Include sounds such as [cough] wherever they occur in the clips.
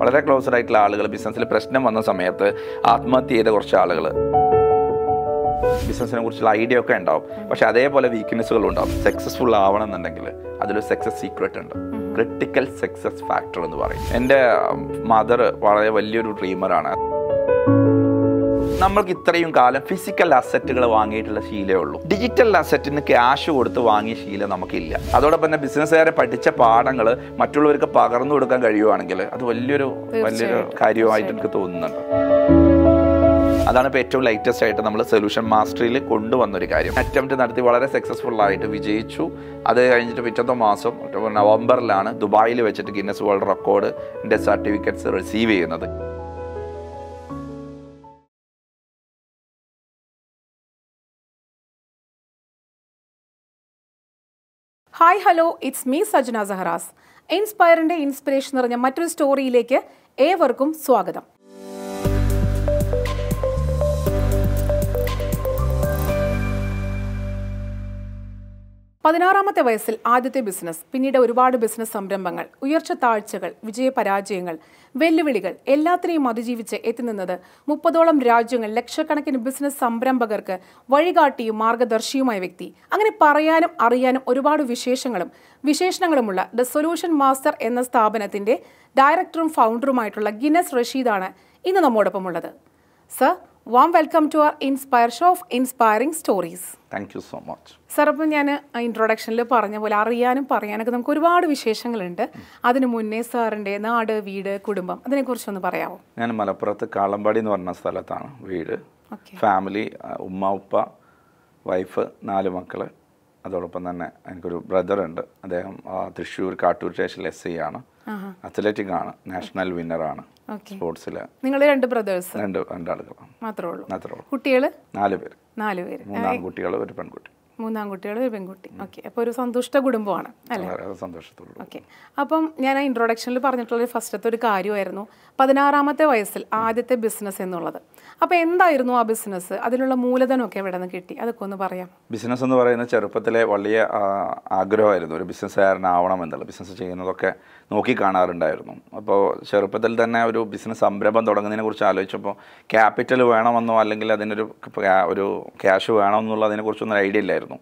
വളരെ ക്ലോസ് ആയിട്ടുള്ള ആളുകൾ ബിസിനസ്സിൽ പ്രശ്നം വന്ന സമയത്ത് ആത്മഹത്യ ചെയ്ത കുറച്ച് ആളുകൾ ബിസിനസ്സിനെ കുറിച്ചുള്ള ഐഡിയ ഒക്കെ ഉണ്ടാവും പക്ഷെ അതേപോലെ വീക്ക്നെസ്സുകളും ഉണ്ടാവും സക്സസ്ഫുൾ ആവണം എന്നുണ്ടെങ്കിൽ അതിലൊരു സക്സസ് സീക്രട്ട് ഉണ്ട് ക്രിട്ടിക്കൽ സക്സസ് ഫാക്ടർ എന്ന് പറയും എൻ്റെ മദർ വളരെ വലിയൊരു ഡ്രീമറാണ് നമ്മൾക്ക് ഇത്രയും കാലം ഫിസിക്കൽ അസറ്റുകൾ വാങ്ങിയിട്ടുള്ള ശീലമേ ഉള്ളൂ ഡിജിറ്റൽ അസറ്റിന് ക്യാഷ് കൊടുത്ത് വാങ്ങിയ ശീലം നമുക്കില്ല അതോടൊപ്പം തന്നെ ബിസിനസ്സുകാരെ പഠിച്ച പാഠങ്ങൾ മറ്റുള്ളവർക്ക് പകർന്നു കൊടുക്കാൻ കഴിയുവാണെങ്കിൽ അത് വലിയൊരു വലിയൊരു കാര്യമായിട്ട് എനിക്ക് തോന്നുന്നുണ്ട് അതാണ് ഇപ്പോൾ ഏറ്റവും ലേറ്റസ്റ്റ് ആയിട്ട് നമ്മൾ സൊല്യൂഷൻ മാസ്റ്ററിയിൽ കൊണ്ടുവന്നൊരു കാര്യം അറ്റംപ്റ്റ് നടത്തി വളരെ സക്സസ്ഫുൾ ആയിട്ട് വിജയിച്ചു അത് കഴിഞ്ഞിട്ട് പിറ്റത്തെ മാസം നവംബറിലാണ് ദുബായിൽ വെച്ചിട്ട് ഗിന്നസ് വേൾഡ് റെക്കോർഡിൻ്റെ സർട്ടിഫിക്കറ്റ്സ് റിസീവ് ചെയ്യുന്നത് hi hello it's me Sajana Saharas ഇൻസ്പയറിൻ്റെ ഇൻസ്പിറേഷൻ നിറഞ്ഞ മറ്റൊരു സ്റ്റോറിയിലേക്ക് ഏവർക്കും സ്വാഗതം പതിനാറാമത്തെ വയസ്സിൽ ആദ്യത്തെ ബിസിനസ് പിന്നീട് ഒരുപാട് ബിസിനസ് സംരംഭങ്ങൾ ഉയർച്ച താഴ്ചകൾ വിജയപരാജയങ്ങൾ വെല്ലുവിളികൾ എല്ലാത്തിനെയും അതിജീവിച്ച് എത്തിനിന്നത് മുപ്പതോളം രാജ്യങ്ങൾ ലക്ഷക്കണക്കിന് ബിസിനസ് സംരംഭകർക്ക് വഴികാട്ടിയും മാർഗദർശിയുമായ വ്യക്തി അങ്ങനെ പറയാനും അറിയാനും ഒരുപാട് വിശേഷങ്ങളും വിശേഷണങ്ങളുമുള്ള ദ സൊല്യൂഷൻ മാസ്റ്റർ എന്ന സ്ഥാപനത്തിന്റെ ഡയറക്ടറും ഫൗണ്ടറുമായിട്ടുള്ള ഗിനസ് റഷീദാണ് ഇന്ന് നമ്മോടൊപ്പമുള്ളത് sir warm welcome to our inspire show of inspiring stories thank you so much sir അപ്പം ഞാൻ ഇൻട്രൊഡക്ഷനിൽ പറഞ്ഞ പോലെ അറിയാനും പറയാനൊക്കെ നമുക്ക് ഒരുപാട് വിശേഷങ്ങളുണ്ട് അതിന് മുന്നേ സാറിൻ്റെ നാട് വീട് കുടുംബം അതിനെക്കുറിച്ചൊന്ന് പറയാമോ ഞാൻ മലപ്പുറത്ത് കാളമ്പാടി എന്ന് പറഞ്ഞ സ്ഥലത്താണ് വീട് ഫാമിലി ഉമ്മ ഉപ്പ വൈഫ് നാല് മക്കൾ അതോടൊപ്പം തന്നെ എനിക്കൊരു ബ്രദറുണ്ട് അദ്ദേഹം തൃശ്ശൂർ കാട്ടൂർ സ്റ്റേഷനിൽ എസ് ഐ ആണ് അത്ലറ്റിക് ആണ് നാഷണൽ വിന്നറാണ് സ്പോർട്സില നിങ്ങൾ രണ്ട് ബ്രദേഴ്സ് രണ്ട് രണ്ടാളുകളാണ് മാത്രമേ ഉള്ളൂ മാത്രമേ കുട്ടികൾ നാല് പേര് നാല് പേര് മൂന്നാം കുട്ടികൾ ഒരു പെൺകുട്ടി മൂന്നാം കുട്ടികൾ ഒരു പെൺകുട്ടി ഓക്കെ അപ്പോൾ ഒരു സന്തുഷ്ട കുടുംബമാണ് അല്ലേ സന്തോഷത്തോടും ഓക്കെ അപ്പം ഞാൻ ഇൻട്രൊഡക്ഷനിൽ പറഞ്ഞിട്ടുള്ള ഫസ്റ്റത്തെ ഒരു കാര്യമായിരുന്നു പതിനാറാമത്തെ വയസ്സിൽ ആദ്യത്തെ ബിസിനസ് എന്നുള്ളത് അപ്പോൾ എന്തായിരുന്നു ആ ബിസിനസ് അതിനുള്ള മൂലധനമൊക്കെ എവിടെ നിന്ന് കിട്ടി അതൊക്കെ ഒന്ന് പറയാം ബിസിനസ് എന്ന് പറയുന്നത് ചെറുപ്പത്തിലെ വലിയ ആഗ്രഹമായിരുന്നു ഒരു ബിസിനസ്സുകാരനാവണം എന്നുള്ളത് ബിസിനസ് ചെയ്യുന്നതൊക്കെ നോക്കി കാണാറുണ്ടായിരുന്നു അപ്പോൾ ചെറുപ്പത്തിൽ തന്നെ ഒരു ബിസിനസ് സംരംഭം തുടങ്ങുന്നതിനെ കുറിച്ച് ആലോചിച്ചപ്പോൾ ക്യാപിറ്റൽ വേണമെന്നോ അല്ലെങ്കിൽ അതിനൊരു ഒരു ക്യാഷ് വേണമെന്നുള്ളതിനെക്കുറിച്ചൊന്നും ഐഡിയ ഇല്ലായിരുന്നു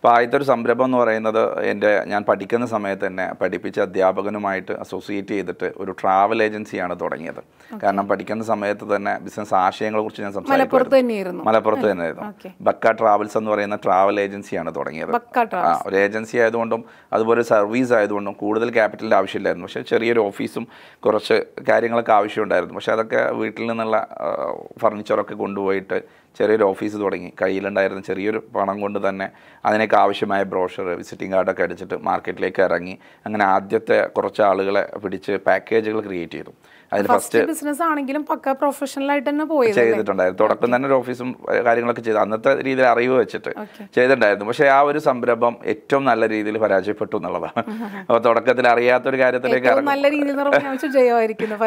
അപ്പോൾ ആദ്യത്തെ ഒരു സംരംഭം എന്ന് പറയുന്നത് എൻ്റെ ഞാൻ പഠിക്കുന്ന സമയത്ത് തന്നെ പഠിപ്പിച്ച അധ്യാപകനുമായിട്ട് അസോസിയേറ്റ് ചെയ്തിട്ട് ഒരു ട്രാവൽ ഏജൻസിയാണ് തുടങ്ങിയത് കാരണം പഠിക്കുന്ന സമയത്ത് തന്നെ ബിസിനസ് ആശയങ്ങളെ കുറിച്ച് ഞാൻ സംസാരിക്കുന്നു മലപ്പുറത്ത് തന്നെ ആയിരുന്നു ബക്ക ട്രാവൽസ് എന്ന് പറയുന്ന ട്രാവൽ ഏജൻസിയാണ് തുടങ്ങിയത് ആ ഒരു ഏജൻസി ആയതുകൊണ്ടും അതുപോലെ സർവീസ് ആയതുകൊണ്ടും കൂടുതൽ ക്യാപിറ്റലിൻ്റെ ആവശ്യമില്ലായിരുന്നു പക്ഷേ ചെറിയൊരു ഓഫീസും കുറച്ച് കാര്യങ്ങളൊക്കെ ആവശ്യമുണ്ടായിരുന്നു പക്ഷേ അതൊക്കെ വീട്ടിൽ നിന്നുള്ള ഫർണിച്ചറൊക്കെ കൊണ്ടുപോയിട്ട് ചെറിയൊരു ഓഫീസ് തുടങ്ങി കയ്യിലുണ്ടായിരുന്ന ചെറിയൊരു പണം കൊണ്ട് തന്നെ അതിനൊക്കെ ആവശ്യമായ ബ്രോഷർ വിസിറ്റിംഗ് കാർഡൊക്കെ അടിച്ചിട്ട് മാർക്കറ്റിലേക്ക് ഇറങ്ങി അങ്ങനെ ആദ്യത്തെ കുറച്ച് ആളുകളെ പിടിച്ച് പാക്കേജുകൾ ക്രിയേറ്റ് ചെയ്തു അതിന് ഫസ്റ്റ് ബിസിനസ് ആണെങ്കിലും പക്ക പ്രൊഫഷണൽ ആയിട്ട് തന്നെ പോയി ചെയ്തിട്ടുണ്ടായിരുന്നു തുടക്കം തന്നെ ഒരു ഓഫീസും കാര്യങ്ങളൊക്കെ ചെയ്ത് അന്നത്തെ രീതിയിൽ അറിവ് വെച്ചിട്ട് ചെയ്തിട്ടുണ്ടായിരുന്നു പക്ഷേ ആ ഒരു സംരംഭം ഏറ്റവും നല്ല രീതിയിൽ പരാജയപ്പെട്ടു എന്നുള്ളതാണ് അപ്പോൾ തുടക്കത്തിൽ അറിയാത്ത ഒരു കാര്യത്തിലേക്ക് [laughs]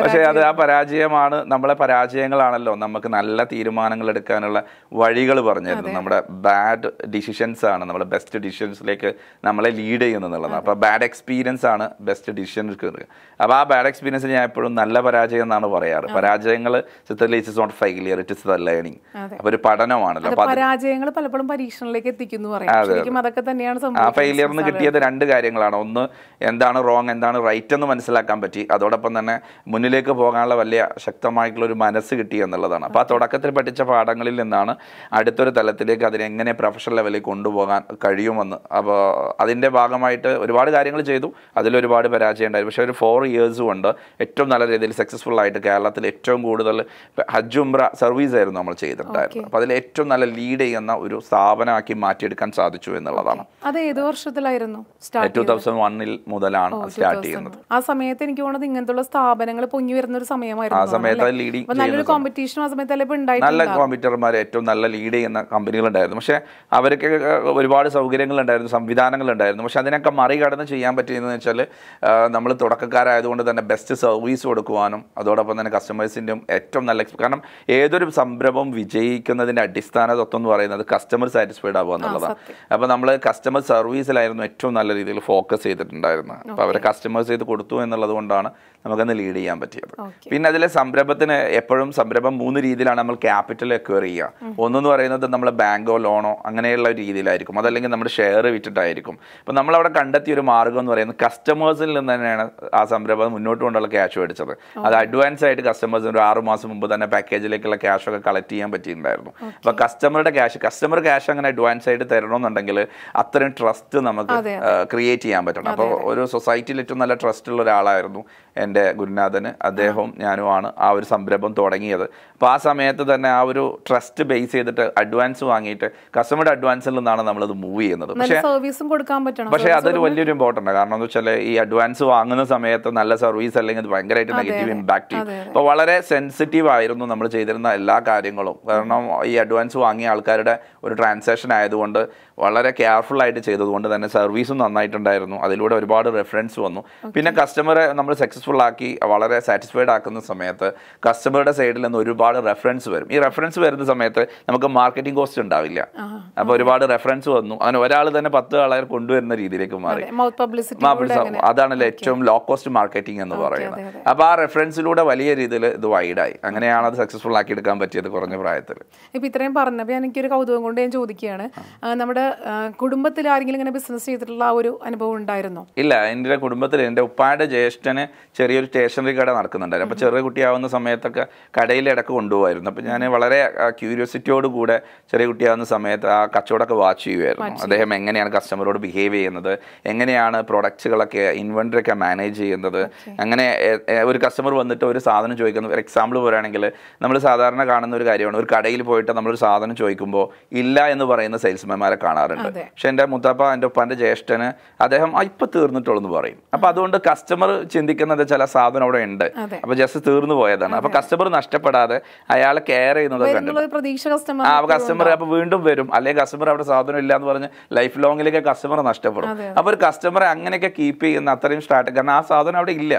പക്ഷേ അത് ആ പരാജയമാണ് നമ്മളെ പരാജയങ്ങളാണല്ലോ നമുക്ക് നല്ല തീരുമാനങ്ങൾ എടുക്കാനുള്ള വഴികൾ പറഞ്ഞു തരുന്നത് നമ്മുടെ ബാഡ് ഡിസിഷൻസ് ആണ് നമ്മുടെ ബെസ്റ്റ് ഡിസിഷൻസിലേക്ക് നമ്മളെ ലീഡ് ചെയ്യുന്നത് എന്നുള്ളതാണ് അപ്പോൾ ബാഡ് എക്സ്പീരിയൻസ് ആണ് ബെസ്റ്റ് ഡിസിഷൻ എടുക്കുന്നത് അപ്പോൾ ആ ബാഡ് എക്സ്പീരിയൻസ് ഞാൻ എപ്പോഴും നല്ല പരാജയം എന്നാണ് പറയാറ് പരാജയങ്ങൾ not failure it is the learning അപ്പൊ ഒരു പഠനമാണല്ലോ പരാജയങ്ങൾ പലപ്പോഴും പരീക്ഷണത്തിലേക്ക് എത്തിക്കുന്നു അതൊക്കെ തന്നെയാണ് ആ ഫെയിലിയറിന് കിട്ടിയത് രണ്ട് കാര്യങ്ങളാണ് ഒന്ന് എന്താണ് റോങ് എന്താണ് റൈറ്റ് എന്ന് മനസ്സിലാക്കാൻ പറ്റി അതോടൊപ്പം തന്നെ മുന്നിലേക്ക് പോകാനുള്ള വലിയ ശക്തമായിട്ടുള്ള ഒരു മനസ്സ് കിട്ടി എന്നുള്ളതാണ് അപ്പോൾ ആ തുടക്കത്തിൽ പഠിച്ച പാഠങ്ങളിൽ നിന്നാണ് അടുത്തൊരു തലത്തിലേക്ക് അതിനെ എങ്ങനെ പ്രൊഫഷണൽ ലെവലിൽ കൊണ്ടുപോകാൻ കഴിയുമെന്ന് അപ്പോൾ അതിൻ്റെ ഭാഗമായിട്ട് ഒരുപാട് കാര്യങ്ങൾ ചെയ്തു അതിലൊരുപാട് പരാജയം ഉണ്ടായിരുന്നു പക്ഷേ ഒരു ഫോർ ഇയേഴ്സ് കൊണ്ട് ഏറ്റവും നല്ല രീതിയിൽ സക്സസ്ഫുൾ ആയിട്ട് കേരളത്തിൽ ഏറ്റവും കൂടുതൽ ഹജ്ജ് ഉംറ സർവീസ് ആയിരുന്നു നമ്മൾ ചെയ്തിട്ടുണ്ടായിരുന്നത് അപ്പോൾ അതിൽ ഏറ്റവും നല്ല ലീഡ് ചെയ്യുന്ന ഒരു സ്ഥാപനമാക്കി മാറ്റിയെടുക്കാൻ സാധിച്ചു എന്നുള്ളതാണ് അത് ഏത് വർഷത്തിലായിരുന്നു ടൂ തൗസൻഡ് വണ്ണിൽ മുതലാണ് സ്റ്റാർട്ട് ചെയ്യുന്നത് ആ സമയത്ത് എനിക്ക് തോന്നുന്നത് ഇങ്ങനത്തെ സ്ഥാപനങ്ങൾ പൊങ്ങി വരുന്ന ഒരു സമയമായിരുന്നു ആ സമയത്ത് ലീഡിംഗ് നല്ലൊരു കോമ്പറ്റീഷൻ ആ സമയത്ത് നല്ല കോമ്പറ്റീറ്റർമാർ ഏറ്റവും നല്ല ലീഡ് ചെയ്യുന്ന കമ്പനികൾ ഉണ്ടായിരുന്നു പക്ഷേ അവർക്ക് ഒരുപാട് സൗകര്യങ്ങളുണ്ടായിരുന്നു സംവിധാനങ്ങളുണ്ടായിരുന്നു പക്ഷെ അതിനൊക്കെ മറികടന്ന് ചെയ്യാൻ പറ്റിയെന്ന് വെച്ചാൽ നമ്മൾ തുടക്കക്കാരായതുകൊണ്ട് തന്നെ ബെസ്റ്റ് സർവീസ് കൊടുക്കുവാനും ശതമാനം അതോടൊപ്പം തന്നെ കസ്റ്റമേഴ്സിൻ്റെയും ഏറ്റവും നല്ല കാരണം ഏതൊരു സംരംഭം വിജയിക്കുന്നതിൻ്റെ അടിസ്ഥാന തത്വം എന്ന് പറയുന്നത് കസ്റ്റമർ സാറ്റിസ്ഫൈഡ് ആവുക എന്നുള്ളതാണ് അപ്പോൾ നമ്മൾ കസ്റ്റമർ സർവീസിലായിരുന്നു ഏറ്റവും നല്ല രീതിയിൽ ഫോക്കസ് ചെയ്തിട്ടുണ്ടായിരുന്നത് അപ്പോൾ അവരെ കസ്റ്റമേഴ്സ് ചെയ്ത് കൊടുത്തു എന്നുള്ളത് കൊണ്ടാണ് നമുക്കന്ന് ലീഡ് ചെയ്യാൻ പറ്റിയത് പിന്നെ അതിലെ സംരംഭത്തിന് എപ്പോഴും സംരംഭം മൂന്ന് രീതിയിലാണ് നമ്മൾ ക്യാപിറ്റൽ എക്വയർ ചെയ്യുക ഒന്നെന്ന് പറയുന്നത് നമ്മൾ ബാങ്കോ ലോണോ അങ്ങനെയുള്ള രീതിയിലായിരിക്കും അതല്ലെങ്കിൽ നമ്മുടെ ഷെയർ വിറ്റിട്ടായിരിക്കും അപ്പോൾ നമ്മളവിടെ കണ്ടെത്തിയ ഒരു മാർഗ്ഗം എന്ന് പറയുന്നത് കസ്റ്റമേഴ്സിൽ നിന്ന് തന്നെയാണ് ആ സംരംഭം മുന്നോട്ട് കൊണ്ടുള്ള ക്യാഷ് മേടിച്ചത് അത് അഡ്വാൻസ് ആയിട്ട് കസ്റ്റമേഴ്സിന് ഒരു ആറ് മാസം മുമ്പ് തന്നെ പാക്കേജിലേക്കുള്ള ക്യാഷ് ഒക്കെ കളക്ട് ചെയ്യാൻ പറ്റിയിട്ടുണ്ടായിരുന്നു അപ്പോൾ കസ്റ്റമറുടെ ക്യാഷ് കസ്റ്റമർ ക്യാഷ് അങ്ങനെ അഡ്വാൻസ് ആയിട്ട് തരണമെന്നുണ്ടെങ്കിൽ അത്രയും ട്രസ്റ്റ് നമുക്ക് ക്രിയേറ്റ് ചെയ്യാൻ പറ്റണം അപ്പോൾ ഒരു സൊസൈറ്റിയിൽ ഏറ്റവും നല്ല ട്രസ്റ്റ് ഉള്ള ഒരാളായിരുന്നു എൻ്റെ ഗുരുനാഥന് അദ്ദേഹവും ഞാനുമാണ് ആ ഒരു സംരംഭം തുടങ്ങിയത് അപ്പോൾ ആ സമയത്ത് തന്നെ ആ ഒരു ട്രസ്റ്റ് ബേസ് ചെയ്തിട്ട് അഡ്വാൻസ് വാങ്ങിയിട്ട് കസ്റ്റമറുടെ അഡ്വാൻസിൽ നിന്നാണ് നമ്മളത് മൂവ് ചെയ്യുന്നത് പക്ഷേ സർവീസും കൊടുക്കാൻ പറ്റണം പക്ഷേ അതൊരു വലിയൊരു ഇമ്പോർട്ടൻ്റ് കാരണം എന്ന് വെച്ചാൽ ഈ അഡ്വാൻസ് വാങ്ങുന്ന സമയത്ത് നല്ല സർവീസ് അല്ലെങ്കിൽ അത് ഭയങ്കരമായിട്ട് നെഗറ്റീവ് ഇമ്പാക്റ്റ് ചെയ്യും അപ്പോൾ വളരെ സെൻസിറ്റീവ് ആയിരുന്നു നമ്മൾ ചെയ്തിരുന്ന എല്ലാ കാര്യങ്ങളും കാരണം ഈ അഡ്വാൻസ് വാങ്ങിയ ആൾക്കാരുടെ ഒരു ട്രാൻസാക്ഷൻ ആയതുകൊണ്ട് വളരെ കെയർഫുള്ളായിട്ട് ചെയ്തതുകൊണ്ട് തന്നെ സർവീസും നന്നായിട്ടുണ്ടായിരുന്നു അതിലൂടെ ഒരുപാട് റെഫറൻസ് വന്നു പിന്നെ കസ്റ്റമറെ നമ്മൾ സക്സസ്ഫുൾ ആക്കി വളരെ സാറ്റിസ്ഫൈഡ് ആക്കുന്ന സമയത്ത് കസ്റ്റമറുടെ സൈഡിൽ നിന്ന് ഒരുപാട് റെഫറൻസ് വരും ഈ റെഫറൻസ് വരുന്ന സമയത്ത് നമുക്ക് മാർക്കറ്റിംഗ് കോസ്റ്റ് ഉണ്ടാവില്ല അപ്പോൾ ഒരുപാട് റെഫറൻസ് വന്നു അങ്ങനെ ഒരാൾ തന്നെ പത്ത് ആളെ കൊണ്ടുവരുന്ന രീതിയിലേക്ക് മാറി അതാണല്ലോ ഏറ്റവും ലോ കോസ്റ്റ് മാർക്കറ്റിംഗ് എന്ന് പറയുന്നത് അപ്പോൾ ആ റെഫറൻസിലൂടെ വലിയ രീതിയിൽ ഇത് വൈഡായി അങ്ങനെയാണ് അത് സക്സസ്ഫുൾ ആക്കി എടുക്കാൻ പറ്റിയത് കുറഞ്ഞ പ്രായത്തിൽ ഇപ്പൊ ഇത്രയും പറഞ്ഞപ്പോൾ എനിക്കൊരു കൗതുകം കൊണ്ട് ഞാൻ ചോദിക്കുകയാണ് നമ്മുടെ കുടുംബത്തിൽ ആരെങ്കിലും ഇങ്ങനെ ബിസിനസ് ചെയ്തിട്ടുള്ള ആ ഒരു അനുഭവം ഉണ്ടായിരുന്നോ ഇല്ല എൻ്റെ കുടുംബത്തിൽ എൻ്റെ ഉപ്പായുടെ ജ്യേഷ്ഠന് ചെറിയൊരു സ്റ്റേഷനറി കട നടക്കുന്നുണ്ടായിരുന്നു അപ്പോൾ ചെറിയ കുട്ടിയാവുന്ന സമയത്തൊക്കെ കടയിൽ ഇടക്ക് കൊണ്ടുപോകായിരുന്നു അപ്പോൾ ഞാൻ വളരെ ക്യൂരിയോസിറ്റിയോട് കൂടെ ചെറിയ കുട്ടിയാവുന്ന സമയത്ത് ആ കച്ചവടമൊക്കെ വാച്ച് ചെയ്യുമായിരുന്നു അദ്ദേഹം എങ്ങനെയാണ് കസ്റ്റമറോട് ബിഹേവ് ചെയ്യുന്നത് എങ്ങനെയാണ് പ്രൊഡക്ട്സുകളൊക്കെ ഇൻവെൻ്ററി ഒക്കെ മാനേജ് ചെയ്യുന്നത് അങ്ങനെ ഒരു കസ്റ്റമർ വന്നിട്ട് ഒരു സാധനം ചോദിക്കുന്നത് ഒരു എക്സാമ്പിൾ പോരാണെങ്കിൽ നമ്മൾ സാധാരണ കാണുന്ന ഒരു കാര്യമാണ് ഒരു കടയിൽ പോയിട്ട് നമ്മളൊരു സാധനം ചോദിക്കുമ്പോൾ ഇല്ല എന്ന് പറയുന്ന സെയിൽസ്മാൻമാരെ കാണും കാണാറുണ്ട് പക്ഷെ എൻ്റെ മുത്തപ്പ എൻ്റെ ഉപ്പാൻ്റെ ജ്യേഷ്ഠന് അദ്ദേഹം ഇപ്പം തീർന്നിട്ടുള്ളൂ എന്ന് പറയും അപ്പം അതുകൊണ്ട് കസ്റ്റമർ ചിന്തിക്കുന്നത് ചില സാധനം അവിടെ ഉണ്ട് അപ്പം ജസ്റ്റ് തീർന്നു പോയതാണ് അപ്പം കസ്റ്റമർ നഷ്ടപ്പെടാതെ അയാൾ കെയർ ചെയ്യുന്നത് കണ്ടു ആ കസ്റ്റമർ അപ്പം വീണ്ടും വരും അല്ലെങ്കിൽ കസ്റ്റമർ അവിടെ സാധനം ഇല്ല എന്ന് പറഞ്ഞ് ലൈഫ് ലോങ്ങിലേക്ക് കസ്റ്റമർ നഷ്ടപ്പെടും അപ്പോൾ ഒരു കസ്റ്റമറെ അങ്ങനെയൊക്കെ കീപ്പ് ചെയ്യുന്ന അത്രയും സ്റ്റാർട്ട് കാരണം ആ സാധനം അവിടെ ഇല്ല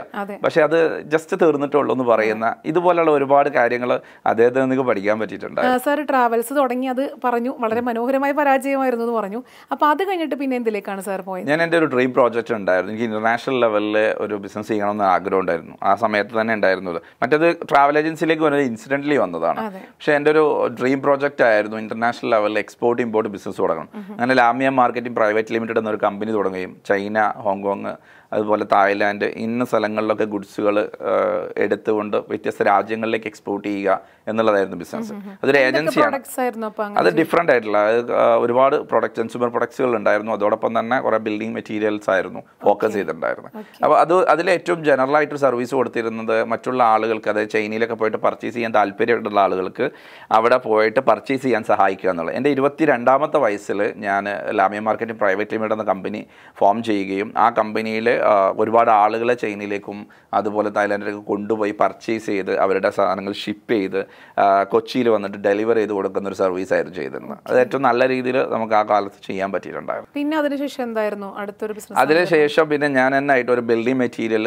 പക്ഷെ അത് ജസ്റ്റ് തീർന്നിട്ടുള്ളൂ എന്ന് പറയുന്ന ഇതുപോലെയുള്ള ഒരുപാട് കാര്യങ്ങൾ അദ്ദേഹത്തിന് നിങ്ങൾക്ക് പഠിക്കാൻ പറ്റിയിട്ടുണ്ട് സാർ ട്രാവൽസ് തുടങ്ങി അത് പറഞ്ഞു വളരെ മനോഹരമായ പരാജയമായിരുന്നു എന്ന് പറഞ്ഞു അപ്പോൾ അത് കഴിഞ്ഞിട്ട് പിന്നെ എന്തിലേക്കാണ് സാർ പോയത് ഞാൻ എൻ്റെ ഒരു ഡ്രീം പ്രോജക്റ്റ് ഉണ്ടായിരുന്നു എനിക്ക് ഇൻ്റർനാഷണൽ ലെവലിൽ ഒരു ബിസിനസ് ചെയ്യണമെന്ന് ആഗ്രഹം ഉണ്ടായിരുന്നു ആ സമയത്ത് തന്നെ ഉണ്ടായിരുന്നു മറ്റേത് ട്രാവൽ ഏജൻസിയിലേക്ക് ഒരു ഇൻസിഡൻ്റലി വന്നതാണ് പക്ഷേ എൻ്റെ ഒരു ഡ്രീം പ്രോജക്റ്റ് ആയിരുന്നു ഇൻ്റർനാഷണൽ ലെവലിൽ എക്സ്പോർട്ട് ഇമ്പോർട്ട് ബിസിനസ് തുടങ്ങണം അങ്ങനെ ലാമിയ മാർക്കറ്റിംഗ് പ്രൈവറ്റ് ലിമിറ്റഡ് എന്നൊരു കമ്പനി തുടങ്ങുകയും ചൈന ഹോങ്കോങ് അതുപോലെ തായ്ലാൻഡ് ഇന്ന സ്ഥലങ്ങളിലൊക്കെ ഗുഡ്സുകൾ എടുത്തുകൊണ്ട് വ്യത്യസ്ത രാജ്യങ്ങളിലേക്ക് എക്സ്പോർട്ട് ചെയ്യുക എന്നുള്ളതായിരുന്നു ബിസിനസ് അതൊരു ഏജൻസി അത് ഡിഫറെൻ്റ് ആയിട്ടുള്ള ഒരുപാട് പ്രൊഡക്ട് കൺസ്യൂമർ പ്രൊഡക്ട്സുകൾ ഉണ്ടായിരുന്നു അതോടൊപ്പം തന്നെ കുറേ ബിൽഡിംഗ് മെറ്റീരിയൽസ് ആയിരുന്നു ഫോക്കസ് ചെയ്തിട്ടുണ്ടായിരുന്നു അപ്പോൾ അത് അതിൽ ഏറ്റവും ജനറൽ ആയിട്ട് സർവീസ് കൊടുത്തിരുന്നത് മറ്റുള്ള ആളുകൾക്ക് അതായത് ചൈനയിലൊക്കെ പോയിട്ട് പർച്ചേസ് ചെയ്യാൻ താല്പര്യമുള്ള ആളുകൾക്ക് അവിടെ പോയിട്ട് പർച്ചേസ് ചെയ്യാൻ സഹായിക്കുക എന്നുള്ളത് എൻ്റെ ഇരുപത്തി രണ്ടാമത്തെ വയസ്സിൽ ഞാൻ ലാമിയ മാർക്കറ്റിംഗ് പ്രൈവറ്റ് ലിമിറ്റഡ് എന്ന കമ്പനി ഫോം ചെയ്യുകയും ആ കമ്പനിയിൽ ഒരുപാട് ആളുകളെ ചൈനയിലേക്കും അതുപോലെ തായ്ലാൻഡിലേക്ക് കൊണ്ടുപോയി പർച്ചേസ് ചെയ്ത് അവരുടെ സാധനങ്ങൾ ഷിപ്പ് ചെയ്ത് കൊച്ചിയിൽ വന്നിട്ട് ഡെലിവർ ചെയ്ത് കൊടുക്കുന്ന ഒരു സർവീസ് ആയിരുന്നു ചെയ്തിരുന്നത് അത് ഏറ്റവും നല്ല രീതിയിൽ നമുക്ക് ആ കാലത്ത് ചെയ്യാൻ പറ്റിയിട്ടുണ്ടായിരുന്നു പിന്നെ അതിനുശേഷം എന്തായിരുന്നു അടുത്തൊരു ബിസിനസ് അതിനുശേഷം പിന്നെ ഞാൻ തന്നെ ആയിട്ട് ഒരു ബിൽഡിംഗ് മെറ്റീരിയൽ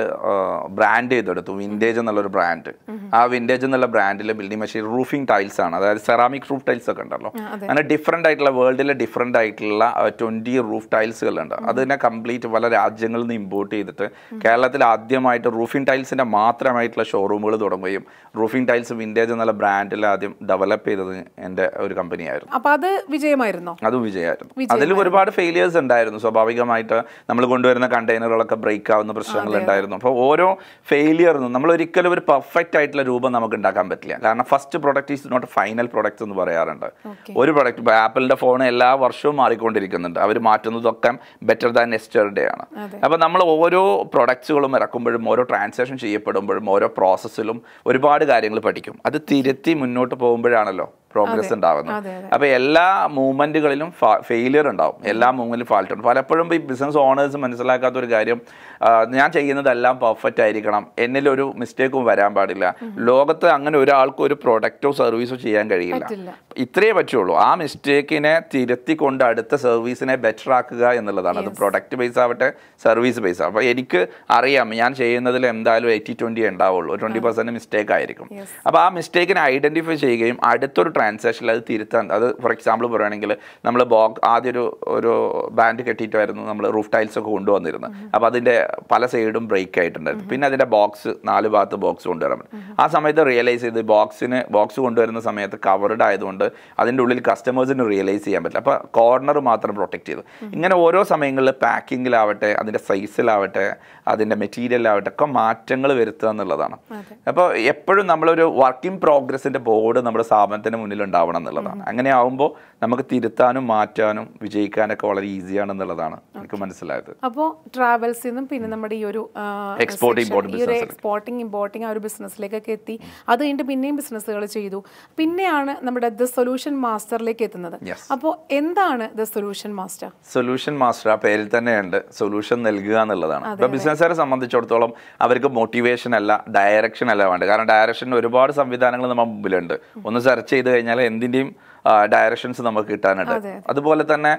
ബ്രാൻഡ് ചെയ്തെടുത്തു വിൻറ്റേജ് എന്നുള്ളൊരു ബ്രാൻഡ് ആ വിൻറ്റേജ് എന്നുള്ള ബ്രാൻഡിലെ ബിൽഡിംഗ് മെറ്റീരിയൽ റൂഫിംഗ് ടൈൽസ് ആണ് അതായത് സെറാമിക് റൂഫ് ടൈൽസ് ഒക്കെ ഉണ്ടല്ലോ അങ്ങനെ ഡിഫറെൻ്റ് ആയിട്ടുള്ള വേൾഡിലെ ഡിഫറെൻ്റ് ആയിട്ടുള്ള ട്വൻറ്റി റൂഫ് ടൈൽസുകളുണ്ട് തന്നെ കംപ്ലീറ്റ് പല രാജ്യങ്ങളിൽ നിന്ന് ഇമ്പോർട്ട് ഇമ്പോർട്ട് ചെയ്തിട്ട് കേരളത്തിൽ ആദ്യമായിട്ട് റൂഫിംഗ് ടൈൽസിൻ്റെ മാത്രമായിട്ടുള്ള ഷോറൂമുകൾ തുടങ്ങുകയും റൂഫിംഗ് ടൈൽസ് വിൻറ്റേജ് എന്നുള്ള ബ്രാൻഡിൽ ആദ്യം ഡെവലപ്പ് ചെയ്തത് എൻ്റെ ഒരു കമ്പനിയായിരുന്നു അപ്പോൾ അത് വിജയമായിരുന്നു അത് വിജയമായിരുന്നു അതിൽ ഒരുപാട് ഫെയിലിയേഴ്സ് ഉണ്ടായിരുന്നു സ്വാഭാവികമായിട്ട് നമ്മൾ കൊണ്ടുവരുന്ന കണ്ടെയ്നറുകളൊക്കെ ബ്രേക്ക് ആവുന്ന പ്രശ്നങ്ങൾ ഉണ്ടായിരുന്നു അപ്പോൾ ഓരോ ഫെയിലിയറിനും നമ്മൾ ഒരിക്കലും ഒരു പെർഫെക്റ്റ് ആയിട്ടുള്ള രൂപം നമുക്ക് ഉണ്ടാക്കാൻ പറ്റില്ല കാരണം first product is not final product എന്ന് പറയാറുണ്ട് ഒരു പ്രൊഡക്റ്റ് ഇപ്പോൾ ആപ്പിളിൻ്റെ ഫോൺ എല്ലാ വർഷവും മാറിക്കൊണ്ടിരിക്കുന്നുണ്ട് അവർ മാറ്റുന്നതൊക്കെ ബെറ്റർ ദാൻ നെസ്റ്റർ ഡേ ആണ് അപ്പോൾ നമ്മൾ ഓരോ പ്രൊഡക്റ്റ്സുകളും ഇറക്കുമ്പോഴും ഓരോ ട്രാൻസാക്ഷൻ ചെയ്യപ്പെടുമ്പോഴും ഓരോ പ്രോസസ്സിലും ഒരുപാട് കാര്യങ്ങൾ പഠിക്കും അത് തിരുത്തി മുന്നോട്ട് പോകുമ്പോഴാണല്ലോ പ്രോഗ്രസ് ഉണ്ടാവുന്നത് അപ്പോൾ എല്ലാ മൂവ്മെന്റുകളിലും ഫെയിലിയർ ഉണ്ടാവും എല്ലാ മൂവ്മെന്റിലും ഫാൾട്ട് ഉണ്ട് പലപ്പോഴും ഈ ബിസിനസ് ഓണേഴ്സ് മനസ്സിലാക്കാത്ത ഒരു കാര്യം ഞാൻ ചെയ്യുന്നതെല്ലാം പെർഫെക്റ്റ് ആയിരിക്കണം എന്നിലൊരു മിസ്റ്റേക്കും വരാൻ പാടില്ല ലോകത്ത് അങ്ങനെ ഒരാൾക്കും ഒരു പ്രൊഡക്റ്റോ സർവീസോ ചെയ്യാൻ കഴിയില്ല ഇത്രയേ പറ്റുള്ളൂ ആ മിസ്റ്റേക്കിനെ തിരുത്തിക്കൊണ്ട് അടുത്ത സർവീസിനെ ബെറ്റർ ആക്കുക എന്നുള്ളതാണ് അത് പ്രൊഡക്റ്റ് ബേസ് ആവട്ടെ സർവീസ് ബേസ് ആവട്ടെ അപ്പൊ എനിക്ക് അറിയാം ഞാൻ ചെയ്യുന്നതിൽ എന്തായാലും എയ്റ്റി ട്വന്റി ഉണ്ടാവുള്ളൂ ട്വന്റി പെർസെന്റ് മിസ്റ്റേക്ക് ആയിരിക്കും അപ്പോൾ ആ മിസ്റ്റേക്കിനെ ഐഡന്റിഫൈ ചെയ്യുകയും അടുത്തൊരു ട്രാൻസാക്ഷനിൽ അത് തിരുത്താൻ അത് ഫോർ എക്സാമ്പിൾ പറയുകയാണെങ്കിൽ നമ്മൾ ബോക്സ് ആദ്യം ഒരു ഒരു ബാൻഡ് കെട്ടിയിട്ടായിരുന്നു നമ്മൾ റൂഫ് ടൈൽസ് ഒക്കെ കൊണ്ടുവന്നിരുന്നത് അപ്പോൾ അതിൻ്റെ പല സൈഡും ബ്രേക്ക് ആയിട്ടുണ്ടായിരുന്നു പിന്നെ അതിൻ്റെ ബോക്സ് നാല് ഭാഗത്ത് ബോക്സ് കൊണ്ടുവരാൻ ആ സമയത്ത് റിയലൈസ് ചെയ്ത് ബോക്സിന് ബോക്സ് കൊണ്ടുവരുന്ന സമയത്ത് കവർഡ് ആയതുകൊണ്ട് അതിൻ്റെ ഉള്ളിൽ കസ്റ്റമേഴ്സിന് റിയലൈസ് ചെയ്യാൻ പറ്റില്ല അപ്പോൾ കോർണർ മാത്രം പ്രൊട്ടക്ട് ചെയ്തു ഇങ്ങനെ ഓരോ സമയങ്ങളിൽ പാക്കിങ്ങിലാവട്ടെ അതിൻ്റെ സൈസിലാവട്ടെ അതിൻ്റെ മെറ്റീരിയലാവട്ടെ ഒക്കെ മാറ്റങ്ങൾ വരുത്തുക എന്നുള്ളതാണ് അപ്പോൾ എപ്പോഴും നമ്മളൊരു വർക്കിംഗ് പ്രോഗ്രസിൻ്റെ ബോർഡ് നമ്മുടെ സ്ഥാപനത്തിന് മുന്നിൽ ഉണ്ടാവണം എന്നുള്ളതാണ് അങ്ങനെ ആവുമ്പോൾ നമുക്ക് തിരുത്താനും മാറ്റാനും വിജയിക്കാനൊക്കെ വളരെ ഈസിയാണ് എന്നുള്ളതാണ് എനിക്ക് മനസ്സിലായത് അപ്പോൾ ട്രാവൽസിൽ നിന്നും പിന്നെ നമ്മുടെ ഈ ഒരു എക്സ്പോർട്ട് ഇമ്പോർട്ട് എക്സ്പോർട്ടിങ് ഇമ്പോർട്ടിങ് ആ ഒരു ബിസിനസ്സിലേക്കൊക്കെ എത്തി അത് കഴിഞ്ഞിട്ട് പിന്നെയും ബിസിനസ്സുകൾ ചെയ്തു പിന്നെയാണ് നമ്മുടെ ദ സൊല്യൂഷൻ മാസ്റ്ററിലേക്ക് എത്തുന്നത് അപ്പോൾ എന്താണ് the solution master solution master ആ പേരിൽ തന്നെയുണ്ട് സൊല്യൂഷൻ നൽകുക എന്നുള്ളതാണ് ഇപ്പോൾ ബിസിനസ്സുകാരെ സംബന്ധിച്ചിടത്തോളം അവർക്ക് മോട്ടിവേഷൻ അല്ല ഡയറക്ഷൻ അല്ല വേണ്ടത് കാരണം ഡയറക്ഷൻ ഒരുപാട് സംവിധാനങ്ങൾ നമ്മുടെ മുമ്പിലുണ്ട് ഒന്ന് സെർച്ച് ചെയ്ത് കഴിഞ്ഞാൽ എന്തിൻ്റെയും ഡയറക്ഷൻസ് നമുക്ക് കിട്ടാനുണ്ട് അതുപോലെ തന്നെ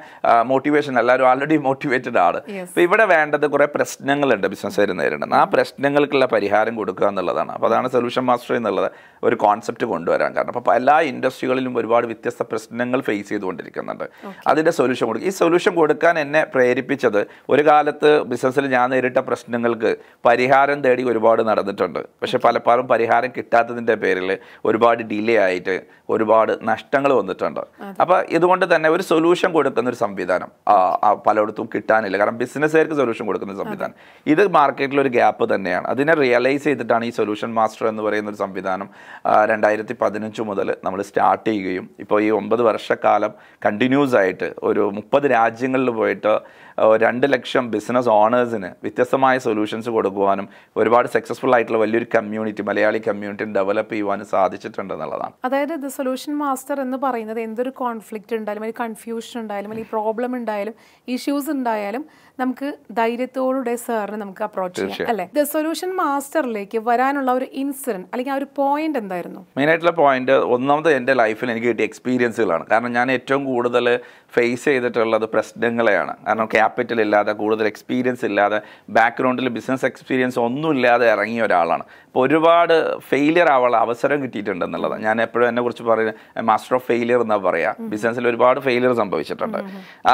മോട്ടിവേഷൻ എല്ലാവരും ആൾറെഡി മോട്ടിവേറ്റഡ് ആണ് അപ്പോൾ ഇവിടെ വേണ്ടത് കുറേ പ്രശ്നങ്ങളുണ്ട് ബിസിനസ്സുകാർ നേരിടുന്നത് ആ പ്രശ്നങ്ങൾക്കുള്ള പരിഹാരം കൊടുക്കുക എന്നുള്ളതാണ് അപ്പോൾ അതാണ് സൊല്യൂഷൻ മാസ്റ്റർ എന്നുള്ളത് ഒരു കോൺസെപ്റ്റ് കൊണ്ടുവരാൻ കാരണം അപ്പോൾ എല്ലാ ഇൻഡസ്ട്രികളിലും ഒരുപാട് വ്യത്യസ്ത പ്രശ്നങ്ങൾ ഫേസ് ചെയ്തുകൊണ്ടിരിക്കുന്നുണ്ട് അതിൻ്റെ സൊല്യൂഷൻ കൊടുക്കുക ഈ സൊല്യൂഷൻ കൊടുക്കാൻ എന്നെ പ്രേരിപ്പിച്ചത് ഒരു കാലത്ത് ബിസിനസ്സിൽ ഞാൻ നേരിട്ട പ്രശ്നങ്ങൾക്ക് പരിഹാരം തേടി ഒരുപാട് നടന്നിട്ടുണ്ട് പക്ഷേ പലപ്പോഴും പരിഹാരം കിട്ടാത്തതിൻ്റെ പേരിൽ ഒരുപാട് ഡിലേ ആയിട്ട് ഒരുപാട് നഷ്ടങ്ങൾ വന്നിട്ടുണ്ട് കൊടുത്തിട്ടുണ്ട് അപ്പോൾ ഇതുകൊണ്ട് തന്നെ ഒരു സൊല്യൂഷൻ കൊടുക്കുന്ന ഒരു സംവിധാനം പലയിടത്തും കിട്ടാനില്ല കാരണം ബിസിനസ്സുകാർക്ക് സൊല്യൂഷൻ കൊടുക്കുന്ന സംവിധാനം ഇത് മാർക്കറ്റിൽ ഒരു ഗ്യാപ്പ് തന്നെയാണ് അതിനെ റിയലൈസ് ചെയ്തിട്ടാണ് ഈ സൊല്യൂഷൻ മാസ്റ്റർ എന്ന് പറയുന്ന ഒരു സംവിധാനം രണ്ടായിരത്തി പതിനഞ്ച് മുതൽ നമ്മൾ സ്റ്റാർട്ട് ചെയ്യുകയും ഇപ്പോൾ ഈ ഒമ്പത് വർഷക്കാലം കണ്ടിന്യൂസ് ആയിട്ട് ഒരു മുപ്പത് രാജ്യങ്ങളിൽ പോയിട്ട് രണ്ട് ലക്ഷം ബിസിനസ് ഓണേഴ്സിന് വ്യത്യസ്തമായ സൊല്യൂഷൻസ് കൊടുക്കുവാനും ഒരുപാട് സക്സസ്ഫുൾ ആയിട്ടുള്ള വലിയൊരു കമ്മ്യൂണിറ്റി മലയാളി കമ്മ്യൂണിറ്റി ഡെവലപ്പ് ചെയ്യുവാനും സാധിച്ചിട്ടുണ്ട് എന്നുള്ളതാണ് അതായത് സൊല്യൂഷൻ മാസ്റ്റർ എന്ന് പറയുന്നത് പറയുന്നത് എന്തൊരു കോൺഫ്ലിക്റ്റ് ഉണ്ടായാലും അല്ലെങ്കിൽ കൺഫ്യൂഷൻ ഉണ്ടായാലും അല്ലെങ്കിൽ പ്രോബ്ലം ഉണ്ടായാലും ഇഷ്യൂസ് ഉണ്ടായാലും നമുക്ക് ധൈര്യത്തോടെ സാറിന് നമുക്ക് അപ്രോച്ച് ചെയ്യാം അല്ലെ ദ സൊല്യൂഷൻ മാസ്റ്ററിലേക്ക് വരാനുള്ള ഒരു ഇൻസിഡന്റ് അല്ലെങ്കിൽ ആ ഒരു പോയിന്റ് എന്തായിരുന്നു മെയിൻ ആയിട്ടുള്ള പോയിന്റ് ഒന്നാമത് എൻ്റെ ലൈഫിൽ എനിക്ക് കിട്ടിയ എക്സ്പീരിയൻസുകളാണ് കാരണം ഞാൻ ഏറ്റവും കൂടുതൽ ഫേസ് ചെയ്തിട്ടുള്ളത് പ്രശ്നങ്ങളെയാണ് കാരണം ക്യാപിറ്റൽ ഇല്ലാതെ കൂടുതൽ എക്സ്പീരിയൻസ് ഇല്ലാതെ ബാക്ക്ഗ്രൗണ്ടിൽ ബിസിനസ് എക്സ്പീരിയൻസ് ഒന്നും ഇല്ലാതെ ഇറങ്ങിയ ഒരാളാണ് അപ്പോൾ ഒരുപാട് ഫെയിലിയർ ആവാനുള്ള അവസരം കിട്ടിയിട്ടുണ്ട് ഞാൻ എപ്പോഴും എന്നെ കുറിച്ച് പറയുന്നത് മാസ്റ്റർ ഓഫ് ഫെയിലിയർ എന്നാണ് പറയുക ബിസിനസ്സിൽ ഒരുപാട് ഫെയിലിയർ സംഭവിച്ചിട്ടുണ്ട്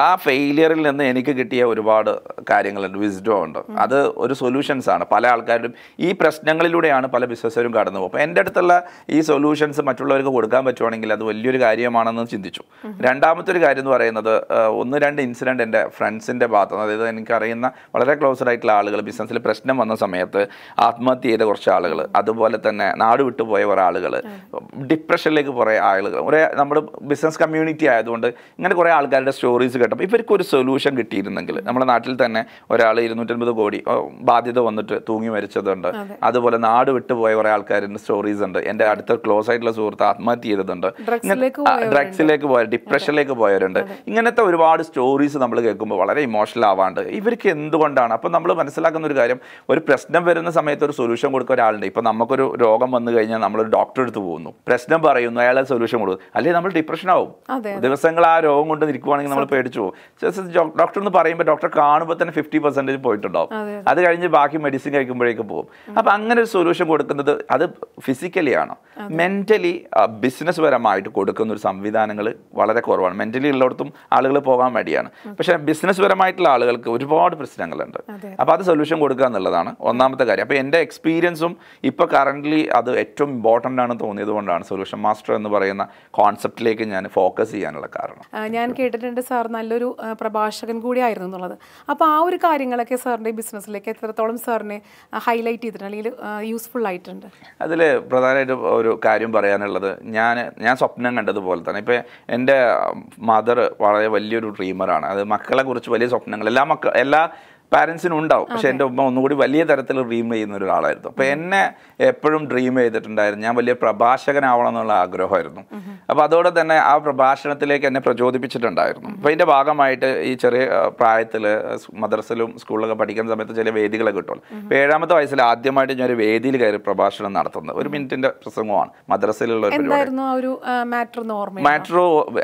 ആ ഫെയിലിയറിൽ നിന്ന് എനിക്ക് കിട്ടിയ ഒരുപാട് കാര്യങ്ങളുണ്ട് വിസ്ഡം ഉണ്ട് അത് ഒരു സൊല്യൂഷൻസ് ആണ് പല ആൾക്കാരും ഈ പ്രശ്നങ്ങളിലൂടെയാണ് പല ബിസിനസ്സുകാരും കടന്നു പോകും അപ്പം എൻ്റെ അടുത്തുള്ള ഈ സൊല്യൂഷൻസ് മറ്റുള്ളവർക്ക് കൊടുക്കാൻ പറ്റുവാണെങ്കിൽ അത് വലിയൊരു കാര്യമാണെന്ന് ചിന്തിച്ചു രണ്ടാമത്തെ ഒരു കാര്യം എന്ന് പറയുന്നത് ഒന്ന് രണ്ട് ഇൻസിഡൻറ്റ് എൻ്റെ ഫ്രണ്ട്സിൻ്റെ ഭാഗത്ത് അതായത് എനിക്കറിയുന്ന വളരെ ക്ലോസ്ഡ് ആയിട്ടുള്ള ആളുകൾ ബിസിനസ്സിൽ പ്രശ്നം വന്ന സമയത്ത് ആത്മഹത്യ ചെയ്ത കുറച്ച് ആളുകൾ അതുപോലെ തന്നെ നാട് വിട്ടുപോയ ഒരാളുകൾ ആളുകൾ ഡിപ്രഷനിലേക്ക് കുറേ ആളുകൾ കുറേ നമ്മുടെ ബിസിനസ് കമ്മ്യൂണിറ്റി ആയതുകൊണ്ട് ഇങ്ങനെ കുറേ ആൾക്കാരുടെ സ്റ്റോറീസ് കേട്ടപ്പോൾ ഇവർക്കൊരു സൊല്യൂഷൻ കിട്ടിയിരുന്നെങ്കിൽ നമ്മുടെ നാട്ടിൽ തന്നെ ഒരാൾ ഇരുന്നൂറ്റൻപത് കോടി ബാധ്യത വന്നിട്ട് തൂങ്ങി മരിച്ചതുണ്ട് അതുപോലെ നാട് വിട്ടുപോയ കുറെ ആൾക്കാരുടെ സ്റ്റോറീസ് ഉണ്ട് എന്റെ അടുത്ത ക്ലോസ് ആയിട്ടുള്ള സുഹൃത്ത് ആത്മഹത്യ ചെയ്തിട്ടുണ്ട് ഡ്രഗ്സിലേക്ക് പോയ ഡിപ്രഷനിലേക്ക് പോയവരുണ്ട് ഇങ്ങനത്തെ ഒരുപാട് സ്റ്റോറീസ് നമ്മൾ കേൾക്കുമ്പോൾ വളരെ ഇമോഷണൽ ആവാണ്ട് ഇവർക്ക് എന്തുകൊണ്ടാണ് അപ്പൊ നമ്മൾ മനസ്സിലാക്കുന്ന ഒരു കാര്യം ഒരു പ്രശ്നം വരുന്ന സമയത്ത് ഒരു സൊല്യൂഷൻ കൊടുക്കുന്ന ഒരാളുണ്ട് ഇപ്പൊ നമുക്കൊരു രോഗം വന്നു കഴിഞ്ഞാൽ ഒരു ഡോക്ടറെ അടുത്ത് പോകുന്നു പ്രശ്നം പറയുന്നു അയാളെ സൊല്യൂഷൻ കൊടുക്കും അല്ലെങ്കിൽ നമ്മൾ ഡിപ്രഷൻ ആവും ദിവസങ്ങൾ ആ രോഗം കൊണ്ട് നിൽക്കുവാണെങ്കിൽ നമ്മൾ പേടിച്ചു പോകും ഡോക്ടർ എന്ന് പറയുമ്പോൾ ഡോക്ടർ കാണുമ്പോൾ തന്നെ ഫിഫ്റ്റി പെർസെൻറ്റേജ് പോയിട്ടുണ്ടാവും അത് കഴിഞ്ഞ് ബാക്കി മെഡിസിൻ കഴിക്കുമ്പോഴേക്കും പോകും അപ്പം അങ്ങനെ ഒരു സൊല്യൂഷൻ കൊടുക്കുന്നത് അത് ഫിസിക്കലി ആണോ മെൻ്റലി ബിസിനസ് പരമായിട്ട് കൊടുക്കുന്ന ഒരു സംവിധാനങ്ങൾ വളരെ കുറവാണ് മെൻ്റലി ഉള്ളിടത്തും ആളുകൾ പോകാൻ മടിയാണ് പക്ഷേ ബിസിനസ് പരമായിട്ടുള്ള ആളുകൾക്ക് ഒരുപാട് പ്രശ്നങ്ങളുണ്ട് അപ്പോൾ അത് സൊല്യൂഷൻ കൊടുക്കുക എന്നുള്ളതാണ് ഒന്നാമത്തെ കാര്യം അപ്പോൾ എൻ്റെ എക്സ്പീരിയൻസും ഇപ്പോൾ കറൻ്റ്ലി അത് ഏറ്റവും ഇമ്പോർട്ടൻ്റ് ആണ് തോന്നിയത് കൊണ്ടാണ് സൊല്യൂഷൻ മാസ്റ്റർ എന്ന് പറയുന്ന കോൺസെപ്റ്റിലേക്ക് ഞാൻ ഫോക്കസ് ചെയ്യാനുള്ള കാരണം ഞാൻ കേട്ടിട്ടുണ്ട് സാർ നല്ലൊരു പ്രഭാഷകൻ കൂടിയായിരുന്നു എന്നുള്ളത് അപ്പോൾ ആ ഒരു കാര്യങ്ങളൊക്കെ സാറിൻ്റെ ബിസിനസ്സിലേക്ക് എത്രത്തോളം സാറിനെ ഹൈലൈറ്റ് ചെയ്തിട്ടുണ്ട് അല്ലെങ്കിൽ യൂസ്ഫുൾ ആയിട്ടുണ്ട് അതിൽ പ്രധാനമായിട്ട് ഒരു കാര്യം പറയാനുള്ളത് ഞാൻ ഞാൻ സ്വപ്നം കണ്ടതുപോലെ തന്നെ ഇപ്പോൾ എൻ്റെ മദർ വളരെ വലിയൊരു ഡ്രീമറാണ് അത് മക്കളെ കുറിച്ച് വലിയ സ്വപ്നങ്ങൾ എല്ലാ മക്ക എല്ലാ പാരൻസിനും ഉണ്ടാവും പക്ഷെ എൻ്റെ ഉമ്മ ഒന്നുകൂടി വലിയ തരത്തിൽ ഡ്രീം ചെയ്യുന്ന ഒരാളായിരുന്നു അപ്പോൾ എന്നെ എപ്പോഴും ഡ്രീം ചെയ്തിട്ടുണ്ടായിരുന്നു ഞാൻ വലിയ പ്രഭാഷകനാവണം എന്നുള്ള ആഗ്രഹമായിരുന്നു അപ്പോൾ അതോടെ തന്നെ ആ പ്രഭാഷണത്തിലേക്ക് എന്നെ പ്രചോദിപ്പിച്ചിട്ടുണ്ടായിരുന്നു അപ്പോൾ അതിൻ്റെ ഭാഗമായിട്ട് ഈ ചെറിയ പ്രായത്തിൽ മദ്രസിലും സ്കൂളിലൊക്കെ പഠിക്കുന്ന സമയത്ത് ചില വേദികളെ കിട്ടുള്ളൂ അപ്പോൾ ഏഴാമത്തെ വയസ്സിൽ ആദ്യമായിട്ട് ഞാൻ ഒരു വേദിയിൽ കയറി പ്രഭാഷണം നടത്തുന്നത് ഒരു മിനിറ്റിൻ്റെ പ്രസംഗമാണ് മദ്രസയിലുള്ള ഒരു മാറ്റർ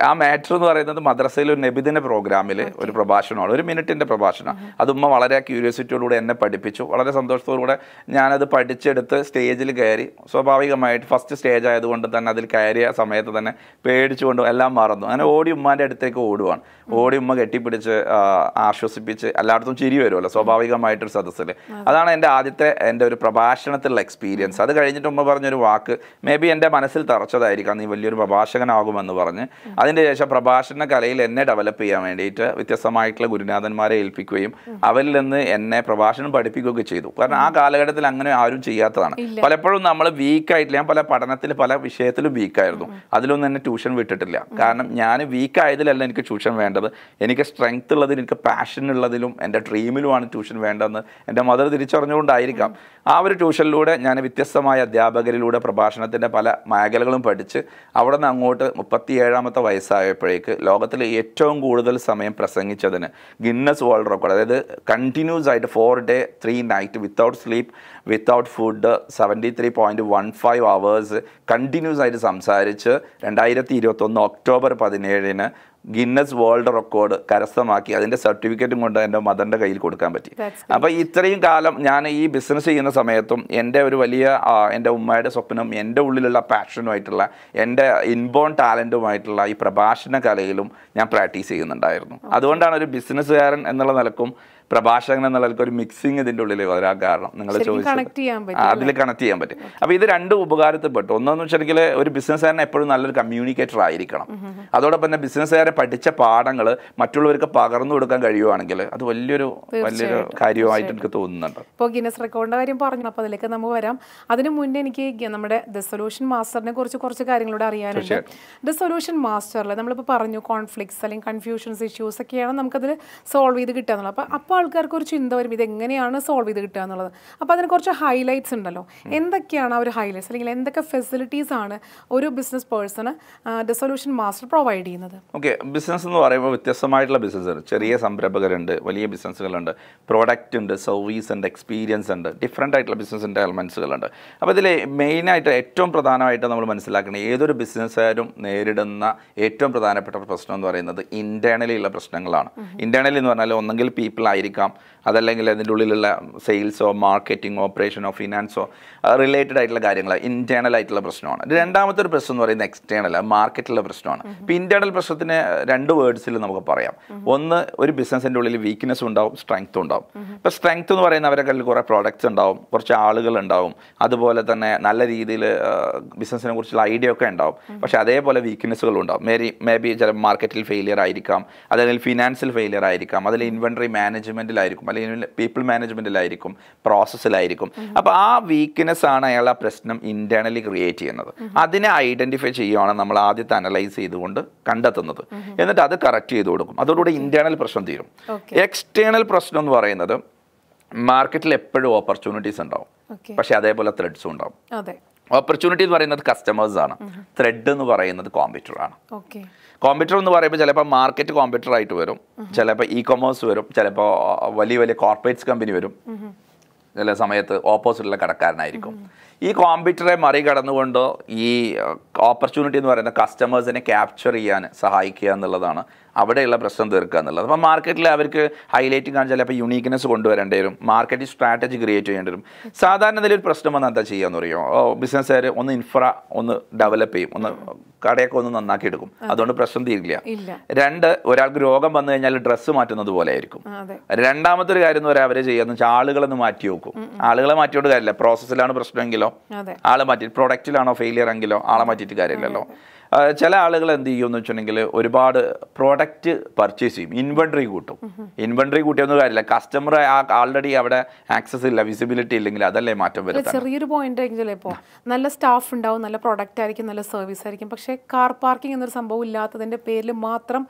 ആ മാറ്റർ എന്ന് പറയുന്നത് മദ്രസയിൽ ഒരു നബിദിന പ്രോഗ്രാമിൽ ഒരു പ്രഭാഷണമാണ് ഒരു മിനിറ്റിൻ്റെ പ്രഭാഷണം അത് ഉമ്മ വളരെ ക്യൂരിയോസിറ്റിയോടുകൂടെ എന്നെ പഠിപ്പിച്ചു വളരെ സന്തോഷത്തോടുകൂടെ ഞാനത് പഠിച്ചെടുത്ത് സ്റ്റേജിൽ കയറി സ്വാഭാവികമായിട്ട് ഫസ്റ്റ് സ്റ്റേജ് ആയതുകൊണ്ട് തന്നെ അതിൽ കയറിയ സമയത്ത് തന്നെ പേടിച്ചുകൊണ്ടും എല്ലാം മറന്നു അങ്ങനെ ഓടി ഉമ്മാൻ്റെ അടുത്തേക്ക് ഓടുവാണ് ഓടി ഉമ്മ കെട്ടിപ്പിടിച്ച് ആശ്വസിപ്പിച്ച് എല്ലായിടത്തും ചിരി വരുമല്ലോ സ്വാഭാവികമായിട്ടൊരു സദസ്സിൽ അതാണ് എൻ്റെ ആദ്യത്തെ എൻ്റെ ഒരു പ്രഭാഷണത്തിലുള്ള എക്സ്പീരിയൻസ് അത് കഴിഞ്ഞിട്ട് ഉമ്മ പറഞ്ഞൊരു വാക്ക് മേ ബി എൻ്റെ മനസ്സിൽ തറച്ചതായിരിക്കാം നീ വലിയൊരു പ്രഭാഷകനാകുമെന്ന് പറഞ്ഞ് അതിൻ്റെ ശേഷം പ്രഭാഷണ കലയിൽ എന്നെ ഡെവലപ്പ് ചെയ്യാൻ വേണ്ടിയിട്ട് വ്യത്യസ്തമായിട്ടുള്ള ഗുരുനാഥന്മാരെ ഏൽപ്പിക്കുകയും അവരിൽ നിന്ന് എന്നെ പ്രഭാഷണം പഠിപ്പിക്കുകയൊക്കെ ചെയ്തു കാരണം ആ കാലഘട്ടത്തിൽ അങ്ങനെ ആരും ചെയ്യാത്തതാണ് പലപ്പോഴും നമ്മൾ വീക്കായിട്ടില്ല ഞാൻ പല പഠനത്തിൽ പല വിഷയത്തിലും വീക്കായിരുന്നു അതിലൊന്നും എന്നെ ട്യൂഷൻ വിട്ടിട്ടില്ല കാരണം ഞാൻ വീക്കായതിലല്ല എനിക്ക് ട്യൂഷൻ വേണ്ടത് വേണ്ടത് എനിക്ക് സ്ട്രെങ്ത് ഉള്ളതിൽ എനിക്ക് പാഷൻ ഉള്ളതിലും എൻ്റെ ഡ്രീമിലുമാണ് ട്യൂഷൻ വേണ്ടതെന്ന് എൻ്റെ മദർ തിരിച്ചറിഞ്ഞുകൊണ്ടായിരിക്കാം ആ ഒരു ട്യൂഷനിലൂടെ ഞാൻ വ്യത്യസ്തമായ അധ്യാപകരിലൂടെ പ്രഭാഷണത്തിൻ്റെ പല മേഖലകളും പഠിച്ച് അവിടെ നിന്ന് അങ്ങോട്ട് മുപ്പത്തിയേഴാമത്തെ വയസ്സായപ്പോഴേക്ക് ലോകത്തിലെ ഏറ്റവും കൂടുതൽ സമയം പ്രസംഗിച്ചതിന് ഗിന്നസ് വേൾഡ് റെക്കോർഡ് അതായത് കണ്ടിന്യൂസ് ആയിട്ട് four day three night without sleep without food seventy three point one five hours continuous ആയിട്ട് സംസാരിച്ച് രണ്ടായിരത്തി ഇരുപത്തൊന്ന് ഒക്ടോബർ പതിനേഴിന് ഗിന്നസ് വേൾഡ് റെക്കോർഡ് കരസ്ഥമാക്കി അതിൻ്റെ സർട്ടിഫിക്കറ്റും കൊണ്ട് എൻ്റെ മദറിൻ്റെ കയ്യിൽ കൊടുക്കാൻ പറ്റി അപ്പോൾ ഇത്രയും കാലം ഞാൻ ഈ ബിസിനസ് ചെയ്യുന്ന സമയത്തും എൻ്റെ ഒരു വലിയ എൻ്റെ ഉമ്മയുടെ സ്വപ്നം എൻ്റെ ഉള്ളിലുള്ള പാഷനുമായിട്ടുള്ള എൻ്റെ ഇൻബോൺ ടാലൻറ്റുമായിട്ടുള്ള ഈ പ്രഭാഷണ കലയിലും ഞാൻ പ്രാക്ടീസ് ചെയ്യുന്നുണ്ടായിരുന്നു അതുകൊണ്ടാണ് ഒരു ബിസിനസ്സുകാരൻ എന്നുള്ള നിലക്കും പ്രഭാഷകൻ എന്നുള്ള നിലക്കും ഒരു മിക്സിങ് ഇതിൻ്റെ ഉള്ളിൽ വരാൻ കാരണം നിങ്ങൾ ചോദിച്ചാൽ അതിൽ കണക്ട് ചെയ്യാൻ പറ്റും അപ്പോൾ ഇത് രണ്ട് ഉപകാരത്തിൽപ്പെട്ടു ഒന്നെന്ന് വെച്ചിട്ടുണ്ടെങ്കിൽ ഒരു ബിസിനസ്സുകാരൻ എപ്പോഴും നല്ലൊരു കമ്മ്യൂണിക്കേറ്റർ ആയിരിക്കണം അതോടൊപ്പം തന്നെ ബിസിനസ്സുകാരെ പഠിച്ച പാഠങ്ങൾ മറ്റുള്ളവർക്ക് പകർന്നു കൊടുക്കാൻ കഴിയുവാണെങ്കിൽ അത് വലിയൊരു വലിയൊരു കാര്യമായിട്ട് എനിക്ക് തോന്നുന്നുണ്ട് ഇപ്പോൾ ഗിനസ് റെക്കോർഡിൻ്റെ കാര്യം പറഞ്ഞു അപ്പോൾ അതിലേക്ക് നമുക്ക് വരാം അതിന് മുന്നേ എനിക്ക് നമ്മുടെ ദ സൊല്യൂഷൻ മാസ്റ്ററിനെ കുറിച്ച് കുറച്ച് കാര്യങ്ങളോട് അറിയാനുണ്ട് ദ സൊല്യൂഷൻ മാസ്റ്ററിൽ നമ്മളിപ്പോൾ പറഞ്ഞു കോൺഫ്ലിക്ട് കോൺഫ്ലിക്ട്സ് അല്ലെങ്കിൽ കൺഫ്യൂഷൻസ് ഇഷ്യൂസ് ഒക്കെയാണ് നമുക്കതിൽ സോൾവ് ചെയ്ത് കിട്ടുക എന്നുള്ളത് അപ്പോൾ അപ്പോൾ ആൾക്കാർക്ക് ഒരു ചിന്ത വരും ഇതെങ്ങനെയാണ് സോൾവ് ചെയ്ത് കിട്ടുക എന്നുള്ളത് അപ്പോൾ അതിന് കുറച്ച് ഹൈലൈറ്റ്സ് ഉണ്ടല്ലോ എന്തൊക്കെയാണ് ആ ഒരു ഹൈലൈറ്റ്സ് അല്ലെങ്കിൽ എന്തൊക്കെ ഫെസിലിറ്റീസ് ആണ് ഒരു ബിസിനസ് പേഴ്സണ് ഡെസൊല്യൂഷൻ മാസ്റ്റർ പ്രൊവൈഡ് ചെയ്യുന്നത് ഓക്കെ ബിസിനസ് എന്ന് പറയുമ്പോൾ വ്യത്യസ്തമായിട്ടുള്ള ഉണ്ട് ചെറിയ സംരംഭകരുണ്ട് വലിയ ബിസിനസ്സുകളുണ്ട് പ്രോഡക്റ്റ് ഉണ്ട് സർവീസ് ഉണ്ട് എക്സ്പീരിയൻസ് ഉണ്ട് ഡിഫറെൻ്റ് ആയിട്ടുള്ള ബിസിനസ്സിൻ്റെ എലമെൻസുകളുണ്ട് അപ്പോൾ ഇതിൽ മെയിനായിട്ട് ഏറ്റവും പ്രധാനമായിട്ട് നമ്മൾ മനസ്സിലാക്കുന്നത് ഏതൊരു ബിസിനസ്സുകാരും നേരിടുന്ന ഏറ്റവും പ്രധാനപ്പെട്ട പ്രശ്നം എന്ന് പറയുന്നത് ഇൻറ്റേർണലി ഉള്ള പ്രശ്നങ്ങളാണ് ഇൻറ്റേർണലി എന്ന് പറഞ്ഞാൽ ഒന്നെങ്കിൽ പീപ്പിൾ ആയിരിക്കാം അതല്ലെങ്കിൽ അതിൻ്റെ ഉള്ളിലുള്ള സെയിൽസോ ഓപ്പറേഷൻ ഓപ്പറേഷനോ ഫിനാൻസോ റിലേറ്റഡ് ആയിട്ടുള്ള കാര്യങ്ങൾ ഇൻറ്റേണൽ ആയിട്ടുള്ള പ്രശ്നമാണ് രണ്ടാമത്തെ ഒരു പ്രശ്നം എന്ന് പറയുന്നത് എക്സ്റ്റേണൽ മാർക്കറ്റിലെ പ്രശ്നമാണ് ഇപ്പോൾ ഇൻറ്റേണൽ പ്രശ്നത്തിന് രണ്ട് വേർഡ്സിൽ നമുക്ക് പറയാം ഒന്ന് ഒരു ബിസിനസിൻ്റെ ഉള്ളിൽ വീക്ക്നെസ് ഉണ്ടാവും സ്ട്രെങ്ത്തും ഉണ്ടാവും ഇപ്പോൾ സ്ട്രെങ്ത് എന്ന് പറയുന്ന അവരുടെ കയ്യിൽ കുറേ പ്രോഡക്റ്റ്സ് ഉണ്ടാവും കുറച്ച് ആളുകൾ ഉണ്ടാവും അതുപോലെ തന്നെ നല്ല രീതിയിൽ ബിസിനസ്സിനെ കുറിച്ചുള്ള ഐഡിയ ഒക്കെ ഉണ്ടാവും പക്ഷേ അതേപോലെ വീക്ക്നെസ്സുകളും ഉണ്ടാവും മേരി മേ ബി ചില മാർക്കറ്റിൽ ഫെയിലിയർ ആയിരിക്കാം അതല്ലെങ്കിൽ ഫിനാൻസിൽ ഫെയിലിയർ ആയിരിക്കാം അതിൽ ഇൻവെൻട്രി മാനേജ്മെൻറ്റിലായിരിക്കും അല്ലെങ്കിൽ പീപ്പിൾ മാനേജ്മെന്റിലായിരിക്കും പ്രോസസ്സിലായിരിക്കും അപ്പോൾ ആ വീക്ക്നെസ് ആണ് അയാൾ ആ പ്രശ്നം ഇന്റേണലി ക്രിയേറ്റ് ചെയ്യുന്നത് അതിനെ ഐഡന്റിഫൈ ചെയ്യുകയാണ് നമ്മൾ ആദ്യത്തെ അനലൈസ് ചെയ്തുകൊണ്ട് കണ്ടെത്തുന്നത് എന്നിട്ട് അത് കറക്റ്റ് ചെയ്ത് കൊടുക്കും അതോടുകൂടി ഇന്റേണൽ പ്രശ്നം തീരും എക്സ്റ്റേണൽ പ്രശ്നം എന്ന് പറയുന്നത് മാർക്കറ്റിൽ എപ്പോഴും ഓപ്പർച്യൂണിറ്റീസ് ഉണ്ടാവും പക്ഷേ അതേപോലെ ത്രെഡ്സും ഉണ്ടാവും ഓപ്പർച്യൂണിറ്റി എന്ന് പറയുന്നത് കസ്റ്റമേഴ്സ് ആണ് ത്രെഡ് എന്ന് പറയുന്നത് കോമ്പറ്റർ ആണ് കോമ്പ്യൂട്ടർ എന്ന് പറയുമ്പോൾ ചിലപ്പോൾ മാർക്കറ്റ് കോമ്പ്യൂട്ടർ ആയിട്ട് വരും ചിലപ്പോൾ ഇ കൊമേഴ്സ് വരും ചിലപ്പോൾ വലിയ വലിയ കോർപ്പറേറ്റ്സ് കമ്പനി വരും ചില സമയത്ത് ഓപ്പോസിറ്റുള്ള കടക്കാരനായിരിക്കും ഈ കോമ്പ്യൂട്ടറെ മറികടന്നുകൊണ്ട് ഈ ഓപ്പർച്യൂണിറ്റി എന്ന് പറയുന്ന കസ്റ്റമേഴ്സിനെ ക്യാപ്ചർ ചെയ്യാൻ സഹായിക്കുക എന്നുള്ളതാണ് അവിടെയുള്ള പ്രശ്നം തീർക്കുക എന്നുള്ളത് അപ്പോൾ മാർക്കറ്റിൽ അവർക്ക് ഹൈലൈറ്റ് കാണിച്ചാൽ ചിലപ്പോൾ യുണീക്ക്നെസ് കൊണ്ടുവരേണ്ടി വരും മാർക്കറ്റ് സ്ട്രാറ്റജി ക്രിയേറ്റ് ചെയ്യേണ്ടി വരും സാധാരണ ഇതിലൊരു പ്രശ്നം വന്നാൽ എന്താ ചെയ്യുക എന്ന് ബിസിനസ്സുകാർ ഒന്ന് ഇൻഫ്ര ഒന്ന് ഡെവലപ്പ് ചെയ്യും ഒന്ന് കടയൊക്കെ ഒന്ന് നന്നാക്കി എടുക്കും അതുകൊണ്ട് പ്രശ്നം തീരില്ല രണ്ട് ഒരാൾക്ക് രോഗം വന്നു കഴിഞ്ഞാൽ ഡ്രസ്സ് മാറ്റുന്നത് പോലെ ആയിരിക്കും രണ്ടാമത്തെ ഒരു കാര്യം എന്ന് പറയാം അവർ ചെയ്യുന്നത് വെച്ചാൽ ആളുകളൊന്ന് മാറ്റി വെക്കും ആളുകളെ മാറ്റിയോണ്ട് കാര്യമില്ല പ്രോസസ്സിലാണ് പ്രശ്നമെങ്കിലോ ആളെ മാറ്റി പ്രൊഡക്റ്റിലാണോ ഫെയിലിയർ എങ്കിലോ ആളെ മാറ്റിയിട്ട് കാര്യമില്ലല്ലോ ചില ആളുകൾ എന്ത് ചെയ്യുമെന്ന് വെച്ചിട്ടുണ്ടെങ്കിൽ ഒരുപാട് പ്രോഡക്റ്റ് പർച്ചേസ് ചെയ്യും ഇൻവെൻട്രി കൂട്ടും ഇൻവെൻട്രി കൂട്ടിയൊന്നും കാര്യമില്ല കസ്റ്റമർ ആൾറെഡി അവിടെ ആക്സസ് ഇല്ല വിസിബിലിറ്റി ഇല്ലെങ്കിൽ അതല്ലേ മാറ്റം വരുന്നത് ചെറിയൊരു പോയിന്റ് ഇപ്പോൾ നല്ല സ്റ്റാഫ് ഉണ്ടാവും നല്ല പ്രോഡക്റ്റ് ആയിരിക്കും നല്ല സർവീസ് ആയിരിക്കും പക്ഷേ കാർ പാർക്കിംഗ് എന്നൊരു സംഭവം ഇല്ലാത്തതിന്റെ പേരിൽ മാത്രം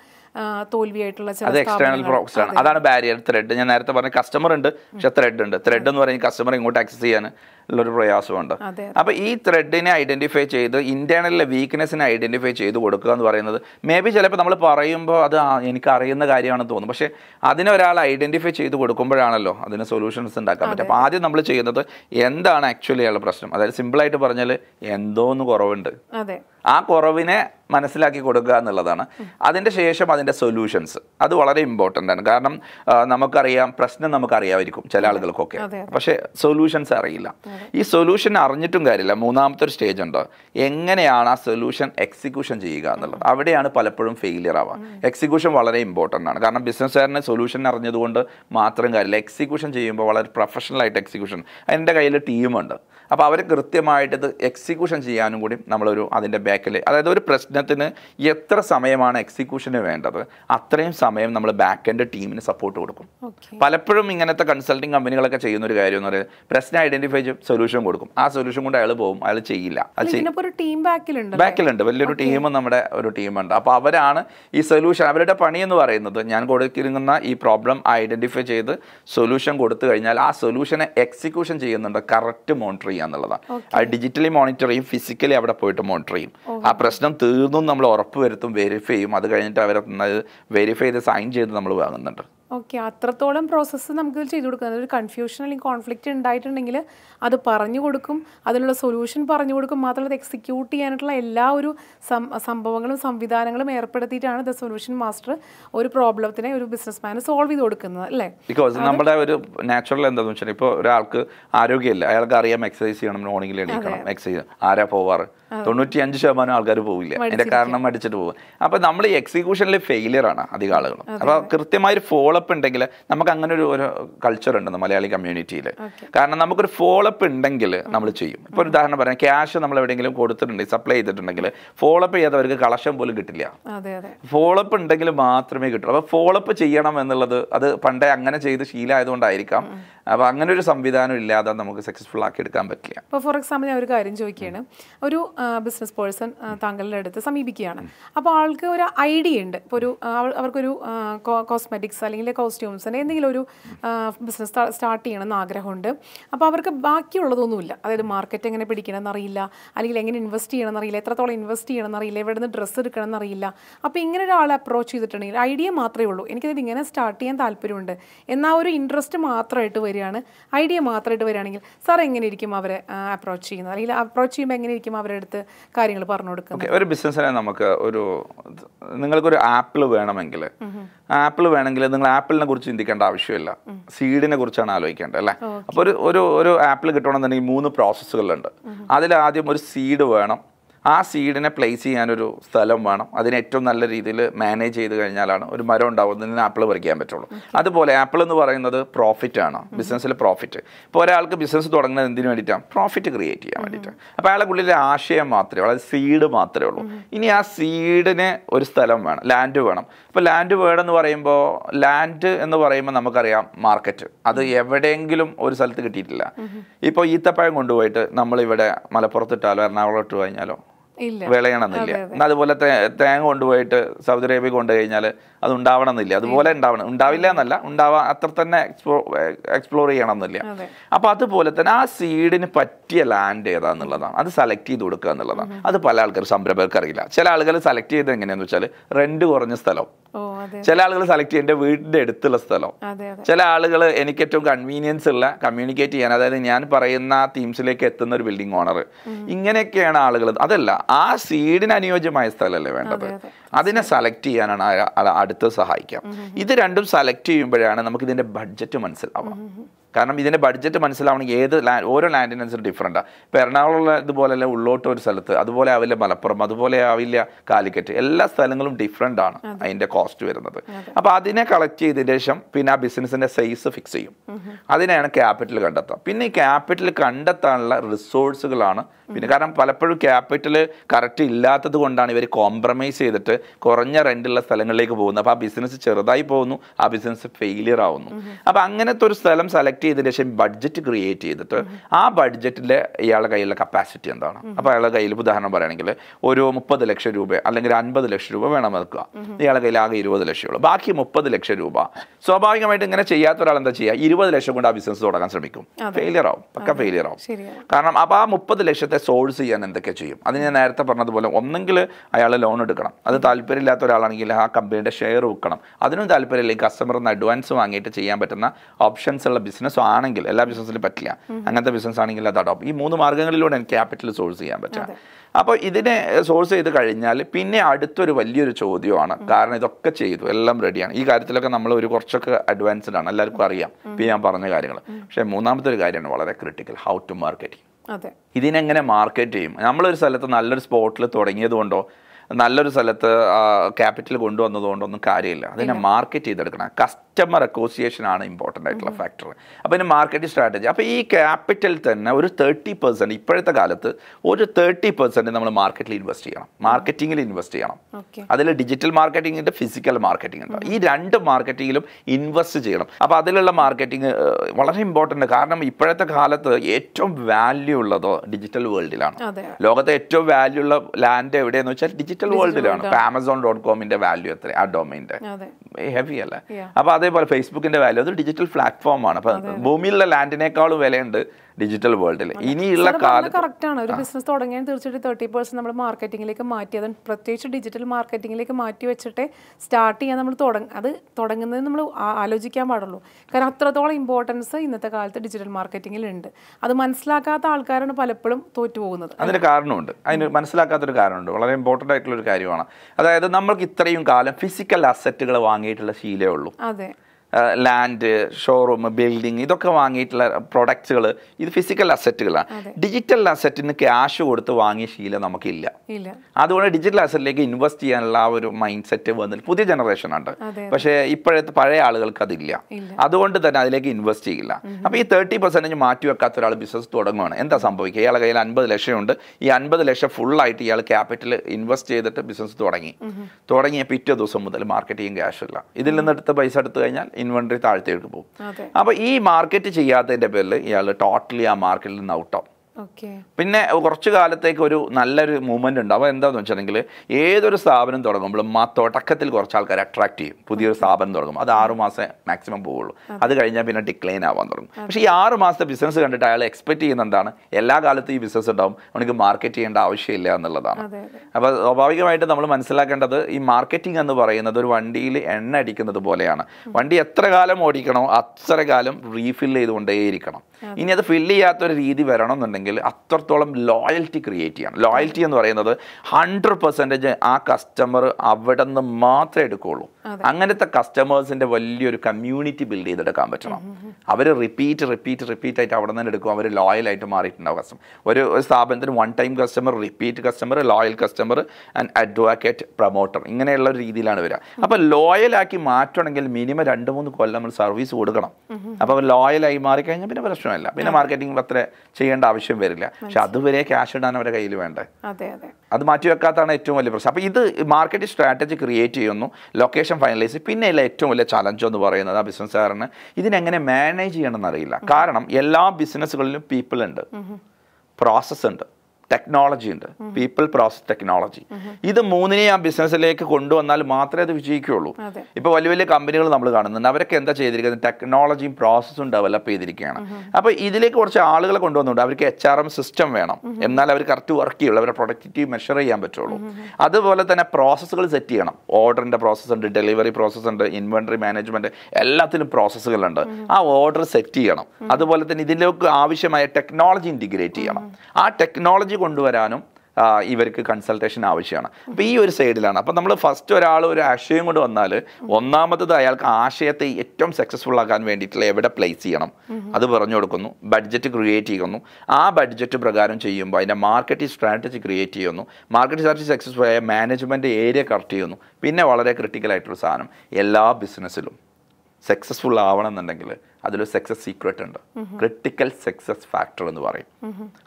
തോൽവിയായിട്ടുള്ള അത് എക്സ്റ്റേണൽ പ്രോക്സ് ആണ് അതാണ് ബാരിയർ ത്രെഡ് ഞാൻ നേരത്തെ പറഞ്ഞ കസ്റ്റമർ ഉണ്ട് പക്ഷെ ത്രെഡ് ഉണ്ട് ത്രെഡ് എന്ന് പറയുന്നത് കസ്റ്റമർ ഇങ്ങോട്ട് ആക്സസ് ചെയ്യാൻ ഉള്ളൊരു പ്രയാസമുണ്ട് അപ്പോൾ ഈ ത്രെഡിനെ ഐഡന്റിഫൈ ചെയ്ത് ഇന്റേണലിലെ വീക്ക്നെസ്സിനെ ഐഡന്റിഫൈ ചെയ്ത് കൊടുക്കുക എന്ന് പറയുന്നത് മേ ബി ചിലപ്പോൾ നമ്മൾ പറയുമ്പോൾ അത് എനിക്ക് അറിയുന്ന കാര്യമാണെന്ന് തോന്നും പക്ഷേ അതിനെ ഒരാൾ ചെയ്ത് കൊടുക്കുമ്പോഴാണല്ലോ അതിന് സൊല്യൂഷൻസ് ഉണ്ടാക്കാൻ പറ്റും അപ്പോൾ ആദ്യം നമ്മൾ ചെയ്യുന്നത് എന്താണ് ആക്ച്വലി അയാളുടെ പ്രശ്നം അതായത് സിമ്പിൾ ആയിട്ട് പറഞ്ഞാൽ എന്തോന്ന് കുറവുണ്ട് അതെ ആ കുറവിനെ മനസ്സിലാക്കി കൊടുക്കുക എന്നുള്ളതാണ് അതിൻ്റെ ശേഷം അതിൻ്റെ സൊല്യൂഷൻസ് അത് വളരെ ഇമ്പോർട്ടൻ്റ് ആണ് കാരണം നമുക്കറിയാം പ്രശ്നം നമുക്കറിയാമായിരിക്കും ചില ആളുകൾക്കൊക്കെ പക്ഷേ സൊല്യൂഷൻസ് അറിയില്ല ഈ സൊല്യൂഷൻ അറിഞ്ഞിട്ടും കാര്യമില്ല മൂന്നാമത്തെ ഒരു സ്റ്റേജ് ഉണ്ടോ എങ്ങനെയാണ് ആ സൊല്യൂഷൻ എക്സിക്യൂഷൻ ചെയ്യുക എന്നുള്ളത് അവിടെയാണ് പലപ്പോഴും ഫെയിലിയർ ആവുക എക്സിക്യൂഷൻ വളരെ ഇമ്പോർട്ടൻ്റ് ആണ് കാരണം ബിസിനസ്സുകാരന് സൊല്യൂഷൻ അറിഞ്ഞതുകൊണ്ട് മാത്രം കാര്യമില്ല എക്സിക്യൂഷൻ ചെയ്യുമ്പോൾ വളരെ പ്രൊഫഷണലായിട്ട് എക്സിക്യൂഷൻ എൻ്റെ കയ്യിൽ ടീമുണ്ട് അപ്പോൾ അവർ കൃത്യമായിട്ട് എക്സിക്യൂഷൻ ചെയ്യാനും കൂടി നമ്മളൊരു അതിൻ്റെ ബാക്കിൽ അതായത് ഒരു പ്രശ്നത്തിന് എത്ര സമയമാണ് എക്സിക്യൂഷന് വേണ്ടത് അത്രയും സമയം നമ്മൾ ബാക്ക് എൻ്റെ ടീമിന് സപ്പോർട്ട് കൊടുക്കും പലപ്പോഴും ഇങ്ങനത്തെ കൺസൾട്ടിങ് കമ്പനികളൊക്കെ ചെയ്യുന്ന ഒരു കാര്യം എന്ന് പറയുന്നത് പ്രശ്നം ഐഡന്റിഫൈ ചെയ്യും സൊല്യൂഷൻ കൊടുക്കും ആ സൊല്യൂഷൻ കൊണ്ട് അയാൾ പോകും അയാൾ ചെയ്യില്ല ബാക്കിലുണ്ട് വലിയൊരു ടീം നമ്മുടെ ഒരു ടീമുണ്ട് അപ്പോൾ അവരാണ് ഈ സൊല്യൂഷൻ അവരുടെ പണി എന്ന് പറയുന്നത് ഞാൻ കൊടുക്കുന്ന ഈ പ്രോബ്ലം ഐഡന്റിഫൈ ചെയ്ത് സൊല്യൂഷൻ കൊടുത്തു കഴിഞ്ഞാൽ ആ സൊല്യൂഷനെ എക്സിക്യൂഷൻ ചെയ്യുന്നുണ്ട് കറക്റ്റ് മോണിറ്റർ എന്നുള്ളതാണ് അത് ഡിജിറ്റലി മോണിറ്റർ ചെയ്യും ഫിസിക്കലി അവിടെ പോയിട്ട് മോണിറ്റർ ചെയ്യും ആ പ്രശ്നം തീർന്നും നമ്മൾ ഉറപ്പ് വരുത്തും വെരിഫൈ ചെയ്യും അത് കഴിഞ്ഞിട്ട് അവരെ വെരിഫൈ ചെയ്ത് സൈൻ ചെയ്ത് നമ്മൾ വാങ്ങുന്നുണ്ട് ഓക്കെ അത്രത്തോളം പ്രോസസ്സ് നമുക്ക് ചെയ്തു കൊടുക്കുന്നത് ഒരു കൺഫ്യൂഷൻ അല്ലെങ്കിൽ കോൺഫ്ലിക്റ്റ് ഉണ്ടായിട്ടുണ്ടെങ്കിൽ അത് പറഞ്ഞു കൊടുക്കും അതിനുള്ള സൊല്യൂഷൻ പറഞ്ഞു കൊടുക്കും മാത്രമല്ല എക്സിക്യൂട്ട് ചെയ്യാനായിട്ടുള്ള എല്ലാ ഒരു സംഭവങ്ങളും സംവിധാനങ്ങളും ഏർപ്പെടുത്തിയിട്ടാണ് ദ സൊല്യൂഷൻ മാസ്റ്റർ ഒരു പ്രോബ്ലത്തിനെ ഒരു മാന് സോൾവ് ചെയ്ത് കൊടുക്കുന്നത് അല്ലേ ബിക്കോസ് നമ്മുടെ ഒരു നാച്ചുറൽ എന്താണെന്ന് വെച്ചാൽ ഇപ്പോൾ ഒരാൾക്ക് ആരോഗ്യമില്ല അയാൾക്ക് അറിയാം എക്സസൈസ് ചെയ്യണം മോർണിംഗിൽ എണീക്കണം എക്സസൈസ് ആരാ പോവാറ് തൊണ്ണൂറ്റി അഞ്ച് ശതമാനം ആൾക്കാർ പോവില്ല അതിന്റെ കാരണം അടിച്ചിട്ട് പോകും അപ്പൊ നമ്മൾ എക്സിക്യൂഷനിൽ ഫെയിലിയർ ആണ് അധികം ആളുകളും അപ്പൊ ഒരു ഫോളോപ്പ് ഉണ്ടെങ്കിൽ നമുക്ക് അങ്ങനെ ഒരു ഒരു കൾച്ചർ ഉണ്ട് മലയാളി കമ്മ്യൂണിറ്റിയിൽ കാരണം നമുക്കൊരു ഫോളോപ്പ് ഉണ്ടെങ്കിൽ നമ്മൾ ചെയ്യും ഇപ്പൊ ഒരു ഉദാഹരണം പറയാം ക്യാഷ് നമ്മൾ എവിടെയെങ്കിലും കൊടുത്തിട്ടുണ്ടെങ്കിൽ സപ്ലൈ ചെയ്തിട്ടുണ്ടെങ്കിൽ ഫോളോപ്പ് ചെയ്യാത്തവർക്ക് കളക്ഷൻ പോലും കിട്ടില്ല ഫോളോപ്പ് ഉണ്ടെങ്കിൽ മാത്രമേ കിട്ടുള്ളൂ അപ്പൊ ഫോളോപ്പ് ചെയ്യണം എന്നുള്ളത് അത് പണ്ടേ അങ്ങനെ ചെയ്ത് ശീലമായതുകൊണ്ടായിരിക്കാം അപ്പോൾ അങ്ങനെ ഒരു സംവിധാനം ഇല്ലാതെ നമുക്ക് സക്സസ്ഫുൾ ആക്കി എടുക്കാൻ പറ്റില്ല അപ്പോൾ ഫോർ എക്സാമ്പിൾ ഞാൻ ഒരു കാര്യം ചോദിക്കുകയാണ് ഒരു ബിസിനസ് പേഴ്സൺ താങ്കളുടെ അടുത്ത് സമീപിക്കുകയാണ് അപ്പോൾ ആൾക്ക് ഒരു ഐഡിയ ഉണ്ട് ഇപ്പോൾ ഒരു അവർക്കൊരു കോസ്മെറ്റിക്സ് അല്ലെങ്കിൽ കോസ്റ്റ്യൂംസിന് എന്തെങ്കിലും ഒരു ബിസിനസ് സ്റ്റാർട്ട് ചെയ്യണമെന്ന് ആഗ്രഹമുണ്ട് അപ്പോൾ അവർക്ക് ബാക്കിയുള്ളതൊന്നുമില്ല അതായത് മാർക്കറ്റ് എങ്ങനെ അറിയില്ല അല്ലെങ്കിൽ എങ്ങനെ ഇൻവെസ്റ്റ് അറിയില്ല എത്രത്തോളം ഇൻവെസ്റ്റ് ചെയ്യണമെന്നറിയില്ല എവിടെ നിന്ന് ഡ്രസ്സ് അറിയില്ല അപ്പോൾ ഇങ്ങനെ ഒരാളെ അപ്രോച്ച് ചെയ്തിട്ടുണ്ടെങ്കിൽ ഐഡിയ മാത്രമേ ഉള്ളൂ എനിക്കത് ഇങ്ങനെ സ്റ്റാർട്ട് ചെയ്യാൻ താല്പര്യമുണ്ട് എന്നാൽ ഒരു ഇൻട്രസ്റ്റ് മാത്രമായിട്ട് വരിക വരികയാണ് ഐഡിയ മാത്രമായിട്ട് വരികയാണെങ്കിൽ സാർ ഇരിക്കും അവരെ അപ്രോച്ച് ചെയ്യുന്നത് അല്ലെങ്കിൽ അപ്രോച്ച് ചെയ്യുമ്പോൾ എങ്ങനെ ഇരിക്കും അവരുടെ അടുത്ത് കാര്യങ്ങൾ പറഞ്ഞു കൊടുക്കുന്നത് ഒരു ബിസിനസ്സിനെ നമുക്ക് ഒരു നിങ്ങൾക്കൊരു ആപ്പിൾ വേണമെങ്കിൽ ആപ്പിൾ വേണമെങ്കിൽ നിങ്ങൾ ആപ്പിളിനെ കുറിച്ച് ചിന്തിക്കേണ്ട ആവശ്യമില്ല സീഡിനെ കുറിച്ചാണ് ആലോചിക്കേണ്ടത് അല്ലേ അപ്പോൾ ഒരു ഒരു ഒരു ആപ്പിൾ കിട്ടണമെന്നുണ്ടെങ്കിൽ മൂന്ന് പ്രോസസ്സുകളുണ്ട് അതിൽ ആദ്യം ഒരു സീഡ് വേണം ആ സീഡിനെ പ്ലേസ് ചെയ്യാനൊരു സ്ഥലം വേണം അതിനെ ഏറ്റവും നല്ല രീതിയിൽ മാനേജ് ചെയ്ത് കഴിഞ്ഞാലാണ് ഒരു മരം ഉണ്ടാവുന്നത് നിന്ന് ആപ്പിൾ പറിക്കാൻ പറ്റുള്ളൂ അതുപോലെ ആപ്പിൾ എന്ന് പറയുന്നത് പ്രോഫിറ്റ് ആണ് ബിസിനസ്സിൽ പ്രോഫിറ്റ് ഇപ്പോൾ ഒരാൾക്ക് ബിസിനസ് തുടങ്ങുന്നത് എന്തിനു വേണ്ടിയിട്ടാണ് പ്രോഫിറ്റ് ക്രിയേറ്റ് ചെയ്യാൻ വേണ്ടിയിട്ട് അപ്പോൾ അയാളെ ഉള്ളിലെ ആശയം മാത്രമേ ഉള്ളൂ സീഡ് മാത്രമേ ഉള്ളൂ ഇനി ആ സീഡിന് ഒരു സ്ഥലം വേണം ലാൻഡ് വേണം ഇപ്പോൾ ലാൻഡ് വേർഡ് എന്ന് പറയുമ്പോൾ ലാൻഡ് എന്ന് പറയുമ്പോൾ നമുക്കറിയാം മാർക്കറ്റ് അത് എവിടെയെങ്കിലും ഒരു സ്ഥലത്ത് കിട്ടിയിട്ടില്ല ഇപ്പോൾ ഈത്തപ്പഴം കൊണ്ടുപോയിട്ട് നമ്മളിവിടെ മലപ്പുറത്തിട്ടാലോ എറണാകുളം ഇട്ട് കഴിഞ്ഞാലോ വിളയണമെന്നില്ല എന്നാൽ അതുപോലെ തേങ്ങ കൊണ്ടുപോയിട്ട് സൗദി അറേബ്യ കൊണ്ടു കഴിഞ്ഞാൽ അത് ഉണ്ടാവണമെന്നില്ല അതുപോലെ ഉണ്ടാവണം ഉണ്ടാവില്ല എന്നല്ല ഉണ്ടാവാ അത്ര തന്നെ എക്സ്പ്ലോ എക്സ്പ്ലോർ എന്നില്ല അപ്പോൾ അതുപോലെ തന്നെ ആ സീഡിന് പറ്റിയ ലാൻഡ് ഏതാന്നുള്ളതാണ് അത് സെലക്ട് ചെയ്ത് കൊടുക്കുക എന്നുള്ളതാണ് അത് പല ആൾക്കാർ സംരംഭകർക്ക് അറിയില്ല ചില ആളുകൾ സെലക്ട് ചെയ്ത് എങ്ങനെയാന്ന് വെച്ചാൽ റെന്റ് കുറഞ്ഞ സ്ഥലം ചില ആളുകൾ സെലക്ട് ചെയ്യേണ്ട വീടിന്റെ അടുത്തുള്ള സ്ഥലം ചില ആളുകൾ എനിക്ക് ഏറ്റവും കൺവീനിയൻസ് ഉള്ള കമ്മ്യൂണിക്കേറ്റ് ചെയ്യാൻ അതായത് ഞാൻ പറയുന്ന തീംസിലേക്ക് എത്തുന്ന ഒരു ബിൽഡിംഗ് ഓണർ ഇങ്ങനെയൊക്കെയാണ് ആളുകൾ അതല്ല ആ സീഡിന് അനുയോജ്യമായ സ്ഥലമല്ലേ വേണ്ടത് അതിനെ സെലക്ട് ചെയ്യാനാണ് അടുത്ത് സഹായിക്കാം ഇത് രണ്ടും സെലക്ട് ചെയ്യുമ്പോഴാണ് നമുക്ക് ഇതിന്റെ ബഡ്ജറ്റ് മനസ്സിലാവാം കാരണം ഇതിൻ്റെ ബഡ്ജറ്റ് മനസ്സിലാവണമെങ്കിൽ ഏത് ലാൻഡ് ഓരോ ലാൻഡിനനുസരിച്ച് ഡിഫറെൻറ്റാണ് ഇപ്പോൾ എറണാകുളം ഇതുപോലെയല്ല ഉള്ളോട്ട് ഒരു സ്ഥലത്ത് അതുപോലെ ആവില്ല മലപ്പുറം അതുപോലെ ആവില്ല കാലിക്കറ്റ് എല്ലാ സ്ഥലങ്ങളും ഡിഫറെൻ്റ് ആണ് അതിൻ്റെ കോസ്റ്റ് വരുന്നത് അപ്പോൾ അതിനെ കളക്ട് ചെയ്തതിന് ശേഷം പിന്നെ ആ ബിസിനസ്സിൻ്റെ സൈസ് ഫിക്സ് ചെയ്യും അതിനെയാണ് ക്യാപിറ്റൽ കണ്ടെത്തുക പിന്നെ ഈ ക്യാപിറ്റൽ കണ്ടെത്താനുള്ള റിസോഴ്സുകളാണ് പിന്നെ കാരണം പലപ്പോഴും ക്യാപിറ്റൽ കറക്റ്റ് ഇല്ലാത്തത് കൊണ്ടാണ് ഇവർ കോംപ്രമൈസ് ചെയ്തിട്ട് കുറഞ്ഞ റെൻറ്റുള്ള സ്ഥലങ്ങളിലേക്ക് പോകുന്നത് അപ്പോൾ ആ ബിസിനസ് ചെറുതായി പോകുന്നു ആ ബിസിനസ് ഫെയിലിയർ ആവുന്നു അപ്പോൾ അങ്ങനത്തെ ഒരു സ്ഥലം സെലക്ട് സെലക്ട് ചെയ്തതിന് ശേഷം ബഡ്ജറ്റ് ക്രിയേറ്റ് ചെയ്തിട്ട് ആ ബഡ്ജറ്റിൽ ഇയാളുടെ കയ്യിലുള്ള കപ്പാസിറ്റി എന്താണ് അപ്പോൾ അയാളുടെ കയ്യിൽ ഉദാഹരണം പറയുകയാണെങ്കിൽ ഒരു മുപ്പത് ലക്ഷം രൂപ അല്ലെങ്കിൽ അൻപത് ലക്ഷം രൂപ വേണം വെക്കുക ഇയാളുടെ കയ്യിൽ ആകെ ഇരുപത് ലക്ഷമുള്ളൂ ബാക്കി മുപ്പത് ലക്ഷം രൂപ സ്വാഭാവികമായിട്ട് ഇങ്ങനെ ചെയ്യാത്ത ഒരാൾ എന്താ ചെയ്യുക ഇരുപത് ലക്ഷം കൊണ്ട് ആ ബിസിനസ് തുടങ്ങാൻ ശ്രമിക്കും ഫെയിലിയർ ആവും പക്ക ഫെയിലിയർ ആവും കാരണം അപ്പം ആ മുപ്പത് ലക്ഷത്തെ സോഴ്സ് ചെയ്യാൻ എന്തൊക്കെ ചെയ്യും അത് ഞാൻ നേരത്തെ പറഞ്ഞതുപോലെ ഒന്നെങ്കിൽ അയാൾ ലോൺ എടുക്കണം അത് താല്പര്യമില്ലാത്ത ഒരാളാണെങ്കിൽ ആ കമ്പനിയുടെ ഷെയർ വിൽക്കണം അതിനും താല്പര്യമില്ലെങ്കിൽ കസ്റ്റമറിൽ നിന്ന് അഡ്വാൻസ് വാങ്ങിയിട്ട് ചെയ്യാൻ പറ്റുന്ന ഓപ്ഷൻസ് ഉള്ള ബിസിനസ് ബിസിനസ്സും ആണെങ്കിൽ എല്ലാ ബിസിനസ്സിലും പറ്റില്ല അങ്ങനത്തെ ബിസിനസ് ആണെങ്കിൽ അത് അഡോപ്റ്റ് ഈ മൂന്ന് മാർഗ്ഗങ്ങളിലൂടെ എനിക്ക് ക്യാപിറ്റൽ സോഴ്സ് ചെയ്യാൻ പറ്റുക അപ്പോൾ ഇതിനെ സോഴ്സ് ചെയ്ത് കഴിഞ്ഞാൽ പിന്നെ അടുത്തൊരു വലിയൊരു ചോദ്യമാണ് കാരണം ഇതൊക്കെ ചെയ്തു എല്ലാം റെഡിയാണ് ഈ കാര്യത്തിലൊക്കെ നമ്മൾ ഒരു കുറച്ചൊക്കെ അഡ്വാൻസ്ഡ് ആണ് എല്ലാവർക്കും അറിയാം ഇപ്പം ഞാൻ പറഞ്ഞ കാര്യങ്ങൾ പക്ഷേ മൂന്നാമത്തെ ഒരു കാര്യമാണ് വളരെ ക്രിട്ടിക്കൽ ഹൗ ടു മാർക്കറ്റ് ഇതിനെങ്ങനെ മാർക്കറ്റ് ചെയ്യും നമ്മളൊരു സ്ഥലത്ത് നല്ലൊരു സ്പോട്ടിൽ തുടങ്ങിയത് കൊണ്ടോ നല്ലൊരു സ്ഥലത്ത് ക്യാപിറ്റൽ കൊണ്ടുവന്നതുകൊണ്ടൊന്നും കാര്യമില്ല അതിനെ മാർക്കറ്റ് ചെയ്തെടുക്കണം കസ്റ്റമർ അക്കോസിയേഷൻ ആണ് ഇമ്പോർട്ടൻ്റ് ആയിട്ടുള്ള ഫാക്ടർ അപ്പോൾ ഇതിന് മാർക്കറ്റ് സ്ട്രാറ്റജി അപ്പോൾ ഈ ക്യാപിറ്റൽ തന്നെ ഒരു തേർട്ടി പെർസെൻറ്റ് ഇപ്പോഴത്തെ കാലത്ത് ഒരു തേർട്ടി പെർസെൻറ്റ് നമ്മൾ മാർക്കറ്റിൽ ഇൻവെസ്റ്റ് ചെയ്യണം മാർക്കറ്റിങ്ങിൽ ഇൻവെസ്റ്റ് ചെയ്യണം അതിൽ ഡിജിറ്റൽ മാർക്കറ്റിംഗ് ഉണ്ട് ഫിസിക്കൽ മാർക്കറ്റിംഗ് ഉണ്ട് ഈ രണ്ട് മാർക്കറ്റിങ്ങിലും ഇൻവെസ്റ്റ് ചെയ്യണം അപ്പോൾ അതിലുള്ള മാർക്കറ്റിംഗ് വളരെ ഇമ്പോർട്ടൻ്റ് കാരണം ഇപ്പോഴത്തെ കാലത്ത് ഏറ്റവും വാല്യൂ ഉള്ളതോ ഡിജിറ്റൽ വേൾഡിലാണ് ലോകത്തെ ഏറ്റവും വാല്യൂ ഉള്ള ലാൻഡ് എവിടെയെന്ന് വെച്ചാൽ ഡിജിറ്റൽ ഡിജിറ്റൽ വേൾഡിലാണ് ആമസോൺ ഡോട്ട് കോമിന്റെ വാല്യൂ എത്ര ആ ഡൊമൈൻ്റെ ഹെവി അല്ല അപ്പോൾ അതേപോലെ ഫേസ്ബുക്കിന്റെ വാല്യൂ അതൊരു ഡിജിറ്റൽ പ്ലാറ്റ്ഫോം ആണ് ഭൂമിയിലുള്ള ലാൻഡിനേക്കാളും വിലയുണ്ട് ഡിജിറ്റൽ വേൾഡിൽ ഇനിയുള്ള കാലം കറക്റ്റാണ് ഒരു ബിസിനസ് തുടങ്ങിയാൽ തീർച്ചയായിട്ടും തേർട്ടി പെർസെന്റ് നമ്മൾ മാർക്കറ്റിംഗിലേക്ക് മാറ്റി അത് പ്രത്യേകിച്ച് ഡിജിറ്റൽ മാർക്കറ്റിംഗിലേക്ക് മാറ്റി വെച്ചിട്ട് സ്റ്റാർട്ട് ചെയ്യാൻ നമ്മൾ തുടങ്ങ അത് തുടങ്ങുന്നത് നമ്മൾ ആലോചിക്കാൻ പാടുള്ളൂ കാരണം അത്രത്തോളം ഇമ്പോർട്ടൻസ് ഇന്നത്തെ കാലത്ത് ഡിജിറ്റൽ മാർക്കറ്റിംഗിൽ ഉണ്ട് അത് മനസ്സിലാക്കാത്ത ആൾക്കാരാണ് പലപ്പോഴും തോറ്റുപോകുന്നത് അതിന് കാരണമുണ്ട് അതിന് മനസ്സിലാക്കാത്തൊരു കാരണമുണ്ട് വളരെ ഇമ്പോർട്ടൻ്റ് ആയിട്ടുള്ള ഒരു കാര്യമാണ് അതായത് നമ്മൾക്ക് ഇത്രയും കാലം ഫിസിക്കൽ അസറ്റുകൾ വാങ്ങി വാങ്ങിയിട്ടുള്ള ശീലേ ഉള്ളൂ ലാൻഡ് ഷോറൂം ബിൽഡിംഗ് ഇതൊക്കെ വാങ്ങിയിട്ടുള്ള പ്രൊഡക്ട്സുകൾ ഇത് ഫിസിക്കൽ അസറ്റുകളാണ് ഡിജിറ്റൽ അസറ്റിന് ക്യാഷ് കൊടുത്ത് വാങ്ങിയ ശീലം നമുക്കില്ല അതുകൊണ്ട് ഡിജിറ്റൽ അസറ്റിലേക്ക് ഇൻവെസ്റ്റ് ചെയ്യാനുള്ള ആ ഒരു മൈൻഡ് സെറ്റ് വന്നിട്ട് പുതിയ ജനറേഷൻ ഉണ്ട് പക്ഷേ ഇപ്പോഴത്തെ പഴയ ആളുകൾക്ക് അതില്ല അതുകൊണ്ട് തന്നെ അതിലേക്ക് ഇൻവെസ്റ്റ് ചെയ്യില്ല അപ്പോൾ ഈ തേർട്ടി പെർസെൻറ്റേജ് മാറ്റി വെക്കാത്ത ഒരാൾ ബിസിനസ് തുടങ്ങുകയാണ് എന്താ സംഭവിക്കുക ഇയാളെ കയ്യിൽ അൻപത് ലക്ഷമുണ്ട് ഈ അൻപത് ലക്ഷം ഫുള്ളായിട്ട് ഇയാൾ ക്യാപിറ്റൽ ഇൻവെസ്റ്റ് ചെയ്തിട്ട് ബിസിനസ് തുടങ്ങി തുടങ്ങിയ പിറ്റേ ദിവസം മുതൽ മാർക്കറ്റിംഗ് ക്യാഷ് ഇല്ല ഇതിൽ നിന്ന് എടുത്ത പൈസ എടുത്തു കഴിഞ്ഞാൽ ഇൻവെൻട്രി താഴ്ത്തേക്ക് പോകും അപ്പോൾ ഈ മാർക്കറ്റ് ചെയ്യാത്തതിൻ്റെ പേരിൽ ഇയാൾ ടോട്ടലി ആ മാർക്കറ്റിൽ നിന്ന് ഔട്ടാവും പിന്നെ കുറച്ചു കാലത്തേക്ക് ഒരു നല്ലൊരു മൂവ്മെന്റ് ഉണ്ട് അപ്പോൾ എന്താണെന്ന് വെച്ചിട്ടുണ്ടെങ്കിൽ ഏതൊരു സ്ഥാപനം തുടങ്ങുമ്പോഴും ആ തുടക്കത്തിൽ കുറച്ച് ആൾക്കാർ അട്രാക്ട് ചെയ്യും പുതിയൊരു സ്ഥാപനം തുടങ്ങും അത് ആറ് മാസം മാക്സിമം പോവുള്ളൂ അത് കഴിഞ്ഞാൽ പിന്നെ ഡിക്ലൈൻ ആവാൻ തുടങ്ങും പക്ഷേ ഈ ആറ് മാസത്തെ ബിസിനസ് കണ്ടിട്ട് അയാൾ എക്സ്പെക്ട് ചെയ്യുന്ന എന്താണ് എല്ലാ കാലത്തും ഈ ബിസിനസ് ഉണ്ടാവും അവനിക്ക് മാർക്കറ്റ് ചെയ്യേണ്ട ആവശ്യമില്ല എന്നുള്ളതാണ് അപ്പോൾ സ്വാഭാവികമായിട്ട് നമ്മൾ മനസ്സിലാക്കേണ്ടത് ഈ മാർക്കറ്റിംഗ് എന്ന് പറയുന്നത് ഒരു വണ്ടിയിൽ എണ്ണ അടിക്കുന്നത് പോലെയാണ് വണ്ടി എത്ര കാലം ഓടിക്കണോ അത്ര കാലം റീഫിൽ ചെയ്തുകൊണ്ടേയിരിക്കണം ഇനി അത് ഫില്ല് ചെയ്യാത്തൊരു രീതി വരണം ആണെങ്കിൽ അത്രത്തോളം ലോയൽറ്റി ക്രിയേറ്റ് ചെയ്യണം ലോയൽറ്റി എന്ന് പറയുന്നത് ഹൺഡ്രഡ് പെർസെൻറ്റേജ് ആ കസ്റ്റമർ അവിടെ നിന്ന് മാത്രമേ എടുക്കുകയുള്ളൂ അങ്ങനത്തെ കസ്റ്റമേഴ്സിൻ്റെ വലിയൊരു കമ്മ്യൂണിറ്റി ബിൽഡ് ചെയ്തെടുക്കാൻ പറ്റണം അവർ റിപ്പീറ്റ് റിപ്പീറ്റ് റിപ്പീറ്റ് ആയിട്ട് അവിടെ നിന്ന് എടുക്കും അവർ ആയിട്ട് മാറിയിട്ടുണ്ടാവും കസ്റ്റമർ ഒരു സ്ഥാപനത്തിന് one time customer repeat customer loyal customer and advocate promoter ഇങ്ങനെയുള്ള ഒരു രീതിയിലാണ് വരിക അപ്പോൾ ലോയലാക്കി മാറ്റണമെങ്കിൽ മിനിമം രണ്ട് മൂന്ന് കൊല്ലം നമ്മൾ സർവീസ് കൊടുക്കണം അപ്പോൾ ലോയലായി മാറിക്കഴിഞ്ഞാൽ പിന്നെ പ്രശ്നമില്ല പിന്നെ മാർക്കറ്റിംഗ് അത്ര ചെയ്യേണ്ട ആവശ്യം ആവശ്യം വരില്ല പക്ഷെ അതുവരെ ക്യാഷ് ഇടാൻ അവരുടെ കയ്യിൽ വേണ്ടത് അത് മാറ്റി വെക്കാത്തതാണ് ഏറ്റവും വലിയ പ്രശ്നം അപ്പോൾ ഇത് മാർക്കറ്റ് സ്ട്രാറ്റജി ക്രിയേറ്റ് ചെയ്യുന്നു ലൊക്കേഷൻ ഫൈനലൈസ് പിന്നെ ഇല്ല ഏറ്റവും വലിയ ചലഞ്ചോ എന്ന് പറയുന്നത് ആ ബിസിനസ്സുകാരന് ഇതിനെങ്ങനെ മാനേജ് ചെയ്യണമെന്ന് അറിയില്ല കാരണം എല്ലാ ബിസിനസ്സുകളിലും പീപ്പിൾ ഉണ്ട് പ്രോസസ്സ് ഉണ്ട് ടെക്നോളജി ഉണ്ട് പീപ്പിൾ പ്രോസസ് ടെക്നോളജി ഇത് മൂന്നിനെ ആ ബിസിനസ്സിലേക്ക് കൊണ്ടുവന്നാൽ മാത്രമേ അത് വിജയിക്കുകയുള്ളൂ ഇപ്പോൾ വലിയ വലിയ കമ്പനികൾ നമ്മൾ കാണുന്നുണ്ട് അവരൊക്കെ എന്താ ചെയ്തിരിക്കുന്നത് ടെക്നോളജിയും പ്രോസസ്സും ഡെവലപ്പ് ചെയ്തിരിക്കുകയാണ് അപ്പോൾ ഇതിലേക്ക് കുറച്ച് ആളുകളെ കൊണ്ടുവന്നുണ്ട് അവർക്ക് എച്ച് ആർ എം സിസ്റ്റം വേണം എന്നാൽ അവർ കറക്റ്റ് വർക്ക് ചെയ്യുള്ളൂ അവരുടെ പ്രൊഡക്ടിവിറ്റി മെഷർ ചെയ്യാൻ പറ്റുള്ളൂ അതുപോലെ തന്നെ പ്രോസസ്സുകൾ സെറ്റ് ചെയ്യണം ഓർഡറിൻ്റെ പ്രോസസ്സ് ഉണ്ട് ഡെലിവറി പ്രോസസ്സ് ഉണ്ട് ഇൻവെൻട്രി മാനേജ്മെൻറ്റ് എല്ലാത്തിലും പ്രോസസ്സുകളുണ്ട് ആ ഓർഡർ സെറ്റ് ചെയ്യണം അതുപോലെ തന്നെ ഇതിലേക്ക് ആവശ്യമായ ടെക്നോളജി ഇൻറ്റിഗ്രേറ്റ് ചെയ്യണം ആ ടെക്നോളജി കൊണ്ടുവരാനും ഇവർക്ക് കൺസൾട്ടേഷൻ ആവശ്യമാണ് അപ്പോൾ ഈ ഒരു സൈഡിലാണ് അപ്പോൾ നമ്മൾ ഫസ്റ്റ് ഒരാൾ ഒരു ആശയം കൊണ്ട് വന്നാൽ ഒന്നാമത്തത് അയാൾക്ക് ആശയത്തെ ഏറ്റവും സക്സസ്ഫുൾ ആക്കാൻ വേണ്ടിയിട്ടുള്ള എവിടെ പ്ലേസ് ചെയ്യണം അത് പറഞ്ഞു കൊടുക്കുന്നു ബഡ്ജറ്റ് ക്രിയേറ്റ് ചെയ്യുന്നു ആ ബഡ്ജറ്റ് പ്രകാരം ചെയ്യുമ്പോൾ അതിൻ്റെ മാർക്കറ്റിംഗ് സ്ട്രാറ്റജി ക്രിയേറ്റ് ചെയ്യുന്നു മാർക്കറ്റ് സ്ട്രാറ്റജി സക്സസ്ഫുൾ ആയ മാനേജ്മെൻറ്റ് ഏരിയ കറക്റ്റ് ചെയ്യുന്നു പിന്നെ വളരെ ക്രിട്ടിക്കലായിട്ടുള്ള സാധനം എല്ലാ ബിസിനസ്സിലും സക്സസ്ഫുൾ ആവണം എന്നുണ്ടെങ്കിൽ അതിലൊരു സക്സസ് സീക്രട്ട് ഉണ്ട് ക്രിട്ടിക്കൽ സക്സസ് ഫാക്ടർ എന്ന് പറയും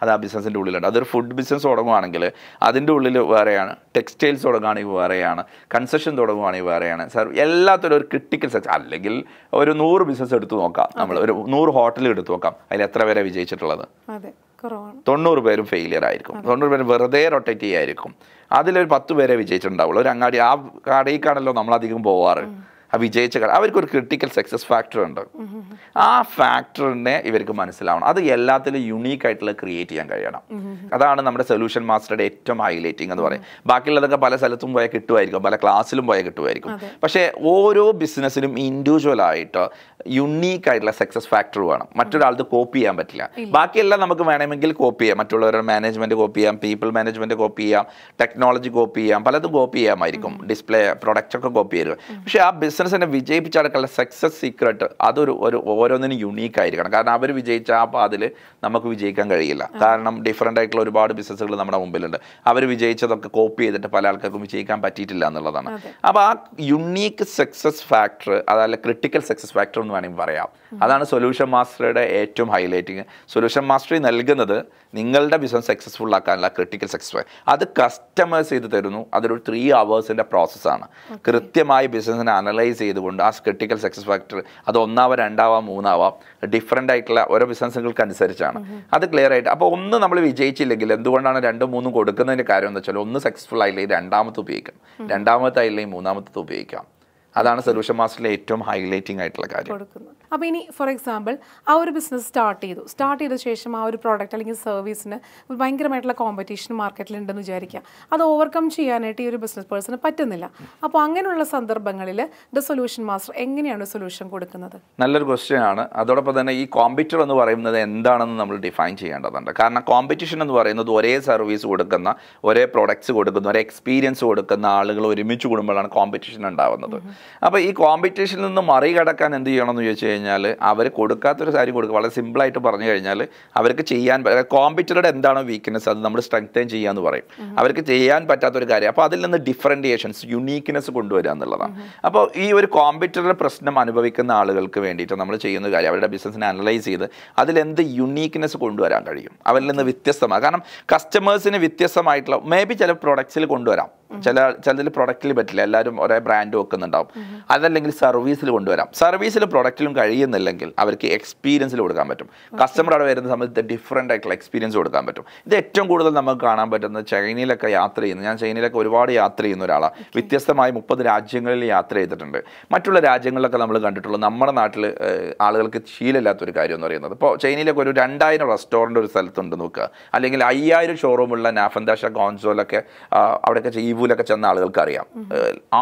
അത് ആ ബിസിനസിൻ്റെ ഉള്ളിലുണ്ട് അതൊരു ഫുഡ് ബിസിനസ് തുടങ്ങുകയാണെങ്കിൽ അതിൻ്റെ ഉള്ളിൽ വേറെയാണ് ടെക്സ്റ്റൈൽസ് തുടങ്ങുകയാണെങ്കിൽ വേറെയാണ് കൺസ്ട്രക്ഷൻ തുടങ്ങുകയാണെങ്കിൽ വേറെയാണ് സാർ എല്ലാത്തിനും ഒരു ക്രിട്ടിക്കൽ സക്സസ് അല്ലെങ്കിൽ ഒരു നൂറ് ബിസിനസ് എടുത്തു നോക്കാം നമ്മൾ ഒരു നൂറ് ഹോട്ടൽ എടുത്തു നോക്കാം അതിൽ എത്ര പേരെ വിജയിച്ചിട്ടുള്ളത് തൊണ്ണൂറ് പേരും ഫെയിലിയർ ആയിരിക്കും തൊണ്ണൂറ് പേരും വെറുതെ റൊട്ടേറ്റ് ചെയ്യായിരിക്കും അതിലൊരു പത്ത് പേരെ വിജയിച്ചിട്ടുണ്ടാവുള്ളൂ ഒരു അങ്ങാടി ആ കടയിൽ കാണല്ലോ നമ്മളധികം പോവാറ് വിജയിച്ച കളി അവർക്കൊരു ക്രിട്ടിക്കൽ സക്സസ് ഫാക്ടർ ഉണ്ട് ആ ഫാക്ടറിനെ ഇവർക്ക് മനസ്സിലാവണം അത് എല്ലാത്തിലും യുണീക്ക് ആയിട്ടുള്ള ക്രിയേറ്റ് ചെയ്യാൻ കഴിയണം അതാണ് നമ്മുടെ സൊല്യൂഷൻ മാസ്റ്ററുടെ ഏറ്റവും ഹൈലൈറ്റിംഗ് എന്ന് പറയും ബാക്കിയുള്ളതൊക്കെ പല സ്ഥലത്തും പോയാൽ കിട്ടുമായിരിക്കും പല ക്ലാസ്സിലും പോയാൽ കിട്ടുമായിരിക്കും പക്ഷേ ഓരോ ബിസിനസ്സിലും ഇൻഡിവിജ്വലായിട്ട് യുണീക്ക് ആയിട്ടുള്ള സക്സസ് ഫാക്ടർ വേണം മറ്റൊരാൾക്ക് കോപ്പി ചെയ്യാൻ പറ്റില്ല ബാക്കിയെല്ലാം നമുക്ക് വേണമെങ്കിൽ കോപ്പി ചെയ്യാം മറ്റുള്ളവരുടെ മാനേജ്മെന്റ് കോപ്പി ചെയ്യാം പീപ്പിൾ മാനേജ്മെന്റ് കോപ്പി ചെയ്യാം ടെക്നോളജി കോപ്പി ചെയ്യാം പലതും കോപ്പി ചെയ്യാമായിരിക്കും ഡിസ്പ്ലേ പ്രൊഡക്റ്റ് ഒക്കെ കോപ്പി ചെയ്യും പക്ഷേ ആ ബിസിനസ് ബിസിനസ്സിനെ വിജയിപ്പിച്ചടക്കാനുള്ള സക്സസ് സീക്രട്ട് അതൊരു ഒരു ഓരോന്നിനും യുണീക്ക് ആയിരിക്കണം കാരണം അവർ വിജയിച്ച ആ പാതിൽ നമുക്ക് വിജയിക്കാൻ കഴിയില്ല കാരണം ഡിഫറെൻ്റ് ആയിട്ടുള്ള ഒരുപാട് ബിസിനസ്സുകൾ നമ്മുടെ മുമ്പിലുണ്ട് അവർ വിജയിച്ചതൊക്കെ കോപ്പി ചെയ്തിട്ട് പല ആൾക്കാർക്കും വിജയിക്കാൻ പറ്റിയിട്ടില്ല എന്നുള്ളതാണ് അപ്പോൾ ആ യുണീക്ക് സക്സസ് ഫാക്ടർ അതല്ല ക്രിട്ടിക്കൽ സക്സസ് ഫാക്ടർ എന്ന് വേണമെങ്കിൽ പറയാം അതാണ് സൊല്യൂഷൻ മാസ്റ്ററുടെ ഏറ്റവും ഹൈലൈറ്റിങ് സൊല്യൂഷൻ മാസ്റ്ററി നൽകുന്നത് നിങ്ങളുടെ ബിസിനസ് സക്സസ്ഫുൾ ആക്കാനുള്ള ക്രിട്ടിക്കൽ സക്സസ് അത് കസ്റ്റമേഴ്സ് ചെയ്ത് തരുന്നു അതൊരു ത്രീ അവേഴ്സിൻ്റെ പ്രോസസ്സാണ് കൃത്യമായി ബിസിനസ്സിനെ അനലൈസ് അനലൈസ് ചെയ്തുകൊണ്ട് ആ ക്രിട്ടിക്കൽ സക്സസ് ഫാക്ടർ അത് ഒന്നാവാം രണ്ടാവാം മൂന്നാവാം ഡിഫറെൻ്റ് ആയിട്ടുള്ള ഓരോ ബിസിനസ്സുകൾക്ക് അനുസരിച്ചാണ് അത് ക്ലിയർ ആയിട്ട് അപ്പോൾ ഒന്ന് നമ്മൾ വിജയിച്ചില്ലെങ്കിൽ എന്തുകൊണ്ടാണ് രണ്ടും മൂന്നും കൊടുക്കുന്നതിൻ്റെ കാര്യം എന്ന് വെച്ചാൽ ഒന്ന് സക്സസ്ഫുൾ ആയില്ലെങ്കിൽ രണ്ടാമത്തെ ഉപയോഗിക്കാം രണ്ടാമത്തെ ആയില്ലെങ്കിൽ മൂന്നാമത്തെ ഉപയോഗിക്കാം അതാണ് സൊല്യൂഷൻ മാസ്റ്ററിലെ ഏറ്റവും ഹൈലൈറ്റിംഗ് ആയിട്ടുള്ള കാര്യം അപ്പോൾ ഇനി ഫോർ എക്സാമ്പിൾ ആ ഒരു ബിസിനസ് സ്റ്റാർട്ട് ചെയ്തു സ്റ്റാർട്ട് ചെയ്ത ശേഷം ആ ഒരു പ്രോഡക്റ്റ് അല്ലെങ്കിൽ സർവീസിന് ഭയങ്കരമായിട്ടുള്ള കോമ്പറ്റീഷൻ മാർക്കറ്റിലുണ്ടെന്ന് വിചാരിക്കാം അത് ഓവർകം ചെയ്യാനായിട്ട് ഈ ഒരു ബിസിനസ് പേഴ്സണ് പറ്റുന്നില്ല അപ്പോൾ അങ്ങനെയുള്ള സന്ദർഭങ്ങളിൽ ദ സൊല്യൂഷൻ മാസ്റ്റർ എങ്ങനെയാണ് സൊല്യൂഷൻ കൊടുക്കുന്നത് നല്ലൊരു ക്വസ്റ്റ്യൻ ആണ് അതോടൊപ്പം തന്നെ ഈ കോമ്പറ്റർ എന്ന് പറയുന്നത് എന്താണെന്ന് നമ്മൾ ഡിഫൈൻ ചെയ്യേണ്ടതുണ്ട് കാരണം കോമ്പറ്റീഷൻ എന്ന് പറയുന്നത് ഒരേ സർവീസ് കൊടുക്കുന്ന ഒരേ പ്രോഡക്റ്റ്സ് കൊടുക്കുന്ന ഒരേ എക്സ്പീരിയൻസ് കൊടുക്കുന്ന ആളുകൾ ഒരുമിച്ച് കൂടുമ്പോഴാണ് കോമ്പറ്റീഷൻ ഉണ്ടാവുന്നത് അപ്പോൾ ഈ കോമ്പറ്റീഷനിൽ നിന്ന് മറികടക്കാൻ എന്ത് ചെയ്യണമെന്ന് ചോദിച്ചു കഴിഞ്ഞാൽ അവർ കൊടുക്കാത്തൊരു കാര്യം കൊടുക്കുക വളരെ സിമ്പിളായിട്ട് പറഞ്ഞു കഴിഞ്ഞാൽ അവർക്ക് ചെയ്യാൻ കോമ്പറ്ററുടെ എന്താണോ വീക്ക്നെസ് അത് നമ്മൾ സ്ട്രെങ്തേൻ ചെയ്യാന്ന് എന്ന് പറയും അവർക്ക് ചെയ്യാൻ പറ്റാത്തൊരു കാര്യം അപ്പോൾ അതിൽ നിന്ന് ഡിഫറൻറ്റിയേഷൻസ് യുണീക്ക്നെസ് കൊണ്ടുവരിക എന്നുള്ളതാണ് അപ്പോൾ ഈ ഒരു കോമ്പറ്ററുടെ പ്രശ്നം അനുഭവിക്കുന്ന ആളുകൾക്ക് വേണ്ടിയിട്ട് നമ്മൾ ചെയ്യുന്ന കാര്യം അവരുടെ ബിസിനസ്സിനെ അനലൈസ് ചെയ്ത് അതിലെന്ത് യുണീക്ക്നെസ് കൊണ്ടുവരാൻ കഴിയും അവരിൽ നിന്ന് വ്യത്യസ്തമാണ് കാരണം കസ്റ്റമേഴ്സിന് വ്യത്യസ്തമായിട്ടുള്ള മേ ബി ചില പ്രൊഡക്ട്സിൽ കൊണ്ടുവരാം ചില ചിലതിൽ പ്രൊഡക്റ്റിൽ പറ്റില്ല എല്ലാവരും ഒരേ ബ്രാൻഡ് വെക്കുന്നുണ്ടാവും അതല്ലെങ്കിൽ സർവീസിൽ കൊണ്ടുവരാം സർവീസിൽ പ്രൊഡക്റ്റിലും കഴിയുന്നില്ലെങ്കിൽ അവർക്ക് എക്സ്പീരിയൻസിൽ കൊടുക്കാൻ പറ്റും കസ്റ്റമർ അവിടെ വരുന്ന സമയത്ത് ഡിഫറെൻ്റ് ആയിട്ടുള്ള എക്സ്പീരിയൻസ് കൊടുക്കാൻ പറ്റും ഇത് ഏറ്റവും കൂടുതൽ നമുക്ക് കാണാൻ പറ്റുന്നത് ചൈനയിലൊക്കെ യാത്ര ചെയ്യുന്നു ഞാൻ ചൈനയിലൊക്കെ ഒരുപാട് യാത്ര ചെയ്യുന്ന ഒരാളാണ് വ്യത്യസ്തമായ മുപ്പത് രാജ്യങ്ങളിൽ യാത്ര ചെയ്തിട്ടുണ്ട് മറ്റുള്ള രാജ്യങ്ങളിലൊക്കെ നമ്മൾ കണ്ടിട്ടുള്ള നമ്മുടെ നാട്ടിൽ ആളുകൾക്ക് ശീലമില്ലാത്തൊരു കാര്യം എന്ന് പറയുന്നത് ഇപ്പോൾ ചൈനയിലൊക്കെ ഒരു രണ്ടായിരം റെസ്റ്റോറൻറ്റ് ഒരു സ്ഥലത്തുണ്ട് നോക്കുക അല്ലെങ്കിൽ അയ്യായിരം ഷോറൂമുള്ള നാഫന്താഷ കോൺസോലൊക്കെ അവിടെയൊക്കെ ചെയ്യും ലുലുവിലൊക്കെ ചെന്ന ആളുകൾക്ക് അറിയാം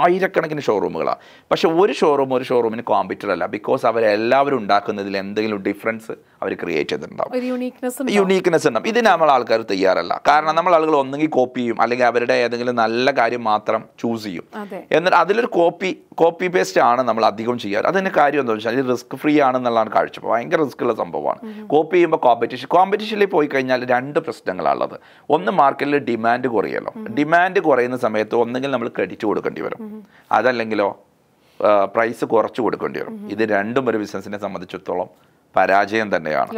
ആയിരക്കണക്കിന് ഷോറൂമുകളാണ് പക്ഷെ ഒരു ഷോറൂം ഒരു ഷോറൂമിന് കോമ്പറ്റീറ്റർ അല്ല ബിക്കോസ് അവരെല്ലാവരും ഉണ്ടാക്കുന്നതിൽ എന്തെങ്കിലും ഡിഫറൻസ് അവർ ക്രിയേറ്റ് ചെയ്തിട്ടുണ്ടാവും യുണീക്നെസ് ഉണ്ടാവും ഇതിന് നമ്മൾ ആൾക്കാർ തയ്യാറല്ല കാരണം നമ്മൾ ആളുകൾ ഒന്നെങ്കിൽ കോപ്പി ചെയ്യും അല്ലെങ്കിൽ അവരുടെ ഏതെങ്കിലും നല്ല കാര്യം മാത്രം ചൂസ് ചെയ്യും എന്നിട്ട് അതിലൊരു കോപ്പി കോപ്പി പേസ്റ്റ് ആണ് നമ്മൾ അധികം ചെയ്യാറ് അതിന് കാര്യം എന്താ വെച്ചാൽ റിസ്ക് ഫ്രീ ആണെന്നുള്ളതാണ് കാഴ്ച ഭയങ്കര റിസ്ക് ഉള്ള സംഭവമാണ് കോപ്പി ചെയ്യുമ്പോൾ കോമ്പറ്റീഷൻ കോമ്പറ്റീഷനിൽ പോയി കഴിഞ്ഞാൽ രണ്ട് പ്രശ്നങ്ങളാണുള്ളത് ഒന്ന് മാർക്കറ്റിൽ ഡിമാൻഡ് കുറയല്ലോ ഡിമാൻഡ് കുറയുന്ന സമയത്ത് ഒന്നെങ്കിൽ നമ്മൾ ക്രെഡിറ്റ് കൊടുക്കേണ്ടി വരും അതല്ലെങ്കിലോ പ്രൈസ് കുറച്ച് കൊടുക്കേണ്ടി വരും ഇത് രണ്ടും ഒരു ബിസിനസ്സിനെ സംബന്ധിച്ചിടത്തോളം പരാജയം തന്നെയാണ്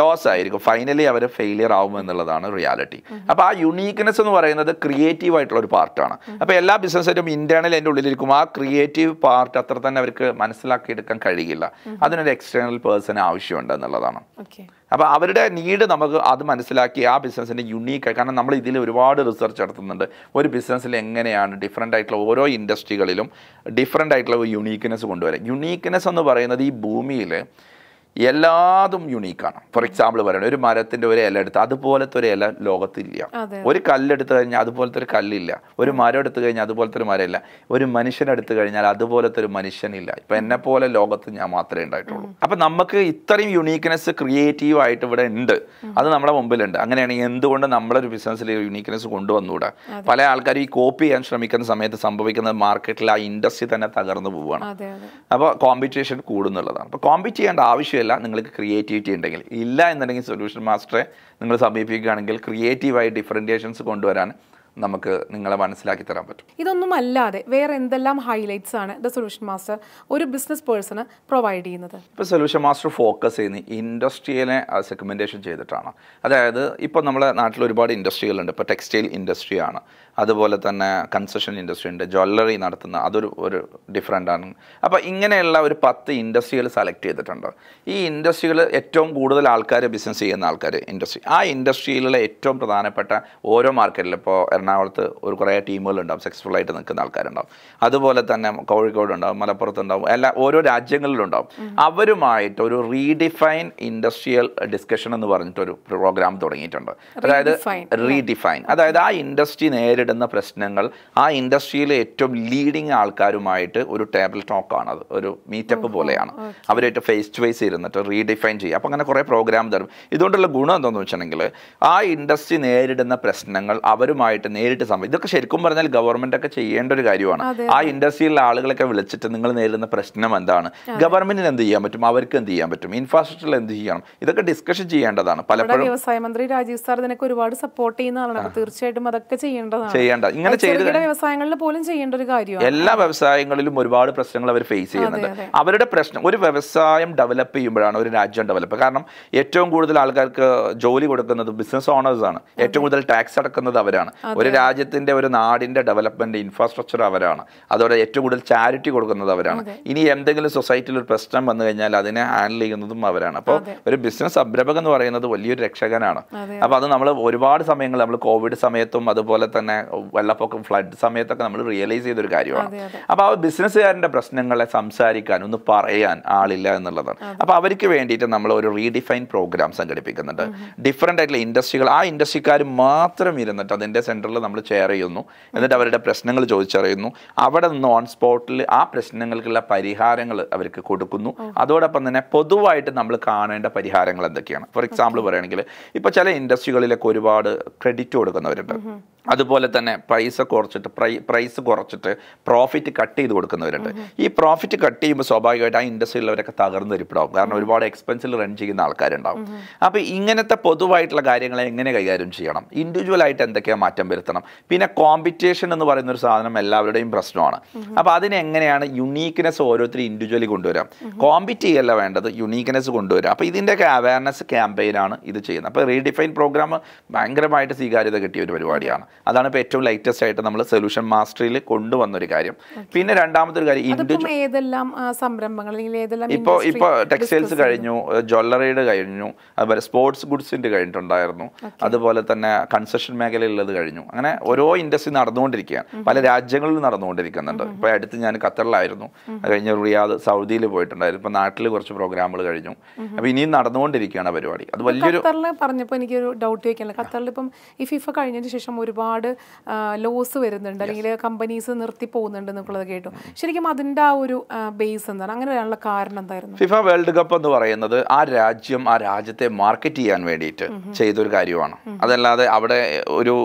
ലോസ് ആയിരിക്കും ഫൈനലി അവർ ഫെയിലിയർ ആവും എന്നുള്ളതാണ് റിയാലിറ്റി അപ്പോൾ ആ യുണീക്ക്നെസ് എന്ന് പറയുന്നത് ക്രിയേറ്റീവ് ആയിട്ടുള്ള ഒരു പാർട്ടാണ് അപ്പോൾ എല്ലാ ബിസിനസ്സായിട്ടും ഇന്റേണൽ എൻ്റെ ഉള്ളിലിരിക്കും ആ ക്രിയേറ്റീവ് പാർട്ട് അത്ര തന്നെ അവർക്ക് മനസ്സിലാക്കിയെടുക്കാൻ കഴിയില്ല അതിനൊരു എക്സ്റ്റേണൽ പേഴ്സൺ ആവശ്യമുണ്ട് എന്നുള്ളതാണ് അപ്പോൾ അവരുടെ നീഡ് നമുക്ക് അത് മനസ്സിലാക്കി ആ ബിസിനസിന്റെ യുണീക്ക് കാരണം നമ്മൾ ഇതിൽ ഒരുപാട് റിസർച്ച് നടത്തുന്നുണ്ട് ഒരു ബിസിനസ്സിൽ എങ്ങനെയാണ് ഡിഫറെൻ്റ് ആയിട്ടുള്ള ഓരോ ഇൻഡസ്ട്രികളിലും ഡിഫറെൻ്റ് ആയിട്ടുള്ള യുണീക്ക്നെസ് കൊണ്ടുവരാം യുണീക്ക്നെസ് എന്ന് പറയുന്നത് ഈ ഭൂമിയിൽ എല്ലാതും യുണീക്കാണ് ഫോർ എക്സാമ്പിൾ പറയണം ഒരു മരത്തിന്റെ ഒരു ഇല എടുത്ത് അതുപോലത്തെ ഒരു ഇല ലോകത്തില്ല ഒരു കല്ലെടുത്ത് കഴിഞ്ഞാൽ അതുപോലത്തെ ഒരു കല്ലില്ല ഒരു മരം എടുത്തു കഴിഞ്ഞാൽ അതുപോലത്തെ ഒരു മരമില്ല ഒരു മനുഷ്യനെടുത്തു കഴിഞ്ഞാൽ അതുപോലത്തെ ഒരു മനുഷ്യനില്ല ഇപ്പം എന്നെ പോലെ ലോകത്ത് ഞാൻ മാത്രമേ ഉണ്ടായിട്ടുള്ളൂ അപ്പം നമുക്ക് ഇത്രയും യുണീക്ക്നെസ് ക്രിയേറ്റീവ് ആയിട്ട് ഇവിടെ ഉണ്ട് അത് നമ്മുടെ മുമ്പിലുണ്ട് അങ്ങനെയാണെങ്കിൽ എന്തുകൊണ്ട് നമ്മളൊരു ബിസിനസ്സിൽ യുണീക്ക്നെസ് കൊണ്ടുവന്നുകൂടെ പല ആൾക്കാരും ഈ കോപ്പി ചെയ്യാൻ ശ്രമിക്കുന്ന സമയത്ത് സംഭവിക്കുന്നത് മാർക്കറ്റിൽ ആ ഇൻഡസ്ട്രി തന്നെ തകർന്നു പോവുകയാണ് അപ്പോൾ കോമ്പറ്റീഷൻ കൂടുന്നുള്ളതാണ് അപ്പോൾ കോമ്പറ്റ് ചെയ്യേണ്ട ആവശ്യമില്ല ഇല്ല നിങ്ങൾക്ക് ക്രിയേറ്റിവിറ്റി ഉണ്ടെങ്കിൽ ഇല്ല എന്നുണ്ടെങ്കിൽ സൊല്യൂഷൻ മാസ്റ്ററെ നിങ്ങൾ സമീപിക്കുകയാണെങ്കിൽ ക്രിയേറ്റീവായി ഡിഫറൻറ്റേഷൻസ് കൊണ്ടുവരാൻ നമുക്ക് നിങ്ങളെ മനസ്സിലാക്കി തരാൻ പറ്റും ഇതൊന്നും അല്ലാതെ വേറെ എന്തെല്ലാം ഹൈലൈറ്റ്സ് ആണ് ദ സൊല്യൂഷൻ മാസ്റ്റർ ഒരു ബിസിനസ് പേഴ്സണ് പ്രൊവൈഡ് ചെയ്യുന്നത് ഇപ്പോൾ സൊല്യൂഷൻ മാസ്റ്റർ ഫോക്കസ് ചെയ്യുന്ന ഇൻഡസ്ട്രിയിലെ സെഗ്മെൻറ്റേഷൻ ചെയ്തിട്ടാണ് അതായത് ഇപ്പോൾ നമ്മുടെ നാട്ടിൽ ഒരുപാട് ഇൻഡസ്ട്രികളുണ്ട് ഇപ്പോൾ ടെക്സ്റ്റൈൽ ഇൻഡസ്ട്രിയാണ് അതുപോലെ തന്നെ കൺസെഷൻ ഇൻഡസ്ട്രി ഉണ്ട് ജ്വല്ലറി നടത്തുന്ന അതൊരു ഒരു ഡിഫറെൻ്റാണ് അപ്പോൾ ഇങ്ങനെയുള്ള ഒരു പത്ത് ഇൻഡസ്ട്രികൾ സെലക്ട് ചെയ്തിട്ടുണ്ട് ഈ ഇൻഡസ്ട്രികൾ ഏറ്റവും കൂടുതൽ ആൾക്കാർ ബിസിനസ് ചെയ്യുന്ന ആൾക്കാർ ഇൻഡസ്ട്രി ആ ഇൻഡസ്ട്രിയിലുള്ള ഏറ്റവും പ്രധാനപ്പെട്ട ഓരോ മാർക്കറ്റിൽ ഇപ്പോൾ എറണാകുളത്ത് ഒരു കുറേ ടീമുകളുണ്ടാവും സക്സസ്ഫുൾ ആയിട്ട് നിൽക്കുന്ന ആൾക്കാരുണ്ടാവും അതുപോലെ തന്നെ കോഴിക്കോടുണ്ടാവും മലപ്പുറത്തുണ്ടാവും എല്ലാ ഓരോ രാജ്യങ്ങളിലുണ്ടാവും അവരുമായിട്ട് ഒരു റീഡിഫൈൻ ഇൻഡസ്ട്രിയൽ ഡിസ്കഷൻ എന്ന് പറഞ്ഞിട്ടൊരു പ്രോഗ്രാം തുടങ്ങിയിട്ടുണ്ട് അതായത് റീഡിഫൈൻ അതായത് ആ ഇൻഡസ്ട്രി നേരിട്ട് നേരിടുന്ന പ്രശ്നങ്ങൾ ആ ഇൻഡസ്ട്രിയിലെ ഏറ്റവും ലീഡിങ് ആൾക്കാരുമായിട്ട് ഒരു ടേബിൾ അത് ഒരു മീറ്റപ്പ് പോലെയാണ് അവരായിട്ട് ഫേസ് ടു ഫേസ് ഇരുന്നിട്ട് റീഡിഫൈൻ ചെയ്യുക അപ്പോൾ അങ്ങനെ കുറേ പ്രോഗ്രാം തരും ഇതുകൊണ്ടുള്ള ഗുണം എന്താണെന്ന് വെച്ചിട്ടുണ്ടെങ്കിൽ ആ ഇൻഡസ്ട്രി നേരിടുന്ന പ്രശ്നങ്ങൾ അവരുമായിട്ട് നേരിട്ട് സംഭവം ഇതൊക്കെ ശരിക്കും പറഞ്ഞാൽ ഗവൺമെൻറ് ഒക്കെ ചെയ്യേണ്ട ഒരു കാര്യമാണ് ആ ഇൻഡസ്ട്രിയിലെ ആളുകളൊക്കെ വിളിച്ചിട്ട് നിങ്ങൾ നേരിടുന്ന പ്രശ്നം എന്താണ് ഗവൺമെന്റിന് എന്ത് ചെയ്യാൻ പറ്റും അവർക്ക് എന്ത് ചെയ്യാൻ പറ്റും ഇൻഫ്രാസ്ട്രക്ചറിൽ എന്ത് ചെയ്യണം ഇതൊക്കെ ഡിസ്കഷൻ ചെയ്യേണ്ടതാണ് പലപ്പോഴും വ്യവസായ മന്ത്രി രാജീവ് സാർ ഇതിനൊക്കെ ഒരുപാട് സപ്പോർട്ട് ചെയ്യുന്ന ആളാണ് തീർച്ചയായിട്ടും അതൊക്കെ ചെയ്യേണ്ടതാണ് ചെയ്യേണ്ട ഇങ്ങനെ ചെയ്ത് വ്യവസായങ്ങളിൽ പോലും ചെയ്യേണ്ട ഒരു കാര്യം എല്ലാ വ്യവസായങ്ങളിലും ഒരുപാട് പ്രശ്നങ്ങൾ അവർ ഫേസ് ചെയ്യുന്നുണ്ട് അവരുടെ പ്രശ്നം ഒരു വ്യവസായം ഡെവലപ്പ് ചെയ്യുമ്പോഴാണ് ഒരു രാജ്യം ഡെവലപ്പ് കാരണം ഏറ്റവും കൂടുതൽ ആൾക്കാർക്ക് ജോലി കൊടുക്കുന്നത് ബിസിനസ് ഓണേഴ്സ് ആണ് ഏറ്റവും കൂടുതൽ ടാക്സ് അടക്കുന്നത് അവരാണ് ഒരു രാജ്യത്തിന്റെ ഒരു നാടിന്റെ ഡെവലപ്മെന്റ് ഇൻഫ്രാസ്ട്രക്ചർ അവരാണ് അതോടെ ഏറ്റവും കൂടുതൽ ചാരിറ്റി കൊടുക്കുന്നത് അവരാണ് ഇനി എന്തെങ്കിലും സൊസൈറ്റിയിൽ ഒരു പ്രശ്നം വന്നു കഴിഞ്ഞാൽ അതിനെ ഹാൻഡിൽ ചെയ്യുന്നതും അവരാണ് അപ്പോൾ ഒരു ബിസിനസ് സംരംഭകം എന്ന് പറയുന്നത് വലിയൊരു രക്ഷകനാണ് അപ്പോൾ അത് നമ്മൾ ഒരുപാട് സമയങ്ങൾ നമ്മൾ കോവിഡ് സമയത്തും അതുപോലെ തന്നെ വെള്ളപ്പൊക്കം ഫ്ലഡ് സമയത്തൊക്കെ നമ്മൾ റിയലൈസ് ചെയ്തൊരു കാര്യമാണ് അപ്പോൾ ആ ബിസിനസ്സുകാരൻ്റെ പ്രശ്നങ്ങളെ സംസാരിക്കാൻ ഒന്ന് പറയാൻ ആളില്ല എന്നുള്ളതാണ് അപ്പോൾ അവർക്ക് വേണ്ടിയിട്ട് നമ്മൾ ഒരു റീഡിഫൈൻ പ്രോഗ്രാം സംഘടിപ്പിക്കുന്നുണ്ട് ഡിഫറെൻ്റ് ആയിട്ടുള്ള ഇൻഡസ്ട്രികൾ ആ ഇൻഡസ്ട്രിക്കാർ മാത്രം ഇരുന്നിട്ട് അതിൻ്റെ സെൻറ്ററിൽ നമ്മൾ ചെയർ ചെയ്യുന്നു എന്നിട്ട് അവരുടെ പ്രശ്നങ്ങൾ ചോദിച്ചറിയുന്നു അവിടെ നിന്ന് ഓൺ സ്പോട്ടിൽ ആ പ്രശ്നങ്ങൾക്കുള്ള പരിഹാരങ്ങൾ അവർക്ക് കൊടുക്കുന്നു അതോടൊപ്പം തന്നെ പൊതുവായിട്ട് നമ്മൾ കാണേണ്ട പരിഹാരങ്ങൾ എന്തൊക്കെയാണ് ഫോർ എക്സാമ്പിൾ പറയുകയാണെങ്കിൽ ഇപ്പോൾ ചില ഇൻഡസ്ട്രികളിലൊക്കെ ഒരുപാട് ക്രെഡിറ്റ് കൊടുക്കുന്നവരുണ്ട് അതുപോലെ തന്നെ പ്രൈസ് കുറച്ചിട്ട് പ്രൈ പ്രൈസ് കുറച്ചിട്ട് പ്രോഫിറ്റ് കട്ട് ചെയ്ത് കൊടുക്കുന്നവരുണ്ട് ഈ പ്രോഫിറ്റ് കട്ട് ചെയ്യുമ്പോൾ സ്വാഭാവികമായിട്ട് ആ ഇൻഡസ്ട്രിയിലുള്ളവരൊക്കെ തകർന്നൊരിപ്പിടാവും കാരണം ഒരുപാട് എക്സ്പെൻസിൽ റൺ ചെയ്യുന്ന ആൾക്കാരുണ്ടാവും അപ്പോൾ ഇങ്ങനത്തെ പൊതുവായിട്ടുള്ള കാര്യങ്ങളെ എങ്ങനെ കൈകാര്യം ചെയ്യണം ആയിട്ട് എന്തൊക്കെയാണ് മാറ്റം വരുത്തണം പിന്നെ കോമ്പറ്റീഷൻ എന്ന് പറയുന്ന ഒരു സാധനം എല്ലാവരുടെയും പ്രശ്നമാണ് അപ്പോൾ അതിനെങ്ങനെയാണ് യുണീക്നെസ് ഓരോരുത്തരും ഇൻഡിവിജ്വലി കൊണ്ടുവരാം കോമ്പറ്റ് ചെയ്യല്ല വേണ്ടത് യുണീക്നെസ് കൊണ്ടുവരാം അപ്പോൾ ഇതിൻ്റെയൊക്കെ അവയർനെസ് ക്യാമ്പയിനാണ് ഇത് ചെയ്യുന്നത് അപ്പോൾ റീഡിഫൈൻ പ്രോഗ്രാം ഭയങ്കരമായിട്ട് സ്വീകാര്യത കിട്ടിയ ഒരു പരിപാടിയാണ് അതാണ് ഇപ്പോൾ ഏറ്റവും ലേറ്റസ്റ്റ് ആയിട്ട് നമ്മൾ സൊല്യൂഷൻ മാസ്റ്ററിയിൽ കൊണ്ടുവന്നൊരു കാര്യം പിന്നെ രണ്ടാമത്തെ ഒരു കാര്യം സംരംഭങ്ങൾ ഇപ്പോൾ ഇപ്പോൾ ടെക്സ്റ്റൈൽസ് കഴിഞ്ഞു ജ്വല്ലറിയുടെ കഴിഞ്ഞു അതുപോലെ സ്പോർട്സ് ഗുഡ്സിൻ്റെ കഴിഞ്ഞിട്ടുണ്ടായിരുന്നു അതുപോലെ തന്നെ കൺസെഷൻ മേഖലയിലുള്ളത് കഴിഞ്ഞു അങ്ങനെ ഓരോ ഇൻഡസ്ട്രി നടന്നുകൊണ്ടിരിക്കുകയാണ് പല രാജ്യങ്ങളിൽ നടന്നുകൊണ്ടിരിക്കുന്നുണ്ട് ഇപ്പോൾ അടുത്ത് ഞാൻ ഖത്തറിലായിരുന്നു കഴിഞ്ഞ റിയാദ് സൗദിയിൽ പോയിട്ടുണ്ടായിരുന്നു ഇപ്പോൾ നാട്ടിൽ കുറച്ച് പ്രോഗ്രാമുകൾ കഴിഞ്ഞു അപ്പോൾ ഇനിയും നടന്നുകൊണ്ടിരിക്കുകയാണ് പരിപാടി അത് വലിയൊരു പറഞ്ഞപ്പോൾ എനിക്കൊരു ഡൗട്ട് ചോദിക്കാനുള്ളത് ഖത്തറിൽ ഇപ്പം ഈ ഫിഫ കഴിഞ്ഞതിന് ശേഷം ഒരുപാട് ഒരുപാട് ലോസ് വരുന്നുണ്ട് അല്ലെങ്കിൽ കമ്പനീസ് നിർത്തി പോകുന്നുണ്ട് എന്നുള്ളത് കേട്ടു ശരിക്കും അതിൻ്റെ ആ ഒരു ബേസ് എന്താണ് അങ്ങനെ വരാനുള്ള കാരണം എന്തായിരുന്നു ഫിഫ വേൾഡ് കപ്പ് എന്ന് പറയുന്നത് ആ രാജ്യം ആ രാജ്യത്തെ മാർക്കറ്റ് ചെയ്യാൻ വേണ്ടിയിട്ട് ചെയ്തൊരു കാര്യമാണ് അതല്ലാതെ അവിടെ ഒരു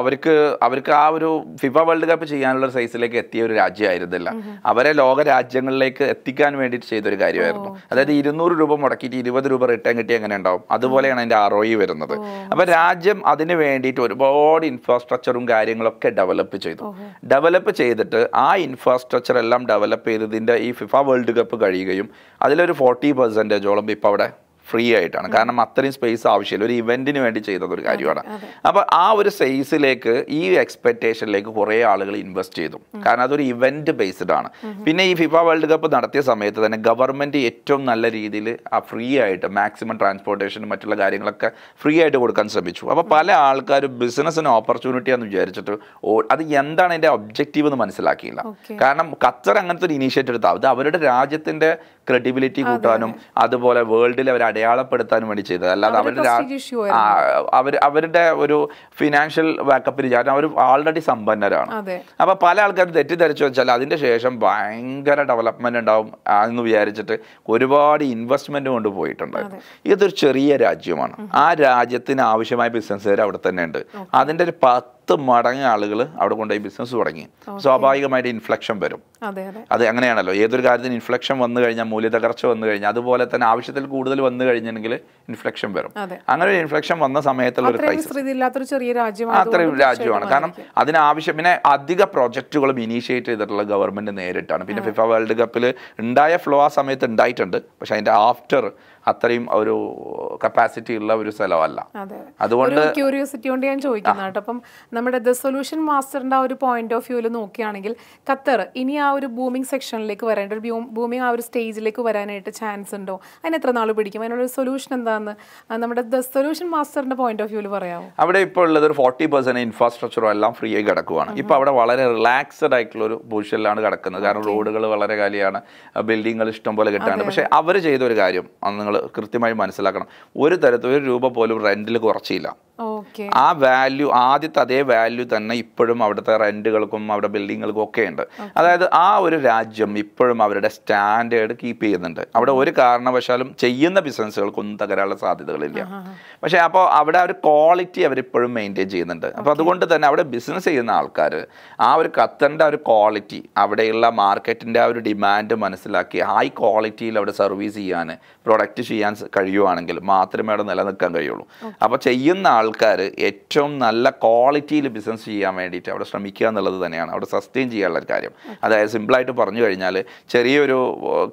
അവർക്ക് അവർക്ക് ആ ഒരു ഫിഫ വേൾഡ് കപ്പ് ചെയ്യാനുള്ള സൈസിലേക്ക് എത്തിയ ഒരു രാജ്യമായിരുന്നില്ല അവരെ ലോക രാജ്യങ്ങളിലേക്ക് എത്തിക്കാൻ വേണ്ടിയിട്ട് ചെയ്തൊരു കാര്യമായിരുന്നു അതായത് ഇരുന്നൂറ് രൂപ മുടക്കിയിട്ട് ഇരുപത് രൂപ റിട്ടേൺ കിട്ടി എങ്ങനെ ഉണ്ടാവും അതുപോലെയാണ് അതിൻ്റെ ആർ ഒ e വരുന്നത് അപ്പം രാജ്യം അതിന് വേണ്ടിയിട്ട് ഒരുപാട് ഇൻഫ്രാ ഇൻഫ്രാസ്ട്രക്ചറും കാര്യങ്ങളൊക്കെ ഡെവലപ്പ് ചെയ്തു ഡെവലപ്പ് ചെയ്തിട്ട് ആ ഇൻഫ്രാസ്ട്രക്ചർ എല്ലാം ഡെവലപ്പ് ചെയ്തതിൻ്റെ ഈ ഫിഫ വേൾഡ് കപ്പ് കഴിയുകയും അതിലൊരു ഫോർട്ടി പെർസെൻറ്റേജോളം ഇപ്പോൾ അവിടെ ഫ്രീ ആയിട്ടാണ് കാരണം അത്രയും സ്പേസ് ആവശ്യമില്ല ഒരു ഇവൻറ്റിന് വേണ്ടി ചെയ്തത് ഒരു കാര്യമാണ് അപ്പോൾ ആ ഒരു സൈസിലേക്ക് ഈ എക്സ്പെക്റ്റേഷനിലേക്ക് കുറേ ആളുകൾ ഇൻവെസ്റ്റ് ചെയ്തു കാരണം അതൊരു ഇവൻറ്റ് ബേസ്ഡ് ആണ് പിന്നെ ഈ ഫിഫ വേൾഡ് കപ്പ് നടത്തിയ സമയത്ത് തന്നെ ഗവൺമെൻറ് ഏറ്റവും നല്ല രീതിയിൽ ആ ഫ്രീ ആയിട്ട് മാക്സിമം ട്രാൻസ്പോർട്ടേഷനും മറ്റുള്ള കാര്യങ്ങളൊക്കെ ഫ്രീ ആയിട്ട് കൊടുക്കാൻ ശ്രമിച്ചു അപ്പോൾ പല ആൾക്കാരും ബിസിനസ്സിന് ഓപ്പർച്യൂണിറ്റി എന്ന് വിചാരിച്ചിട്ട് അത് എന്താണ് അതിൻ്റെ ഒബ്ജക്റ്റീവ് എന്ന് മനസ്സിലാക്കിയില്ല കാരണം ഖത്തർ അങ്ങനത്തെ ഒരു ഇനീഷ്യേറ്റീവ് എടുത്താൽ അവരുടെ രാജ്യത്തിൻ്റെ ക്രെഡിബിലിറ്റി കൂട്ടാനും അതുപോലെ വേൾഡിൽ അവരെ അടയാളപ്പെടുത്താനും വേണ്ടി ചെയ്തത് അല്ലാതെ അവരുടെ അവർ അവരുടെ ഒരു ഫിനാൻഷ്യൽ ബാക്കപ്പിന് കാരണം അവർ ആൾറെഡി സമ്പന്നരാണ് അപ്പോൾ പല ആൾക്കാരും തെറ്റിദ്ധരിച്ചു വെച്ചാൽ അതിന്റെ ശേഷം ഭയങ്കര ഡെവലപ്മെന്റ് ഉണ്ടാവും എന്ന് വിചാരിച്ചിട്ട് ഒരുപാട് ഇൻവെസ്റ്റ്മെന്റ് കൊണ്ട് പോയിട്ടുണ്ട് ഇതൊരു ചെറിയ രാജ്യമാണ് ആ രാജ്യത്തിന് ആവശ്യമായ ബിസിനസ്സുകാർ അവിടെ തന്നെ ഉണ്ട് ഒരു പത്ത് പത്ത് മടങ്ങ് ആളുകൾ അവിടെ കൊണ്ടുപോയി ബിസിനസ് തുടങ്ങി സ്വാഭാവികമായിട്ട് ഇൻഫ്ലക്ഷൻ വരും അത് അങ്ങനെയാണല്ലോ ഏതൊരു കാര്യത്തിന് ഇൻഫ്ലക്ഷൻ വന്നു കഴിഞ്ഞാൽ മൂല്യതകർച്ച വന്നു കഴിഞ്ഞാൽ അതുപോലെ തന്നെ ആവശ്യത്തിൽ കൂടുതൽ വന്നു കഴിഞ്ഞെങ്കിൽ ഇൻഫ്ലക്ഷൻ വരും അങ്ങനെ ഒരു ഇൻഫ്ലക്ഷൻ വന്ന സമയത്തുള്ള ഒരു ചെറിയ രാജ്യമാണ് അത്രയും രാജ്യമാണ് കാരണം അതിനാവശ്യം പിന്നെ അധിക പ്രോജക്റ്റുകളും ഇനീഷ്യേറ്റ് ചെയ്തിട്ടുള്ള ഗവൺമെന്റ് നേരിട്ടാണ് പിന്നെ ഫിഫ വേൾഡ് കപ്പിൽ ഉണ്ടായ ഫ്ലോ ആ സമയത്ത് ഉണ്ടായിട്ടുണ്ട് പക്ഷെ അതിന്റെ ആഫ്റ്റർ അത്രയും ഒരു കപ്പാസിറ്റി ഉള്ള ഒരു സ്ഥലമല്ല അതുകൊണ്ട് ക്യൂരിയോസിറ്റി കൊണ്ട് ഞാൻ ചോദിക്കുന്നത് കേട്ടോ അപ്പം നമ്മുടെ ദ സൊല്യൂഷൻ മാസ്റ്ററിന്റെ ആ ഒരു പോയിന്റ് ഓഫ് വ്യൂവിൽ നോക്കുകയാണെങ്കിൽ ഖത്തർ ഇനി ആ ഒരു ബൂമിംഗ് സെക്ഷനിലേക്ക് വരേണ്ട ഒരു ബൂമിംഗ് ആ ഒരു സ്റ്റേജിലേക്ക് വരാനായിട്ട് ചാൻസ് ഉണ്ടോ അതിന് എത്ര നാൾ പിടിക്കും അതിനുള്ള സൊല്യൂഷൻ എന്താന്ന് നമ്മുടെ ദ സൊല്യൂഷൻ മാസ്റ്ററിന്റെ പോയിന്റ് ഓഫ് വ്യൂവിൽ പറയാമോ അവിടെ ഇപ്പോൾ ഉള്ളത് ഒരു ഫോർട്ടി പെർസെന്റ് ഇൻഫ്രാസ്ട്രക്ചറും എല്ലാം ഫ്രീ ആയി കിടക്കുവാണ് ഇപ്പോൾ അവിടെ വളരെ റിലാക്സ്ഡ് ആയിട്ടുള്ള ഒരു പൊസിഷനിലാണ് കിടക്കുന്നത് കാരണം റോഡുകൾ വളരെ കാലിയാണ് ബിൽഡിങ്ങുകൾ ഇഷ്ടം പോലെ കിട്ടാണ് പക്ഷേ അവർ ചെയ്ത ഒരു കാര്യം നിങ്ങൾ കൃത്യമായി മനസ്സിലാക്കണം ഒരു തരത്തിൽ ഒരു രൂപ പോലും റെൻറ്റിൽ കുറച്ചില്ല ആ വാല്യൂ ആദ്യത്തെ അതേ വാല്യൂ തന്നെ ഇപ്പോഴും അവിടുത്തെ റെന്റുകൾക്കും അവിടെ ബിൽഡിങ്ങുകൾക്കും ഒക്കെ ഉണ്ട് അതായത് ആ ഒരു രാജ്യം ഇപ്പോഴും അവരുടെ സ്റ്റാൻഡേർഡ് കീപ്പ് ചെയ്യുന്നുണ്ട് അവിടെ ഒരു കാരണവശാലും ചെയ്യുന്ന ബിസിനസ്സുകൾക്കൊന്നും തകരാനുള്ള സാധ്യതകളില്ല പക്ഷേ അപ്പോൾ അവിടെ ഒരു ക്വാളിറ്റി അവരിപ്പോഴും മെയിൻറ്റെയിൻ ചെയ്യുന്നുണ്ട് അപ്പോൾ അതുകൊണ്ട് തന്നെ അവിടെ ബിസിനസ് ചെയ്യുന്ന ആൾക്കാർ ആ ഒരു കത്തൻ്റെ ഒരു ക്വാളിറ്റി അവിടെയുള്ള മാർക്കറ്റിൻ്റെ ആ ഒരു ഡിമാൻഡ് മനസ്സിലാക്കി ഹൈ ക്വാളിറ്റിയിൽ അവിടെ സർവീസ് ചെയ്യാൻ പ്രൊഡക്റ്റ് ചെയ്യാൻ കഴിയുവാണെങ്കിൽ മാത്രമേ അവിടെ നിലനിൽക്കാൻ കഴിയുള്ളൂ അപ്പോൾ ചെയ്യുന്ന ആൾക്കാർ ഏറ്റവും നല്ല ക്വാളിറ്റിയിൽ ബിസിനസ് ചെയ്യാൻ വേണ്ടിയിട്ട് അവിടെ ശ്രമിക്കുക എന്നുള്ളത് തന്നെയാണ് അവിടെ സസ്റ്റെയിൻ ചെയ്യാനുള്ള ഒരു കാര്യം അതായത് സിമ്പിളായിട്ട് പറഞ്ഞു കഴിഞ്ഞാൽ ചെറിയൊരു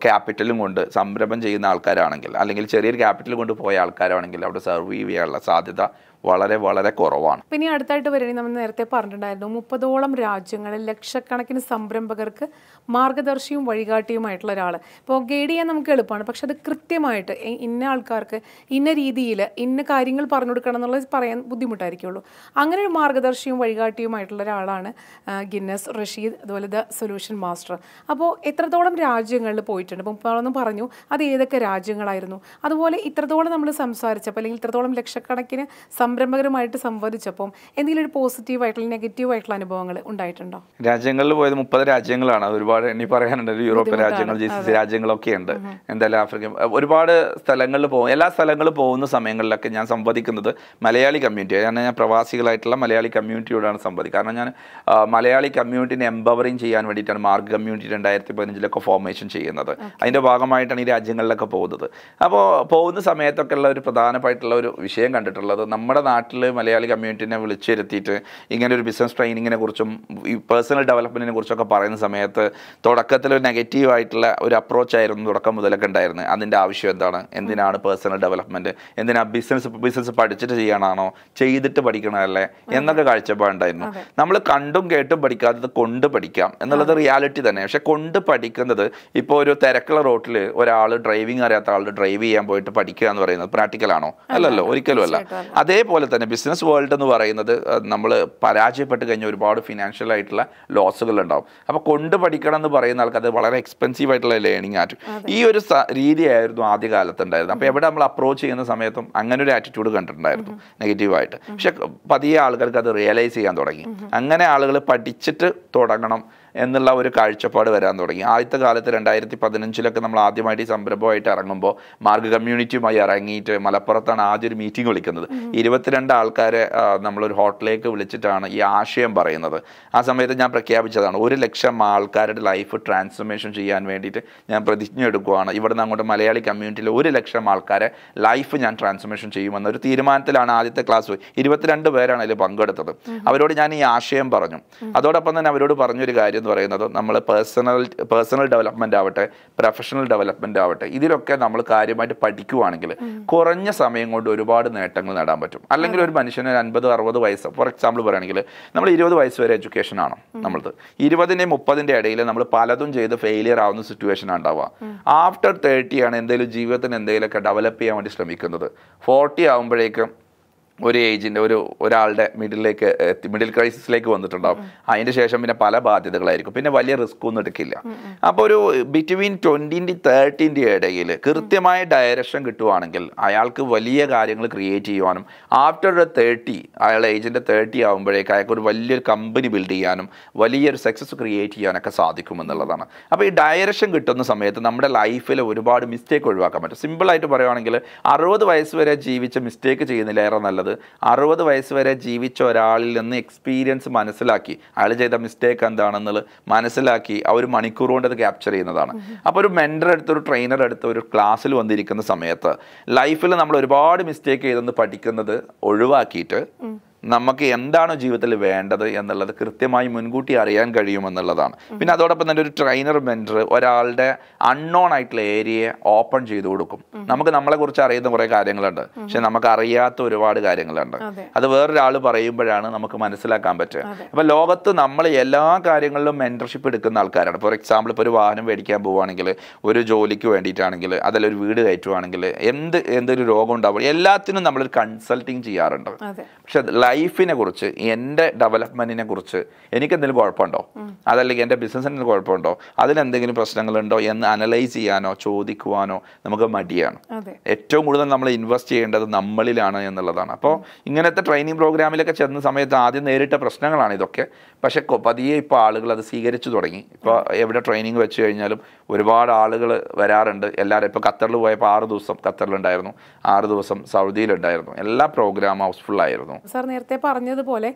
ക്യാപിറ്റലും കൊണ്ട് സംരംഭം ചെയ്യുന്ന ആൾക്കാരാണെങ്കിൽ അല്ലെങ്കിൽ ചെറിയൊരു ക്യാപിറ്റൽ കൊണ്ട് പോയ ആൾക്കാരാണെങ്കിൽ അവിടെ സർവൈവ് ചെയ്യാനുള്ള സാധ്യത വളരെ വളരെ കുറവാണ് പിന്നെ അടുത്തായിട്ട് വരണേ നമ്മൾ നേരത്തെ പറഞ്ഞിട്ടുണ്ടായിരുന്നു മുപ്പതോളം രാജ്യങ്ങളിൽ ലക്ഷക്കണക്കിന് സംരംഭകർക്ക് മാർഗദർശിയും വഴികാട്ടിയുമായിട്ടുള്ള ഒരാൾ ഇപ്പോൾ ഗൈഡ് ചെയ്യാൻ നമുക്ക് എളുപ്പമാണ് പക്ഷെ അത് കൃത്യമായിട്ട് ഇന്ന ആൾക്കാർക്ക് ഇന്ന രീതിയിൽ ഇന്ന കാര്യങ്ങൾ പറഞ്ഞു കൊടുക്കണം എന്നുള്ളത് പറയാൻ ബുദ്ധിമുട്ടായിരിക്കുള്ളൂ അങ്ങനെ ഒരു മാർഗദർശിയും വഴികാട്ടിയുമായിട്ടുള്ള ഒരാളാണ് ഗിന്നസ് റഷീദ് അതുപോലെ ദ സൊല്യൂഷൻ മാസ്റ്റർ അപ്പോൾ എത്രത്തോളം രാജ്യങ്ങളിൽ പോയിട്ടുണ്ട് ഇപ്പം പറഞ്ഞു പറഞ്ഞു അത് ഏതൊക്കെ രാജ്യങ്ങളായിരുന്നു അതുപോലെ ഇത്രത്തോളം നമ്മൾ സംസാരിച്ചപ്പോൾ അല്ലെങ്കിൽ ഇത്രത്തോളം ലക്ഷക്കണക്കിന് സം സംരംഭകരുമായിട്ട് സംവദിച്ചപ്പം എന്തെങ്കിലും ഒരു പോസിറ്റീവ് ആയിട്ടുള്ള നെഗറ്റീവ് ആയിട്ടുള്ള അനുഭവങ്ങൾ ഉണ്ടായിട്ടുണ്ടോ രാജ്യങ്ങളിൽ പോയത് മുപ്പത് രാജ്യങ്ങളാണ് ഒരുപാട് ഇനി പറയാനുണ്ട് യൂറോപ്യൻ രാജ്യങ്ങൾ ജി സി സി രാജ്യങ്ങളൊക്കെ ഉണ്ട് എന്തായാലും ആഫ്രിക്കൻ ഒരുപാട് സ്ഥലങ്ങളിൽ പോകും എല്ലാ സ്ഥലങ്ങളിൽ പോകുന്ന സമയങ്ങളിലൊക്കെ ഞാൻ സംവദിക്കുന്നത് മലയാളി കമ്മ്യൂണിറ്റി കാരണം ഞാൻ പ്രവാസികളായിട്ടുള്ള മലയാളി കമ്മ്യൂണിറ്റിയോടാണ് സംവദിക്കുക കാരണം ഞാൻ മലയാളി കമ്മ്യൂണിറ്റിനെ എംപവറിങ് ചെയ്യാൻ വേണ്ടിയിട്ടാണ് മാർഗ് കമ്മ്യൂണിറ്റി രണ്ടായിരത്തി പതിനഞ്ചിലൊക്കെ ഫോർമേഷൻ ചെയ്യുന്നത് അതിൻ്റെ ഭാഗമായിട്ടാണ് ഈ രാജ്യങ്ങളിലൊക്കെ പോകുന്നത് അപ്പോൾ പോകുന്ന സമയത്തൊക്കെ ഉള്ള ഒരു പ്രധാനമായിട്ടുള്ള ഒരു വിഷയം കണ്ടിട്ടുള്ളത് നമ്മുടെ നമ്മുടെ നാട്ടിൽ മലയാളി കമ്മ്യൂണിറ്റിനെ വിളിച്ചിരുത്തിയിട്ട് ഇങ്ങനെ ഒരു ബിസിനസ് ട്രെയിനിങ്ങിനെ കുറിച്ചും ഈ പേഴ്സണൽ ഡെവലപ്മെൻറ്റിനെ കുറിച്ചൊക്കെ പറയുന്ന സമയത്ത് തുടക്കത്തിൽ ഒരു നെഗറ്റീവ് ആയിട്ടുള്ള ഒരു അപ്രോച്ച് ആയിരുന്നു തുടക്കം മുതലൊക്കെ ഉണ്ടായിരുന്നത് അതിൻ്റെ ആവശ്യം എന്താണ് എന്തിനാണ് പേഴ്സണൽ ഡെവലപ്മെൻറ്റ് എന്തിനാ ബിസിനസ് ബിസിനസ് പഠിച്ചിട്ട് ചെയ്യണമാണോ ചെയ്തിട്ട് പഠിക്കണമല്ലേ എന്നൊക്കെ കാഴ്ചപ്പാടുണ്ടായിരുന്നു നമ്മൾ കണ്ടും കേട്ടും പഠിക്കാത്തത് കൊണ്ട് പഠിക്കാം എന്നുള്ളത് റിയാലിറ്റി തന്നെ പക്ഷെ കൊണ്ട് പഠിക്കുന്നത് ഇപ്പോൾ ഒരു തിരക്കുള്ള റോട്ടിൽ ഒരാൾ ഡ്രൈവിംഗ് അറിയാത്ത ആൾ ഡ്രൈവ് ചെയ്യാൻ പോയിട്ട് പഠിക്കുക എന്ന് പറയുന്നത് പ്രാക്ടിക്കലാണോ അല്ലല്ലോ ഒരിക്കലും അല്ല അതേ അതേപോലെ തന്നെ ബിസിനസ് വേൾഡ് എന്ന് പറയുന്നത് നമ്മൾ പരാജയപ്പെട്ട് കഴിഞ്ഞ ഒരുപാട് ഫിനാൻഷ്യൽ ആയിട്ടുള്ള ലോസുകൾ ഉണ്ടാവും അപ്പോൾ കൊണ്ട് പഠിക്കണം എന്ന് പറയുന്ന ആൾക്ക് അത് വളരെ എക്സ്പെൻസീവ് ആയിട്ടുള്ള ലേണിംഗ് ആറ്റു ഈ ഒരു രീതിയായിരുന്നു ആദ്യകാലത്ത് ഉണ്ടായിരുന്നത് അപ്പോൾ എവിടെ നമ്മൾ അപ്രോച്ച് ചെയ്യുന്ന സമയത്തും അങ്ങനെ ഒരു ആറ്റിറ്റ്യൂഡ് കണ്ടിട്ടുണ്ടായിരുന്നു നെഗറ്റീവായിട്ട് പക്ഷെ പതിയെ ആൾക്കാർക്ക് അത് റിയലൈസ് ചെയ്യാൻ തുടങ്ങി അങ്ങനെ ആളുകൾ പഠിച്ചിട്ട് തുടങ്ങണം എന്നുള്ള ഒരു കാഴ്ചപ്പാട് വരാൻ തുടങ്ങി ആദ്യത്തെ കാലത്ത് രണ്ടായിരത്തി പതിനഞ്ചിലൊക്കെ നമ്മൾ ആദ്യമായിട്ട് ഈ സംരംഭമായിട്ട് ഇറങ്ങുമ്പോൾ മാർഗ്ഗ കമ്മ്യൂണിറ്റിയുമായി ഇറങ്ങിയിട്ട് മലപ്പുറത്താണ് ആദ്യം ഒരു മീറ്റിംഗ് വിളിക്കുന്നത് ഇരുപത്തിരണ്ട് ആൾക്കാരെ നമ്മളൊരു ഹോട്ടലിലേക്ക് വിളിച്ചിട്ടാണ് ഈ ആശയം പറയുന്നത് ആ സമയത്ത് ഞാൻ പ്രഖ്യാപിച്ചതാണ് ഒരു ലക്ഷം ആൾക്കാരുടെ ലൈഫ് ട്രാൻസ്ഫോർമേഷൻ ചെയ്യാൻ വേണ്ടിയിട്ട് ഞാൻ പ്രതിജ്ഞ എടുക്കുകയാണ് ഇവിടെ നിന്ന് അങ്ങോട്ട് മലയാളി കമ്മ്യൂണിറ്റിയിൽ ഒരു ലക്ഷം ആൾക്കാരെ ലൈഫ് ഞാൻ ട്രാൻസ്ഫോർമേഷൻ ചെയ്യുമെന്നൊരു തീരുമാനത്തിലാണ് ആദ്യത്തെ ക്ലാസ് ഇരുപത്തിരണ്ട് പേരാണ് അതിൽ പങ്കെടുത്തത് അവരോട് ഞാൻ ഈ ആശയം പറഞ്ഞു അതോടൊപ്പം തന്നെ അവരോട് പറഞ്ഞൊരു കാര്യം എന്ന് പറയുന്നത് നമ്മൾ പേഴ്സണൽ പേഴ്സണൽ ഡെവലപ്മെൻ്റ് ആവട്ടെ പ്രൊഫഷണൽ ഡെവലപ്മെൻ്റ് ആവട്ടെ ഇതിലൊക്കെ നമ്മൾ കാര്യമായിട്ട് പഠിക്കുവാണെങ്കിൽ കുറഞ്ഞ സമയം കൊണ്ട് ഒരുപാട് നേട്ടങ്ങൾ നേടാൻ പറ്റും അല്ലെങ്കിൽ ഒരു മനുഷ്യന് ഒരു അൻപത് അറുപത് വയസ്സ് ഫോർ എക്സാമ്പിൾ പറയുകയാണെങ്കിൽ നമ്മൾ ഇരുപത് വയസ്സ് വരെ എഡ്യൂക്കേഷൻ ആണ് നമ്മളത് ഇരുപതിൻ്റെ മുപ്പതിൻ്റെ ഇടയിൽ നമ്മൾ പലതും ചെയ്ത് ഫെയിലിയർ ആവുന്ന സിറ്റുവേഷൻ ഉണ്ടാവുക ആഫ്റ്റർ തേർട്ടിയാണ് എന്തെങ്കിലും ജീവിതത്തിന് എന്തെങ്കിലുമൊക്കെ ഡെവലപ്പ് ചെയ്യാൻ വേണ്ടി ശ്രമിക്കുന്നത് ഫോർട്ടി ആകുമ്പോഴേക്കും ഒരു ഏജിൻ്റെ ഒരു ഒരാളുടെ മിഡിലേക്ക് മിഡിൽ ക്രൈസിസിലേക്ക് വന്നിട്ടുണ്ടാവും അതിൻ്റെ ശേഷം പിന്നെ പല ബാധ്യതകളായിരിക്കും പിന്നെ വലിയ റിസ്ക് ഒന്നും എടുക്കില്ല അപ്പോൾ ഒരു ബിറ്റ്വീൻ ട്വൻറ്റിൻ്റെ തേർട്ടീൻ്റെ ഇടയിൽ കൃത്യമായ ഡയറക്ഷൻ കിട്ടുവാണെങ്കിൽ അയാൾക്ക് വലിയ കാര്യങ്ങൾ ക്രിയേറ്റ് ചെയ്യുവാനും ആഫ്റ്റർ ഒരു തേർട്ടി അയാളുടെ ഏജിൻ്റെ തേർട്ടി ആകുമ്പോഴേക്ക് അയാൾക്ക് ഒരു വലിയൊരു കമ്പനി ബിൽഡ് ചെയ്യാനും വലിയൊരു സക്സസ് ക്രിയേറ്റ് ചെയ്യാനൊക്കെ സാധിക്കുമെന്നുള്ളതാണ് അപ്പോൾ ഈ ഡയറക്ഷൻ കിട്ടുന്ന സമയത്ത് നമ്മുടെ ലൈഫിൽ ഒരുപാട് മിസ്റ്റേക്ക് ഒഴിവാക്കാൻ പറ്റും സിമ്പിളായിട്ട് പറയുവാണെങ്കിൽ അറുപത് വയസ്സ് വരെ ജീവിച്ച് മിസ്റ്റേക്ക് ചെയ്യുന്നില്ല നല്ലത് പറയുന്നത് അറുപത് വയസ്സ് വരെ ജീവിച്ച ഒരാളിൽ നിന്ന് എക്സ്പീരിയൻസ് മനസ്സിലാക്കി അയാൾ ചെയ്ത മിസ്റ്റേക്ക് എന്താണെന്നുള്ളത് മനസ്സിലാക്കി ആ ഒരു മണിക്കൂർ കൊണ്ട് അത് ക്യാപ്ചർ ചെയ്യുന്നതാണ് അപ്പോൾ ഒരു മെൻറ്റർ എടുത്ത് ഒരു ട്രെയിനർ എടുത്ത് ഒരു ക്ലാസ്സിൽ വന്നിരിക്കുന്ന സമയത്ത് ലൈഫിൽ നമ്മൾ ഒരുപാട് മിസ്റ്റേക്ക് ചെയ്തെന്ന് പഠിക്കുന്നത് ഒഴിവാക്കിയിട്ട് നമുക്ക് എന്താണ് ജീവിതത്തിൽ വേണ്ടത് എന്നുള്ളത് കൃത്യമായി മുൻകൂട്ടി അറിയാൻ കഴിയുമെന്നുള്ളതാണ് പിന്നെ അതോടൊപ്പം തന്നെ ഒരു ട്രെയിനർ മെൻറ്റർ ഒരാളുടെ അൺനോൺ ആയിട്ടുള്ള ഏരിയയെ ഓപ്പൺ ചെയ്തു കൊടുക്കും നമുക്ക് നമ്മളെക്കുറിച്ച് അറിയുന്ന കുറേ കാര്യങ്ങളുണ്ട് പക്ഷെ നമുക്ക് അറിയാത്ത ഒരുപാട് കാര്യങ്ങളുണ്ട് അത് വേറൊരാൾ പറയുമ്പോഴാണ് നമുക്ക് മനസ്സിലാക്കാൻ പറ്റുക അപ്പം ലോകത്ത് നമ്മൾ എല്ലാ കാര്യങ്ങളിലും മെൻറ്റർഷിപ്പ് എടുക്കുന്ന ആൾക്കാരാണ് ഫോർ എക്സാമ്പിൾ ഇപ്പോൾ ഒരു വാഹനം മേടിക്കാൻ പോവുകയാണെങ്കിൽ ഒരു ജോലിക്ക് വേണ്ടിയിട്ടാണെങ്കിൽ അതിൽ ഒരു വീട് കയറ്റുവാണെങ്കിൽ എന്ത് എന്തൊരു രോഗം ഉണ്ടാവുക എല്ലാത്തിനും നമ്മളൊരു കൺസൾട്ടിങ് ചെയ്യാറുണ്ട് പക്ഷെ ലൈഫിനെ കുറിച്ച് എൻ്റെ ഡെവലപ്മെൻറ്റിനെ കുറിച്ച് എനിക്ക് കുഴപ്പമുണ്ടോ അതല്ലെങ്കിൽ എൻ്റെ ബിസിനസ്സിന് എന്തെങ്കിലും കുഴപ്പമുണ്ടോ അതിലെന്തെങ്കിലും പ്രശ്നങ്ങളുണ്ടോ എന്ന് അനലൈസ് ചെയ്യാനോ ചോദിക്കുവാനോ നമുക്ക് മടിയാണ് ഏറ്റവും കൂടുതൽ നമ്മൾ ഇൻവെസ്റ്റ് ചെയ്യേണ്ടത് നമ്മളിലാണ് എന്നുള്ളതാണ് അപ്പോൾ ഇങ്ങനത്തെ ട്രെയിനിങ് പ്രോഗ്രാമിലൊക്കെ ചെന്ന സമയത്ത് ആദ്യം നേരിട്ട പ്രശ്നങ്ങളാണ് ഇതൊക്കെ പക്ഷേ പതിയെ ഇപ്പോൾ ആളുകൾ അത് സ്വീകരിച്ചു തുടങ്ങി ഇപ്പോൾ എവിടെ ട്രെയിനിങ് വെച്ച് കഴിഞ്ഞാലും ഒരുപാട് ആളുകൾ വരാറുണ്ട് എല്ലാവരും ഇപ്പോൾ ഖത്തറിൽ പോയപ്പോൾ ആറ് ദിവസം ഖത്തറിലുണ്ടായിരുന്നു ആറ് ദിവസം സൗദിയിലുണ്ടായിരുന്നു എല്ലാ പ്രോഗ്രാം ഹൗസ്ഫുൾ ആയിരുന്നു സാർ നേരത്തെ പറഞ്ഞതുപോലെ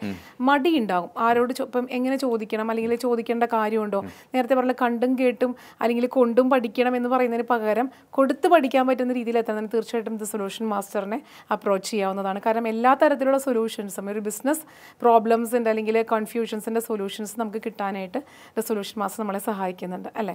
മടി ഉണ്ടാകും ആരോട് ഇപ്പം എങ്ങനെ ചോദിക്കണം അല്ലെങ്കിൽ ചോദിക്കേണ്ട കാര്യമുണ്ടോ നേരത്തെ പറഞ്ഞ കണ്ടും കേട്ടും അല്ലെങ്കിൽ കൊണ്ടും പഠിക്കണം എന്ന് പറയുന്നതിന് പകരം കൊടുത്ത് പഠിക്കാൻ പറ്റുന്ന രീതിയിൽ എത്താൻ തീർച്ചയായിട്ടും ഇത് സൊല്യൂഷൻ മാസ്റ്ററിനെ അപ്രോച്ച് ചെയ്യാവുന്നതാണ് കാരണം എല്ലാ തരത്തിലുള്ള സൊല്യൂഷൻസും ഒരു ബിസിനസ് പ്രോബ്ലംസിൻ്റെ അല്ലെങ്കിൽ കൺഫ്യൂഷൻസ് പ്രോബ്ലത്തിൻ്റെ സൊല്യൂഷൻസ് നമുക്ക് കിട്ടാനായിട്ട് റെസൊല്യൂഷൻ മാസം നമ്മളെ സഹായിക്കുന്നുണ്ട് അല്ലേ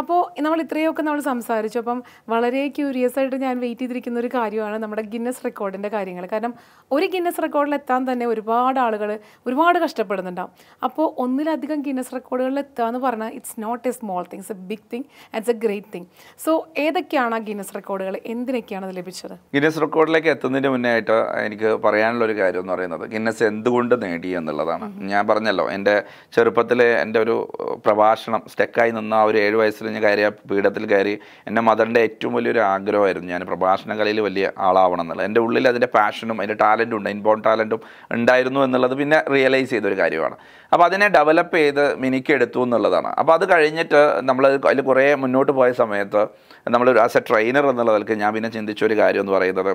അപ്പോൾ നമ്മൾ ഇത്രയൊക്കെ നമ്മൾ സംസാരിച്ചു അപ്പം വളരെ ക്യൂരിയസ് ആയിട്ട് ഞാൻ വെയിറ്റ് ചെയ്തിരിക്കുന്ന ഒരു കാര്യമാണ് നമ്മുടെ ഗിന്നസ് റെക്കോർഡിൻ്റെ കാര്യങ്ങൾ കാരണം ഒരു ഗിന്നസ് റെക്കോർഡിൽ എത്താൻ തന്നെ ഒരുപാട് ആളുകൾ ഒരുപാട് കഷ്ടപ്പെടുന്നുണ്ടാവും അപ്പോൾ ഒന്നിലധികം ഗിന്നസ് റെക്കോർഡുകളിൽ എത്തുക എന്ന് പറഞ്ഞാൽ it's not a small things a big thing that's a great thing so ഏതൊക്കെയാണ് ആ ഗിന്നസ് റെക്കോർഡുകൾ എന്തിനൊക്കെയാണ് അത് ലഭിച്ചത് ഗിന്നസ് റെക്കോർഡിലേക്ക് എത്തുന്നതിന് മുന്നേ ആയിട്ട് എനിക്ക് പറയാനുള്ള ഒരു കാര്യം എന്ന് പറയുന്നത് ഗിന്നസ് എന്തുകൊണ്ട് നേടി എന്നുള്ളതാണ് ഞാൻ പറഞ്ഞ പറഞ്ഞല്ലോ എൻ്റെ ചെറുപ്പത്തിൽ എൻ്റെ ഒരു പ്രഭാഷണം സ്റ്റെക്കായി നിന്ന ആ ഒരു ഏഴ് വയസ്സിൽ ഞാൻ കയറിയ പീഠത്തിൽ കയറി എൻ്റെ മദറിൻ്റെ ഏറ്റവും വലിയൊരു ആഗ്രഹമായിരുന്നു ഞാൻ പ്രഭാഷണ കലയിൽ വലിയ ആളാവണം എന്നുള്ളത് എൻ്റെ ഉള്ളിൽ അതിൻ്റെ പാഷനും അതിൻ്റെ ടാലൻറ്റും ഉണ്ട് ഇൻബോൺ ടാലൻറ്റും ഉണ്ടായിരുന്നു എന്നുള്ളത് പിന്നെ റിയലൈസ് ചെയ്തൊരു കാര്യമാണ് അപ്പോൾ അതിനെ ഡെവലപ്പ് ചെയ്ത് മിനിക്കെടുത്തു എന്നുള്ളതാണ് അപ്പോൾ അത് കഴിഞ്ഞിട്ട് നമ്മൾ അതിൽ കുറേ മുന്നോട്ട് പോയ സമയത്ത് നമ്മൾ ആസ് എ ട്രെയിനർ എന്നുള്ളതിൽ ഞാൻ പിന്നെ ചിന്തിച്ചൊരു കാര്യം എന്ന് പറയുന്നത്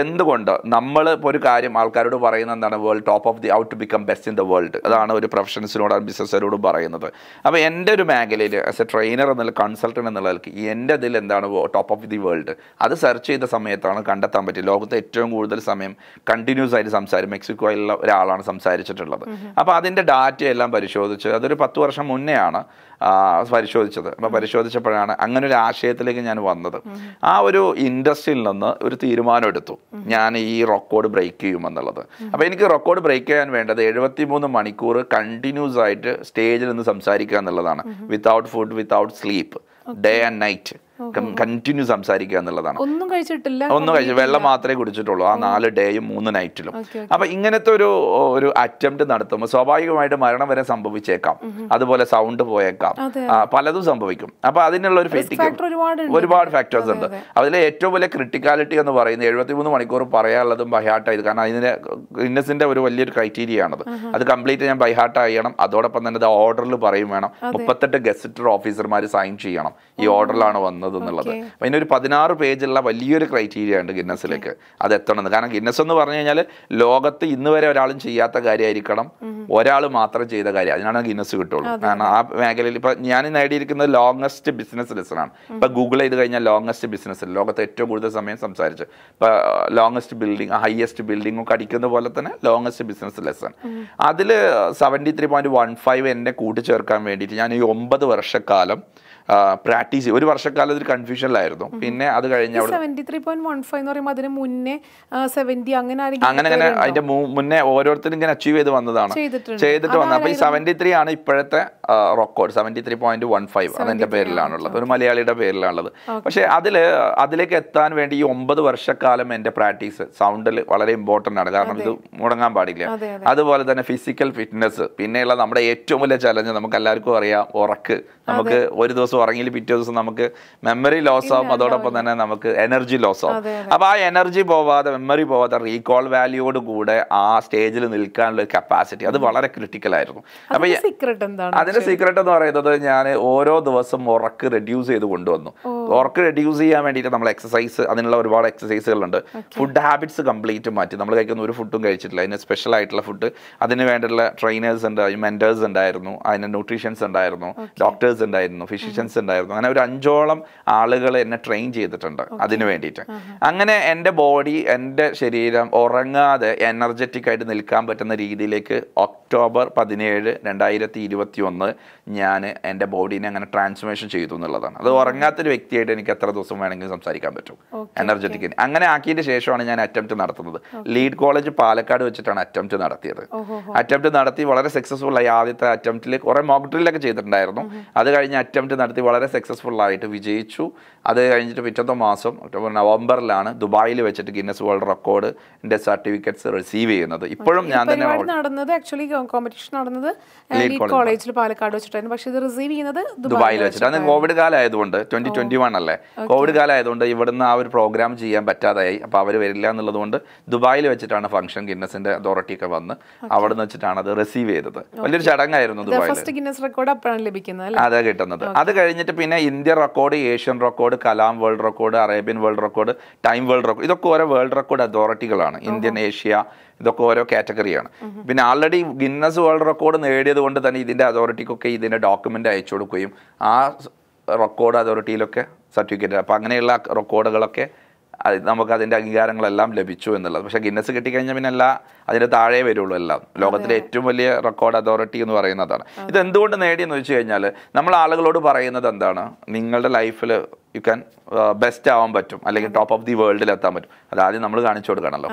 എന്തുകൊണ്ട് നമ്മൾ ഇപ്പോൾ ഒരു കാര്യം ആൾക്കാരോട് പറയുന്ന എന്താണ് world top of the out to become best in the world അതാണ് ഒരു പ്രൊഫഷൻസിനോടും ബിസിനസ്സിനോടും പറയുന്നത് അപ്പോൾ എൻ്റെ ഒരു മേഖലയിൽ ആസ് എ ട്രെയിനർ എന്നുള്ള കൺസൾട്ടൻ്റ് എന്നുള്ള നിലയ്ക്ക് എൻ്റെ ഇതിൽ എന്താണ് ടോപ്പ് ഓഫ് ദി വേൾഡ് അത് സെർച്ച് ചെയ്ത സമയത്താണ് കണ്ടെത്താൻ പറ്റിയത് ലോകത്തെ ഏറ്റവും കൂടുതൽ സമയം കണ്ടിന്യൂസ് ആയിട്ട് സംസാരം മെക്സിക്കോയിലുള്ള ഒരാളാണ് സംസാരിച്ചിട്ടുള്ളത് അപ്പോൾ അതിൻ്റെ ഡാറ്റ എല്ലാം പരിശോധിച്ച് അതൊരു പത്ത് വർഷം മുന്നേ ആണ് പരിശോധിച്ചത് അപ്പോൾ പരിശോധിച്ചപ്പോഴാണ് അങ്ങനെ ഒരു ആശയത്തിലേക്ക് ഞാൻ വന്നത് ആ ഒരു ഇൻഡസ്ട്രിയിൽ നിന്ന് ഒരു തീരുമാനം എടുത്തു ഞാൻ ഈ റെക്കോർഡ് ബ്രേക്ക് ചെയ്യുമെന്നുള്ളത് അപ്പോൾ എനിക്ക് റെക്കോർഡ് ബ്രേക്ക് ചെയ്യാൻ വേണ്ടത് എഴുപത്തി മൂന്ന് മണിക്കൂർ കണ്ടിന്യൂസ് ആയിട്ട് സ്റ്റേജിൽ നിന്ന് സംസാരിക്കുക എന്നുള്ളതാണ് without food without sleep day and night continue സംസാരിക്കുക എന്നുള്ളതാണ് ഒന്നും കഴിച്ചിട്ടില്ല ഒന്നും കഴിച്ചു വെള്ളം മാത്രമേ കുടിച്ചിട്ടുള്ളൂ ആ നാല് ഡേയും മൂന്ന് നൈറ്റിലും അപ്പൊ ഇങ്ങനത്തെ ഒരു ഒരു അറ്റംപ്റ്റ് നടത്തുമ്പോൾ സ്വാഭാവികമായിട്ട് മരണം വരെ സംഭവിച്ചേക്കാം അതുപോലെ സൗണ്ട് പോയേക്കാം പലതും സംഭവിക്കും അപ്പൊ അതിനുള്ള ഒരു ഒരുപാട് ഫാക്ടേഴ്സ് ഉണ്ട് അതിലെ ഏറ്റവും വലിയ ക്രിട്ടിക്കാലിറ്റി എന്ന് പറയുന്നത് എഴുപത്തിമൂന്ന് മണിക്കൂർ പറയാനുള്ളതും ബൈഹാർട്ട് ബൈഹാർട്ടായത് കാരണം അതിന്റെ ഇന്നസിന്റെ ഒരു വലിയൊരു ക്രൈറ്റീരിയ ആണത് അത് കംപ്ലീറ്റ് ഞാൻ ബൈഹാർട്ട് ചെയ്യണം അതോടൊപ്പം തന്നെ ഓർഡറിൽ പറയും വേണം മുപ്പത്തെട്ട് ഗസറ്റർ ഓഫീസർമാർ സൈൻ ചെയ്യണം ഈ ഓർഡറിലാണ് വന്നത് എത്താവുന്നത് എന്നുള്ളത് അപ്പം അതിനൊരു പതിനാറ് പേജുള്ള വലിയൊരു ക്രൈറ്റീരിയ ഉണ്ട് ഗിന്നസിലേക്ക് അത് എത്തണമെന്ന് കാരണം ഗിന്നസ് എന്ന് പറഞ്ഞു കഴിഞ്ഞാൽ ലോകത്ത് ഇന്ന് വരെ ഒരാളും ചെയ്യാത്ത കാര്യമായിരിക്കണം ഒരാൾ മാത്രം ചെയ്ത കാര്യം അതിനാണ് ഗിന്നസ് കിട്ടുള്ളൂ കാരണം ആ മേഖലയിൽ ഇപ്പം ഞാൻ നേടിയിരിക്കുന്നത് ലോങ്സ്റ്റ് ബിസിനസ് ആണ് ഇപ്പം ഗൂഗിൾ ചെയ്ത് കഴിഞ്ഞാൽ ലോങ്സ്റ്റ് ബിസിനസ് ലോകത്ത് ഏറ്റവും കൂടുതൽ സമയം സംസാരിച്ചു ഇപ്പം ലോങ്സ്റ്റ് ബിൽഡിംഗ് ഹയസ്റ്റ് ഒക്കെ അടിക്കുന്ന പോലെ തന്നെ ലോങ്സ്റ്റ് ബിസിനസ് ലെസൺ അതിൽ seventy three point one five എന്നെ കൂട്ടിച്ചേർക്കാൻ വേണ്ടിയിട്ട് ഞാൻ ഈ ഒമ്പത് വർഷക്കാലം പ്രാക്ടീസ് ഒരു വർഷക്കാലം ഒരു കൺഫ്യൂഷനിലായിരുന്നു പിന്നെ അത് കഴിഞ്ഞ അങ്ങനെ അങ്ങനെ അങ്ങനെ അതിന്റെ മുന്നേ ഓരോരുത്തരും ഇങ്ങനെ അച്ചീവ് ചെയ്ത് വന്നതാണ് ചെയ്തിട്ട് വന്നത് അപ്പൊ ഈ സെവന്റി ത്രീ ആണ് ഇപ്പോഴത്തെ record seventy three point one five അതെന്റെ പേരിലാണുള്ളത് ഒരു മലയാളിയുടെ പേരിലാണുള്ളത് പക്ഷെ അതില് അതിലേക്ക് എത്താൻ വേണ്ടി ഈ ഒമ്പത് വർഷക്കാലം എന്റെ പ്രാക്ടീസ് സൗണ്ടിൽ വളരെ ഇമ്പോർട്ടന്റ് ആണ് കാരണം ഇത് മുടങ്ങാൻ പാടില്ല അതുപോലെ തന്നെ ഫിസിക്കൽ ഫിറ്റ്നസ് പിന്നെയുള്ള നമ്മുടെ ഏറ്റവും വലിയ ചലഞ്ച് നമുക്ക് എല്ലാവർക്കും അറിയാം ഉറക്ക് നമുക്ക് ഒരു ദിവസം ദിവസം ഉറങ്ങിയിൽ പിറ്റേ ദിവസം നമുക്ക് മെമ്മറി ലോസ് ആവും അതോടൊപ്പം തന്നെ നമുക്ക് എനർജി ലോസ് ആവും അപ്പോൾ ആ എനർജി പോവാതെ മെമ്മറി പോവാതെ റീകോൾ വാല്യൂയോട് കൂടെ ആ സ്റ്റേജിൽ നിൽക്കാനുള്ള കപ്പാസിറ്റി അത് വളരെ ക്രിട്ടിക്കൽ ആയിരുന്നു അപ്പോൾ അതിൻ്റെ സീക്രട്ട് എന്ന് പറയുന്നത് ഞാൻ ഓരോ ദിവസം ഉറക്ക് റെഡ്യൂസ് ചെയ്ത് കൊണ്ടുവന്നു ഉറക്ക് റെഡ്യൂസ് ചെയ്യാൻ വേണ്ടിയിട്ട് നമ്മൾ എക്സസൈസ് അതിനുള്ള ഒരുപാട് എക്സസൈസുകളുണ്ട് ഫുഡ് ഹാബിറ്റ്സ് കംപ്ലീറ്റ് മാറ്റി നമ്മൾ കഴിക്കുന്ന ഒരു ഫുഡും കഴിച്ചിട്ടില്ല അതിന് സ്പെഷ്യൽ ആയിട്ടുള്ള ഫുഡ് അതിന് വേണ്ടിയുള്ള ട്രെയിനേഴ്സ് ഉണ്ട് മെൻറ്റേഴ്സ് ഉണ്ടായിരുന്നു അതിന് ന്യൂട്രീഷ്യൻസ് ഉണ്ടായിരുന്നു ഡോക്ടേഴ്സ് ഉണ്ടായിരുന്നു ഫിസിഷ്യൻസ് സെഷൻസ് ഉണ്ടായിരുന്നു അങ്ങനെ ഒരു അഞ്ചോളം ആളുകൾ എന്നെ ട്രെയിൻ ചെയ്തിട്ടുണ്ട് അതിന് വേണ്ടിയിട്ട് അങ്ങനെ എൻ്റെ ബോഡി എൻ്റെ ശരീരം ഉറങ്ങാതെ എനർജറ്റിക് ആയിട്ട് നിൽക്കാൻ പറ്റുന്ന രീതിയിലേക്ക് ഒക്ടോബർ പതിനേഴ് രണ്ടായിരത്തി ഇരുപത്തി ഒന്ന് ഞാൻ എൻ്റെ ബോഡീനെ അങ്ങനെ ട്രാൻസ്ഫോർമേഷൻ ചെയ്തു എന്നുള്ളതാണ് അത് ഉറങ്ങാത്തൊരു വ്യക്തിയായിട്ട് എനിക്ക് എത്ര ദിവസം വേണമെങ്കിലും സംസാരിക്കാൻ പറ്റും എനർജറ്റിക് അങ്ങനെ ആക്കിയതിന് ശേഷമാണ് ഞാൻ അറ്റംപ്റ്റ് നടത്തുന്നത് ലീഡ് കോളേജ് പാലക്കാട് വെച്ചിട്ടാണ് അറ്റംപ്റ്റ് നടത്തിയത് അറ്റംപ്റ്റ് നടത്തി വളരെ സക്സസ്ഫുൾ ആയി ആദ്യത്തെ അറ്റംപ്റ്റിൽ കുറേ മോക്ക് ഡ്രില്ലൊക്കെ ചെയ്തിട്ടുണ്ടായിരുന്നു അത് കഴിഞ്ഞ് അറ്റംപ്റ്റ് നടത്തി നടത്തി വളരെ സക്സസ്ഫുൾ ആയിട്ട് വിജയിച്ചു അത് കഴിഞ്ഞിട്ട് പിറ്റത്തെ മാസം ഒക്ടോബർ നവംബറിലാണ് ദുബായിൽ വെച്ചിട്ട് ഗിന്നസ് വേൾഡ് റെക്കോർഡിന്റെ സർട്ടിഫിക്കറ്റ്സ് റിസീവ് ചെയ്യുന്നത് ഇപ്പോഴും ഞാൻ തന്നെ നടന്നത് ആക്ച്വലി കോമ്പറ്റീഷൻ നടന്നത് കോളേജിൽ പാലക്കാട് വെച്ചിട്ടായിരുന്നു പക്ഷേ ഇത് റിസീവ് ചെയ്യുന്നത് ദുബായിൽ വെച്ചിട്ട് അത് കോവിഡ് കാലമായതുകൊണ്ട് ട്വന്റി ട്വന്റി വൺ അല്ലേ കോവിഡ് കാലമായതുകൊണ്ട് ഇവിടുന്ന് ആ ഒരു പ്രോഗ്രാം ചെയ്യാൻ പറ്റാതായി അപ്പോൾ അവർ വരില്ല എന്നുള്ളതുകൊണ്ട് ദുബായിൽ വെച്ചിട്ടാണ് ഫംഗ്ഷൻ ഗിന്നസിന്റെ അതോറിറ്റി ഒക്കെ വന്ന് അവിടെ നിന്ന് വെച്ചിട്ടാണ് അത് റിസീവ് ചെയ്തത് വലിയൊരു ചടങ്ങായിരുന്നു ദുബായിൽ ഗിന്നസ് റെക്കോർഡ് അപ്പോഴാണ് ലഭിക്കുന്നത് അതാ കിട്ടുന്നത് അത് കഴിഞ്ഞിട്ട് പിന്നെ India record Asian record record കലാം world record Arabian world record time world record ഇതൊക്കെ ഓരോ വേൾഡ് റെക്കോർഡ് അതോറിറ്റികളാണ് ഇന്ത്യൻ ഏഷ്യ ഇതൊക്കെ ഓരോ കാറ്റഗറിയാണ് പിന്നെ ആൾറെഡി ഗിന്നസ് വേൾഡ് റെക്കോർഡ് നേടിയത് കൊണ്ട് തന്നെ ഇതിൻ്റെ അതോറിറ്റിക്കൊക്കെ ഇതിൻ്റെ ഡോക്യുമെൻ്റ് അയച്ചു കൊടുക്കുകയും ആ റെക്കോർഡ് അതോറിറ്റിയിലൊക്കെ സർട്ടിഫിക്കറ്റ് അപ്പോൾ അങ്ങനെയുള്ള റെക്കോർഡുകളൊക്കെ നമുക്ക് അതിൻ്റെ അംഗീകാരങ്ങളെല്ലാം ലഭിച്ചു എന്നുള്ളത് പക്ഷേ ഗിന്നസ് കിട്ടിക്കഴിഞ്ഞാൽ പിന്നെ എല്ലാ അതിൻ്റെ താഴെ വരുള്ളൂ എല്ലാം ലോകത്തിലെ ഏറ്റവും വലിയ റെക്കോർഡ് അതോറിറ്റി എന്ന് പറയുന്നതാണ് ഇത് എന്തുകൊണ്ട് നേടിയെന്ന് വെച്ച് കഴിഞ്ഞാൽ നമ്മൾ ആളുകളോട് പറയുന്നത് എന്താണ് നിങ്ങളുടെ ലൈഫിൽ യു ക്യാൻ ബെസ്റ്റ് ആവാൻ പറ്റും അല്ലെങ്കിൽ ടോപ്പ് ഓഫ് ദി വേൾഡിൽ എത്താൻ പറ്റും അതാദ്യം നമ്മൾ കാണിച്ചു കൊടുക്കണമല്ലോ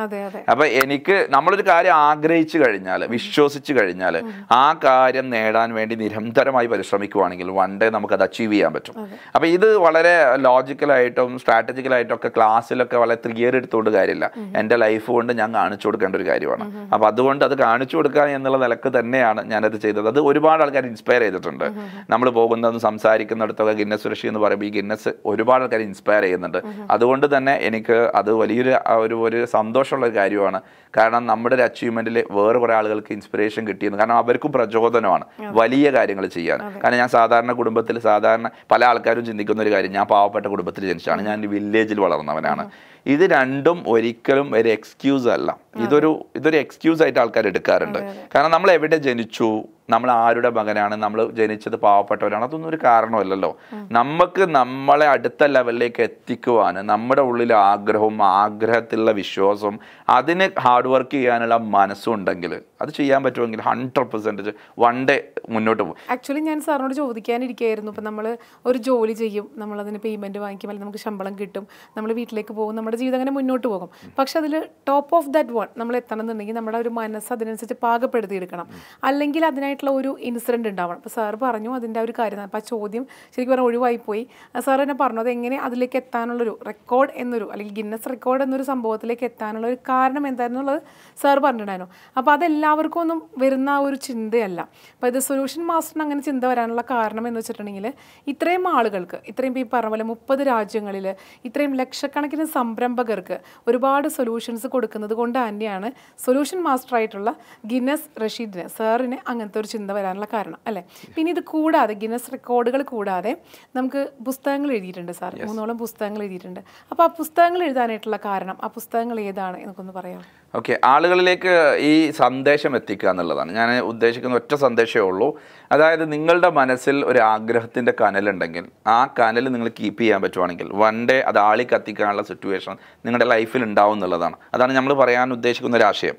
അപ്പൊ എനിക്ക് നമ്മളൊരു കാര്യം ആഗ്രഹിച്ചു കഴിഞ്ഞാൽ വിശ്വസിച്ചു കഴിഞ്ഞാൽ ആ കാര്യം നേടാൻ വേണ്ടി നിരന്തരമായി പരിശ്രമിക്കുവാണെങ്കിൽ വൺ ഡേ നമുക്ക് അത് അച്ചീവ് ചെയ്യാൻ പറ്റും അപ്പൊ ഇത് വളരെ ലോജിക്കലായിട്ടും സ്ട്രാറ്റജിക്കലായിട്ടും ഒക്കെ ക്ലാസ്സിലൊക്കെ വളരെ ക്ലിയർ എടുത്തുകൊണ്ട് കാര്യമില്ല എൻ്റെ ലൈഫ് കൊണ്ട് ഞാൻ കാണിച്ചു കൊടുക്കേണ്ട ഒരു കാര്യമാണ് അപ്പൊ അതുകൊണ്ട് അത് കാണിച്ചു കൊടുക്കുക എന്നുള്ള നിലക്ക് തന്നെയാണ് ഞാനത് ചെയ്തത് അത് ഒരുപാട് ആൾക്കാർ ഇൻസ്പയർ ചെയ്തിട്ടുണ്ട് നമ്മൾ പോകുന്നതും സംസാരിക്കുന്നിടത്തൊക്കെ ഗിന്നസ് സുരക്ഷ എന്ന് പറയുമ്പോൾ ഈ ഗിന്നസ് ഒരുപാട് ആൾക്കാർ ഇൻസ്പയർ ചെയ്യുന്നുണ്ട് അതുകൊണ്ട് തന്നെ എനിക്ക് അത് വലിയൊരു ഒരു ഒരു സന്തോഷമുള്ള ഒരു കാര്യമാണ് കാരണം നമ്മുടെ ഒരു അച്ചീവ്മെൻറ്റിൽ വേറെ കുറേ ആളുകൾക്ക് ഇൻസ്പിറേഷൻ കിട്ടിയെന്ന് കാരണം അവർക്കും പ്രചോദനമാണ് വലിയ കാര്യങ്ങൾ ചെയ്യാൻ കാരണം ഞാൻ സാധാരണ കുടുംബത്തിൽ സാധാരണ പല ആൾക്കാരും ചിന്തിക്കുന്ന ഒരു കാര്യം ഞാൻ പാവപ്പെട്ട കുടുംബത്തിൽ ജനിച്ചാണ് ഞാൻ വില്ലേജിൽ വളർന്നവനാണ് ഇത് രണ്ടും ഒരിക്കലും ഒരു എക്സ്ക്യൂസ് അല്ല ഇതൊരു ഇതൊരു എക്സ്ക്യൂസ് ആയിട്ട് ആൾക്കാർ എടുക്കാറുണ്ട് കാരണം നമ്മൾ എവിടെ ജനിച്ചു നമ്മൾ ആരുടെ മകനാണ് നമ്മൾ ജനിച്ചത് പാവപ്പെട്ടവരാണ് അതൊന്നും ഒരു കാരണമല്ലല്ലോ നമുക്ക് നമ്മളെ അടുത്ത ലെവലിലേക്ക് എത്തിക്കുവാൻ നമ്മുടെ ഉള്ളിലെ ആഗ്രഹവും ആഗ്രഹത്തിലുള്ള വിശ്വാസവും അതിന് ഹാർഡ് വർക്ക് ചെയ്യാനുള്ള മനസ്സുണ്ടെങ്കിൽ അത് ചെയ്യാൻ പറ്റുമെങ്കിൽ ഹൺഡ്രഡ് പെർസെൻറ്റേജ് വൺ ഡേ മുന്നോട്ട് പോകും ആക്ച്വലി ഞാൻ സാറിനോട് ചോദിക്കാനിരിക്കുകയായിരുന്നു ഇപ്പം നമ്മൾ ഒരു ജോലി ചെയ്യും നമ്മളതിന് പേയ്മെൻറ്റ് വാങ്ങിക്കും അല്ലെങ്കിൽ നമുക്ക് ശമ്പളം കിട്ടും നമ്മൾ വീട്ടിലേക്ക് പോകും നമ്മുടെ ജീവിതം അങ്ങനെ മുന്നോട്ട് പോകും പക്ഷെ അതിൽ ടോപ്പ് ഓഫ് ദാറ്റ് വൺ നമ്മൾ എത്തണം എന്നുണ്ടെങ്കിൽ നമ്മുടെ ഒരു മനസ്സ് അതിനനുസരിച്ച് പാകപ്പെടുത്തി എടുക്കണം അല്ലെങ്കിൽ അതിനായിട്ടുള്ള ഒരു ഇൻസിഡൻറ്റ് ഉണ്ടാവണം അപ്പോൾ സാർ പറഞ്ഞു അതിൻ്റെ ഒരു കാര്യം അപ്പോൾ ആ ചോദ്യം ശരിക്കും പറഞ്ഞാൽ ഒഴിവായിപ്പോയി പോയി സാർ തന്നെ പറഞ്ഞു അതെങ്ങനെ അതിലേക്ക് എത്താനുള്ളൊരു റെക്കോർഡ് എന്നൊരു അല്ലെങ്കിൽ ഗിന്നസ് റെക്കോർഡ് എന്നൊരു സംഭവത്തിലേക്ക് എത്താനുള്ള ഒരു കാരണം എന്തായിരുന്നുള്ളത് സാർ പറഞ്ഞിട്ടുണ്ടായിരുന്നു അപ്പോൾ അതെല്ലാം എല്ലാവർക്കും ഒന്നും വരുന്ന ഒരു ചിന്തയല്ല അപ്പോൾ ഇത് സൊല്യൂഷൻ മാസ്റ്ററിന് അങ്ങനെ ചിന്ത വരാനുള്ള കാരണം എന്ന് വെച്ചിട്ടുണ്ടെങ്കിൽ ഇത്രയും ആളുകൾക്ക് ഇത്രയും ഈ പറഞ്ഞ പോലെ മുപ്പത് രാജ്യങ്ങളിൽ ഇത്രയും ലക്ഷക്കണക്കിന് സംരംഭകർക്ക് ഒരുപാട് സൊല്യൂഷൻസ് കൊടുക്കുന്നത് കൊണ്ട് തന്നെയാണ് സൊല്യൂഷൻ മാസ്റ്റർ ആയിട്ടുള്ള ഗിന്നസ് റഷീദിന് സാറിന് അങ്ങനത്തെ ഒരു ചിന്ത വരാനുള്ള കാരണം അല്ലേ പിന്നെ ഇത് കൂടാതെ ഗിന്നസ് റെക്കോർഡുകൾ കൂടാതെ നമുക്ക് പുസ്തകങ്ങൾ എഴുതിയിട്ടുണ്ട് സാർ മൂന്നോളം പുസ്തകങ്ങൾ എഴുതിയിട്ടുണ്ട് അപ്പോൾ ആ പുസ്തകങ്ങൾ എഴുതാനായിട്ടുള്ള കാരണം ആ പുസ്തകങ്ങൾ ഏതാണ് എന്നൊക്കെ ഒന്ന് പറയാമോ ഓക്കെ ആളുകളിലേക്ക് ഈ സന്ദേശം എത്തിക്കുക എന്നുള്ളതാണ് ഞാൻ ഉദ്ദേശിക്കുന്ന ഒറ്റ സന്ദേശമേ ഉള്ളൂ അതായത് നിങ്ങളുടെ മനസ്സിൽ ഒരു ആഗ്രഹത്തിൻ്റെ കനലുണ്ടെങ്കിൽ ആ കനൽ നിങ്ങൾ കീപ്പ് ചെയ്യാൻ പറ്റുവാണെങ്കിൽ വൺ ഡേ അത് ആളി കത്തിക്കാനുള്ള സിറ്റുവേഷൻ നിങ്ങളുടെ ലൈഫിൽ ഉണ്ടാവും എന്നുള്ളതാണ് അതാണ് നമ്മൾ പറയാൻ ഉദ്ദേശിക്കുന്ന ഒരു ആശയം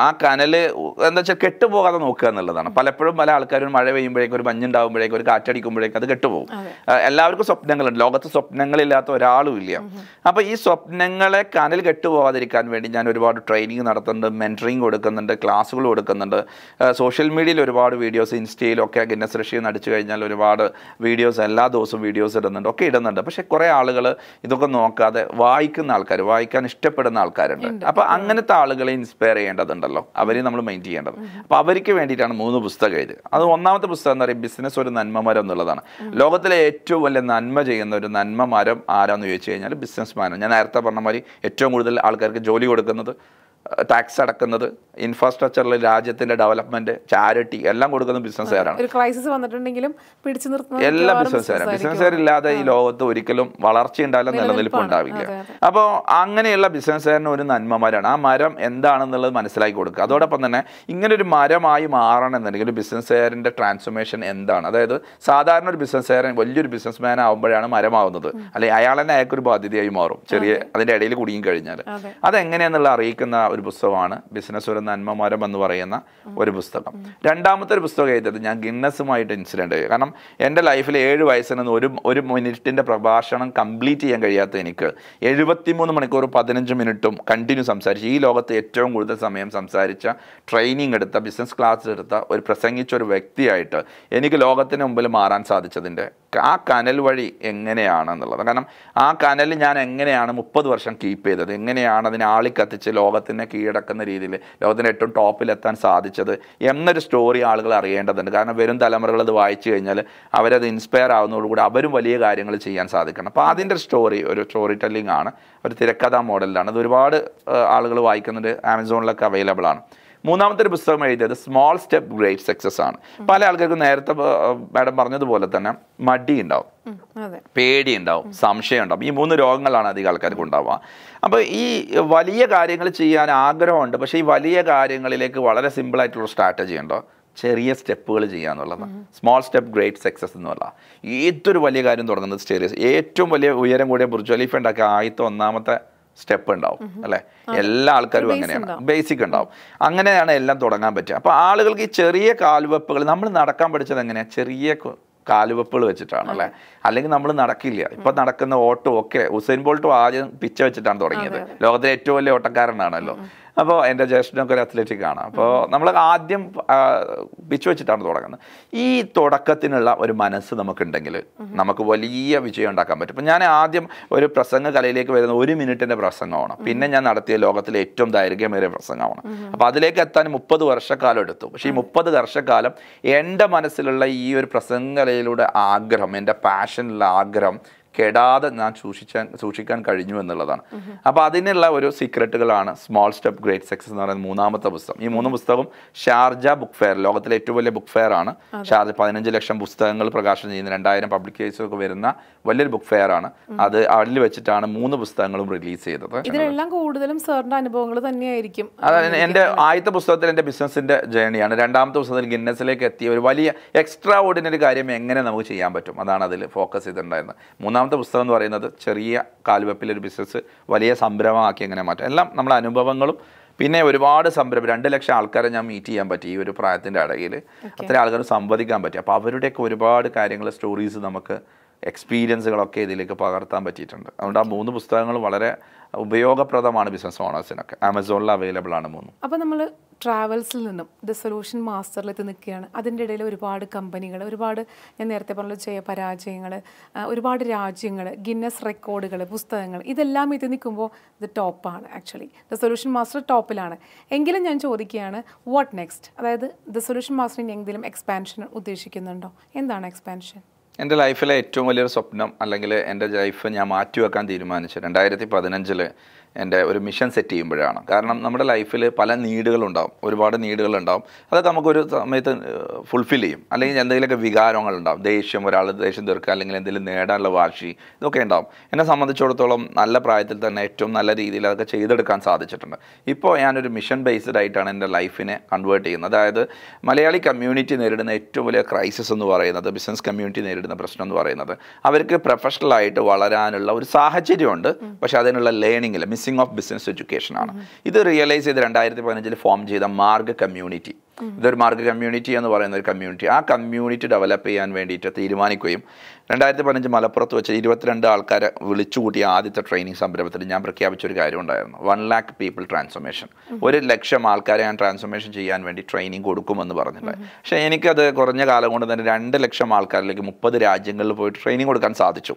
ആ കനൽ എന്താ വെച്ചാൽ കെട്ടുപോകാതെ നോക്കുക എന്നുള്ളതാണ് പലപ്പോഴും പല ആൾക്കാരും മഴ പെയ്യുമ്പോഴേക്കും ഒരു മഞ്ഞുണ്ടാകുമ്പോഴേക്കും ഒരു കാറ്റടിക്കുമ്പോഴേക്കും അത് കെട്ടുപോകും എല്ലാവർക്കും സ്വപ്നങ്ങളുണ്ട് ലോകത്ത് സ്വപ്നങ്ങളില്ലാത്ത ഒരാളും ഇല്ല അപ്പോൾ ഈ സ്വപ്നങ്ങളെ കനൽ കെട്ടുപോകാതിരിക്കാൻ വേണ്ടി ഞാൻ ഒരുപാട് ട്രെയിനിങ് നടത്തുന്നുണ്ട് മെൻറ്ററിങ് കൊടുക്കുന്നുണ്ട് ക്ലാസ്സുകൾ കൊടുക്കുന്നുണ്ട് സോഷ്യൽ മീഡിയയിൽ ഒരുപാട് വീഡിയോസ് ഇൻസ്റ്റയിലും ഒക്കെ ഗിന്നസ് റഷ്യയിൽ നിന്ന് അടിച്ചു കഴിഞ്ഞാൽ ഒരുപാട് വീഡിയോസ് എല്ലാ ദിവസവും വീഡിയോസ് ഇടുന്നുണ്ട് ഒക്കെ ഇടുന്നുണ്ട് പക്ഷേ കുറേ ആളുകൾ ഇതൊക്കെ നോക്കാതെ വായിക്കുന്ന ആൾക്കാർ വായിക്കാൻ ഇഷ്ടപ്പെടുന്ന ആൾക്കാരുണ്ട് അപ്പോൾ അങ്ങനത്തെ ആളുകളെ ഇൻസ്പയർ ചെയ്യേണ്ടതുണ്ടല്ലോ അവരെയും നമ്മൾ മെയിൻ ചെയ്യേണ്ടത് അപ്പോൾ അവർക്ക് വേണ്ടിയിട്ടാണ് മൂന്ന് പുസ്തകം ഇത് അത് ഒന്നാമത്തെ പുസ്തകം എന്ന് പറയുമ്പോൾ ബിസിനസ് ഒരു നന്മമരം എന്നുള്ളതാണ് ലോകത്തിലെ ഏറ്റവും വലിയ നന്മ ചെയ്യുന്ന ഒരു നന്മ മരം ആരാന്ന് ചോദിച്ചു കഴിഞ്ഞാൽ ബിസിനസ് മാനം ഞാൻ നേരത്തെ പറഞ്ഞ മാതിരി ഏറ്റവും കൂടുതൽ ആൾക്കാർക്ക് ജോലി കൊടുക്കുന്നത് ടാക്സ് അടക്കുന്നത് ഇൻഫ്രാസ്ട്രക്ചറിൽ രാജ്യത്തിന്റെ ഡെവലപ്മെന്റ് ചാരിറ്റി എല്ലാം കൊടുക്കുന്ന ബിസിനസ്സുകാരാണ് ഒരു ക്രൈസിസ് വന്നിട്ടുണ്ടെങ്കിലും പിടിച്ചു നിർത്തുന്നത് എല്ലാ ബിസിനസ്സുകാരും ബിസിനസ്സുകാരില്ലാതെ ഈ ലോകത്ത് ഒരിക്കലും വളർച്ച ഉണ്ടാവില്ല നിലനിൽപ്പ് ഉണ്ടാവില്ല അപ്പോൾ അങ്ങനെയുള്ള ബിസിനസ്സുകാരന് ഒരു നന്മമാരാണ് ആ മരം എന്താണെന്നുള്ളത് മനസ്സിലാക്കി കൊടുക്കുക അതോടൊപ്പം തന്നെ ഇങ്ങനെ ഒരു മരമായി മാറണമെന്നുണ്ടെങ്കിൽ ഒരു ബിസിനസ്സുകാരൻ്റെ ട്രാൻസ്ഫോർമേഷൻ എന്താണ് അതായത് സാധാരണ ഒരു ബിസിനസ്സുകാരൻ വലിയൊരു ബിസിനസ്മാൻ ആവുമ്പോഴാണ് മരമാവുന്നത് അല്ലെങ്കിൽ അയാൾ തന്നെ അയാൾക്കൊരു ബാധ്യതയായി മാറും ചെറിയ അതിൻ്റെ ഇടയിൽ കുടുങ്ങി കഴിഞ്ഞാൽ അതെങ്ങനെയാണെന്നുള്ള അറിയിക്കുന്ന ഒരു പുസ്തകമാണ് ബിസിനസ് ഒരു നന്മമരം എന്ന് പറയുന്ന ഒരു പുസ്തകം രണ്ടാമത്തെ ഒരു പുസ്തകം എഴുതിയത് ഞാൻ ഗിന്നസുമായിട്ട് ഇൻസിഡൻറ്റ് ചെയ്തു കാരണം എൻ്റെ ലൈഫിൽ ഏഴ് വയസ്സിൽ നിന്ന് ഒരു ഒരു മിനിറ്റിൻ്റെ പ്രഭാഷണം കംപ്ലീറ്റ് ചെയ്യാൻ കഴിയാത്ത എനിക്ക് എഴുപത്തിമൂന്ന് മണിക്കൂർ പതിനഞ്ച് മിനിറ്റും കണ്ടിന്യൂ സംസാരിച്ച് ഈ ലോകത്ത് ഏറ്റവും കൂടുതൽ സമയം സംസാരിച്ച ട്രെയിനിങ് എടുത്ത ബിസിനസ് ക്ലാസ് എടുത്ത ഒരു പ്രസംഗിച്ച ഒരു വ്യക്തിയായിട്ട് എനിക്ക് ലോകത്തിന് മുമ്പിൽ മാറാൻ സാധിച്ചതിൻ്റെ ആ കനൽ വഴി എങ്ങനെയാണ് എന്നുള്ളത് കാരണം ആ കനൽ ഞാൻ എങ്ങനെയാണ് മുപ്പത് വർഷം കീപ്പ് ചെയ്തത് എങ്ങനെയാണ് അതിനെ ആളിക്കത്തിച്ച് ലോകത്തിനെ കീഴടക്കുന്ന രീതിയിൽ ലോകത്തിന് ഏറ്റവും ടോപ്പിലെത്താൻ സാധിച്ചത് എന്നൊരു സ്റ്റോറി ആളുകൾ അറിയേണ്ടതുണ്ട് കാരണം വരും തലമുറകൾ അത് വായിച്ചു കഴിഞ്ഞാൽ അവരത് ഇൻസ്പയർ ആവുന്നതോടുകൂടി അവരും വലിയ കാര്യങ്ങൾ ചെയ്യാൻ സാധിക്കണം അപ്പോൾ അതിൻ്റെ സ്റ്റോറി ഒരു സ്റ്റോറി ടെല്ലിംഗ് ആണ് ഒരു തിരക്കഥാ മോഡലിലാണ് അത് ഒരുപാട് ആളുകൾ വായിക്കുന്നുണ്ട് ആമസോണിലൊക്കെ അവൈലബിൾ ആണ് മൂന്നാമത്തെ ഒരു പുസ്തകം എഴുതിയത് സ്മോൾ സ്റ്റെപ്പ് ഗ്രേറ്റ് സക്സസ് ആണ് പല ആൾക്കാർക്കും നേരത്തെ മാഡം പറഞ്ഞതുപോലെ തന്നെ മടി ഉണ്ടാവും പേടി ഉണ്ടാവും സംശയം ഉണ്ടാവും ഈ മൂന്ന് രോഗങ്ങളാണ് അധികം ആൾക്കാർക്ക് ഉണ്ടാവുക അപ്പോൾ ഈ വലിയ കാര്യങ്ങൾ ചെയ്യാൻ ആഗ്രഹമുണ്ട് പക്ഷേ ഈ വലിയ കാര്യങ്ങളിലേക്ക് വളരെ ആയിട്ടുള്ള സ്ട്രാറ്റജി ഉണ്ടോ ചെറിയ സ്റ്റെപ്പുകൾ ചെയ്യുക എന്നുള്ളതാണ് സ്മോൾ സ്റ്റെപ്പ് ഗ്രേറ്റ് സക്സസ് പറയുക ഏതൊരു വലിയ കാര്യം തുടങ്ങുന്നത് ചെറിയ ഏറ്റവും വലിയ ഉയരം കൂടിയ ബുർജ് ഖലീഫ ഉണ്ടാക്കിയ ആദ്യത്തെ ഒന്നാമത്തെ സ്റ്റെപ്പ് ഉണ്ടാവും അല്ലേ എല്ലാ ആൾക്കാരും അങ്ങനെയാണ് ബേസിക് ഉണ്ടാവും അങ്ങനെയാണ് എല്ലാം തുടങ്ങാൻ പറ്റുക അപ്പോൾ ആളുകൾക്ക് ഈ ചെറിയ കാൽവെപ്പുകൾ നമ്മൾ നടക്കാൻ പഠിച്ചത് എങ്ങനെയാ ചെറിയ കാലുവെപ്പുകൾ വെച്ചിട്ടാണ് അല്ലേ അല്ലെങ്കിൽ നമ്മൾ നടക്കില്ല ഇപ്പൊ നടക്കുന്ന ഓട്ടം ഒക്കെ ഉസൈൻ ബോൾട്ടും ആദ്യം പിച്ച വെച്ചിട്ടാണ് തുടങ്ങിയത് ലോകത്തിലെ ഏറ്റവും വലിയ ഓട്ടക്കാരനാണല്ലോ അപ്പോൾ എൻ്റെ ജ്യേഷ്ഠനൊക്കെ ഒരു അത്ലറ്റിക് ആണ് അപ്പോൾ നമ്മൾ ആദ്യം പിച്ച് വെച്ചിട്ടാണ് തുടങ്ങുന്നത് ഈ തുടക്കത്തിനുള്ള ഒരു മനസ്സ് നമുക്കുണ്ടെങ്കിൽ നമുക്ക് വലിയ വിജയം ഉണ്ടാക്കാൻ പറ്റും ഇപ്പം ഞാൻ ആദ്യം ഒരു പ്രസംഗ കലയിലേക്ക് വരുന്ന ഒരു മിനിറ്റിൻ്റെ പ്രസംഗമാണ് പിന്നെ ഞാൻ നടത്തിയ ലോകത്തിലെ ഏറ്റവും ദൈർഘ്യമേറിയ പ്രസംഗമാണ് അപ്പോൾ അതിലേക്ക് എത്താൻ മുപ്പത് വർഷക്കാലം എടുത്തു പക്ഷേ ഈ മുപ്പത് വർഷക്കാലം എൻ്റെ മനസ്സിലുള്ള ഈ ഒരു പ്രസംഗ കലയിലൂടെ ആഗ്രഹം എൻ്റെ പാഷനിലുള്ള ആഗ്രഹം കെടാതെ ഞാൻ സൂക്ഷിക്കാൻ സൂക്ഷിക്കാൻ കഴിഞ്ഞു എന്നുള്ളതാണ് അപ്പോൾ അതിനുള്ള ഒരു സീക്രട്ടുകളാണ് സ്മോൾ സ്റ്റെപ്പ് ഗ്രേറ്റ് സക്സസ് എന്ന് പറയുന്ന മൂന്നാമത്തെ പുസ്തകം ഈ മൂന്ന് പുസ്തകം ഷാർജ ബുക്ക് ഫെയർ ലോകത്തിലെ ഏറ്റവും വലിയ ബുക്ക് ഫെയർ ആണ് ഷാർജ പതിനഞ്ച് ലക്ഷം പുസ്തകങ്ങൾ പ്രകാശനം ചെയ്യുന്ന രണ്ടായിരം പബ്ലിക്കേഷൻ ഒക്കെ വരുന്ന വലിയൊരു ബുക്ക് ഫെയർ ആണ് അത് അതിൽ വെച്ചിട്ടാണ് മൂന്ന് പുസ്തകങ്ങളും റിലീസ് ചെയ്തത് ഇതിനെല്ലാം കൂടുതലും സാറിന്റെ അനുഭവങ്ങൾ തന്നെയായിരിക്കും അതായത് എൻ്റെ ആദ്യത്തെ പുസ്തകത്തിൽ എൻ്റെ ബിസിനസിൻ്റെ ജേണിയാണ് രണ്ടാമത്തെ പുസ്തകത്തിൽ ഗിന്നസിലേക്ക് എത്തിയ ഒരു വലിയ എക്സ്ട്രാ ഓർഡിനറി കാര്യം എങ്ങനെ നമുക്ക് ചെയ്യാൻ പറ്റും അതാണ് അതിൽ ഫോക്കസ് ചെയ്തിട്ടുണ്ടായിരുന്നത് മൂന്നാമത്തെ രണ്ടാമത്തെ പുസ്തകം എന്ന് പറയുന്നത് ചെറിയ കാൽവെപ്പിലൊരു ബിസിനസ് വലിയ സംരംഭമാക്കി എങ്ങനെ മാറ്റാം എല്ലാം നമ്മുടെ അനുഭവങ്ങളും പിന്നെ ഒരുപാട് സംരംഭം രണ്ട് ലക്ഷം ആൾക്കാരെ ഞാൻ മീറ്റ് ചെയ്യാൻ പറ്റി ഈ ഒരു പ്രായത്തിൻ്റെ ഇടയിൽ അത്ര ആൾക്കാർ സംവദിക്കാൻ പറ്റി അപ്പോൾ അവരുടെയൊക്കെ ഒരുപാട് കാര്യങ്ങൾ സ്റ്റോറീസ് നമുക്ക് എക്സ്പീരിയൻസുകളൊക്കെ ഇതിലേക്ക് പകർത്താൻ പറ്റിയിട്ടുണ്ട് അതുകൊണ്ട് ആ മൂന്ന് പുസ്തകങ്ങൾ വളരെ ഉപയോഗപ്രദമാണ് ബിസിനസ് ഓണേഴ്സിനൊക്കെ ആമസോണിൽ അവൈലബിൾ ആണ് മൂന്ന് അപ്പോൾ നമ്മൾ ട്രാവൽസിൽ നിന്നും ദ സൊല്യൂഷൻ മാസ്റ്ററിൽ എത്തി നിൽക്കുകയാണ് അതിൻ്റെ ഇടയിൽ ഒരുപാട് കമ്പനികൾ ഒരുപാട് ഞാൻ നേരത്തെ പറഞ്ഞ ചെയ്യ പരാജയങ്ങൾ ഒരുപാട് രാജ്യങ്ങൾ ഗിന്നസ് റെക്കോർഡുകൾ പുസ്തകങ്ങൾ ഇതെല്ലാം എത്തി നിൽക്കുമ്പോൾ ഇത് ടോപ്പാണ് ആക്ച്വലി ദ സൊല്യൂഷൻ മാസ്റ്റർ ടോപ്പിലാണ് എങ്കിലും ഞാൻ ചോദിക്കുകയാണ് വാട്ട് നെക്സ്റ്റ് അതായത് ദ സൊല്യൂഷൻ മാസ്റ്ററിന് എന്തെങ്കിലും എക്സ്പാൻഷൻ ഉദ്ദേശിക്കുന്നുണ്ടോ എന്താണ് എക്സ്പാൻഷൻ എൻ്റെ ലൈഫിലെ ഏറ്റവും വലിയൊരു സ്വപ്നം അല്ലെങ്കിൽ എൻ്റെ ലൈഫ് ഞാൻ മാറ്റിവെക്കാൻ തീരുമാനിച്ചു രണ്ടായിരത്തി പതിനഞ്ചിൽ എൻ്റെ ഒരു മിഷൻ സെറ്റ് ചെയ്യുമ്പോഴാണ് കാരണം നമ്മുടെ ലൈഫിൽ പല നീഡുകളുണ്ടാവും ഒരുപാട് നീഡുകളുണ്ടാവും അതൊക്കെ നമുക്കൊരു സമയത്ത് ഫുൾഫിൽ ചെയ്യും അല്ലെങ്കിൽ എന്തെങ്കിലുമൊക്കെ വികാരങ്ങളുണ്ടാവും ദേഷ്യം ഒരാൾ ദേഷ്യം തീർക്കുക അല്ലെങ്കിൽ എന്തെങ്കിലും നേടാനുള്ള വാശി ഇതൊക്കെ ഉണ്ടാവും എന്നെ സംബന്ധിച്ചിടത്തോളം നല്ല പ്രായത്തിൽ തന്നെ ഏറ്റവും നല്ല രീതിയിൽ അതൊക്കെ ചെയ്തെടുക്കാൻ സാധിച്ചിട്ടുണ്ട് ഇപ്പോൾ ഞാനൊരു മിഷൻ ബേസ്ഡ് ആയിട്ടാണ് എൻ്റെ ലൈഫിനെ കൺവേർട്ട് ചെയ്യുന്നത് അതായത് മലയാളി കമ്മ്യൂണിറ്റി നേരിടുന്ന ഏറ്റവും വലിയ ക്രൈസിസ് എന്ന് പറയുന്നത് ബിസിനസ് കമ്മ്യൂണിറ്റി നേരിടുന്ന പ്രശ്നം എന്ന് പറയുന്നത് അവർക്ക് പ്രൊഫഷണലായിട്ട് വളരാനുള്ള ഒരു സാഹചര്യമുണ്ട് പക്ഷേ അതിനുള്ള ലേണിംഗിൽ miss financing of business education ആണ് ഇത് റിയലൈസ് ചെയ്ത് രണ്ടായിരത്തി പതിനഞ്ചിൽ ഫോം ചെയ്ത മാർഗ് കമ്മ്യൂണിറ്റി ഇതൊരു മാർഗ് കമ്മ്യൂണിറ്റി എന്ന് പറയുന്ന ഒരു കമ്മ്യൂണിറ്റി ആ കമ്മ്യൂണിറ്റി ഡെവലപ്പ് ചെയ്യാൻ വേണ്ടിയിട്ട് തീരുമാനിക്കുകയും രണ്ടായിരത്തി പതിനഞ്ച് മലപ്പുറത്ത് വെച്ച് ഇരുപത്തിരണ്ട് ആൾക്കാരെ വിളിച്ചുകൂട്ടിയ ആദ്യത്തെ ട്രെയിനിങ് സംരംഭത്തിൽ ഞാൻ പ്രഖ്യാപിച്ച ഒരു കാര്യം ഉണ്ടായിരുന്നു വൺ ലാക്ക് പീപ്പിൾ ട്രാൻസ്ഫോർമേഷൻ ഒരു ലക്ഷം ആൾക്കാരെ ഞാൻ ട്രാൻസ്ഫോർമേഷൻ ചെയ്യാൻ വേണ്ടി ട്രെയിനിങ് കൊടുക്കുമെന്ന് പറഞ്ഞിട്ടുണ്ട് പക്ഷേ എനിക്കത് കുറഞ്ഞ കാലം കൊണ്ട് തന്നെ രണ്ട് ലക്ഷം ആൾക്കാരിലേക്ക് മുപ്പത് രാജ്യങ്ങളിൽ പോയി ട്രെയിനിങ് കൊടുക്കാൻ സാധിച്ചു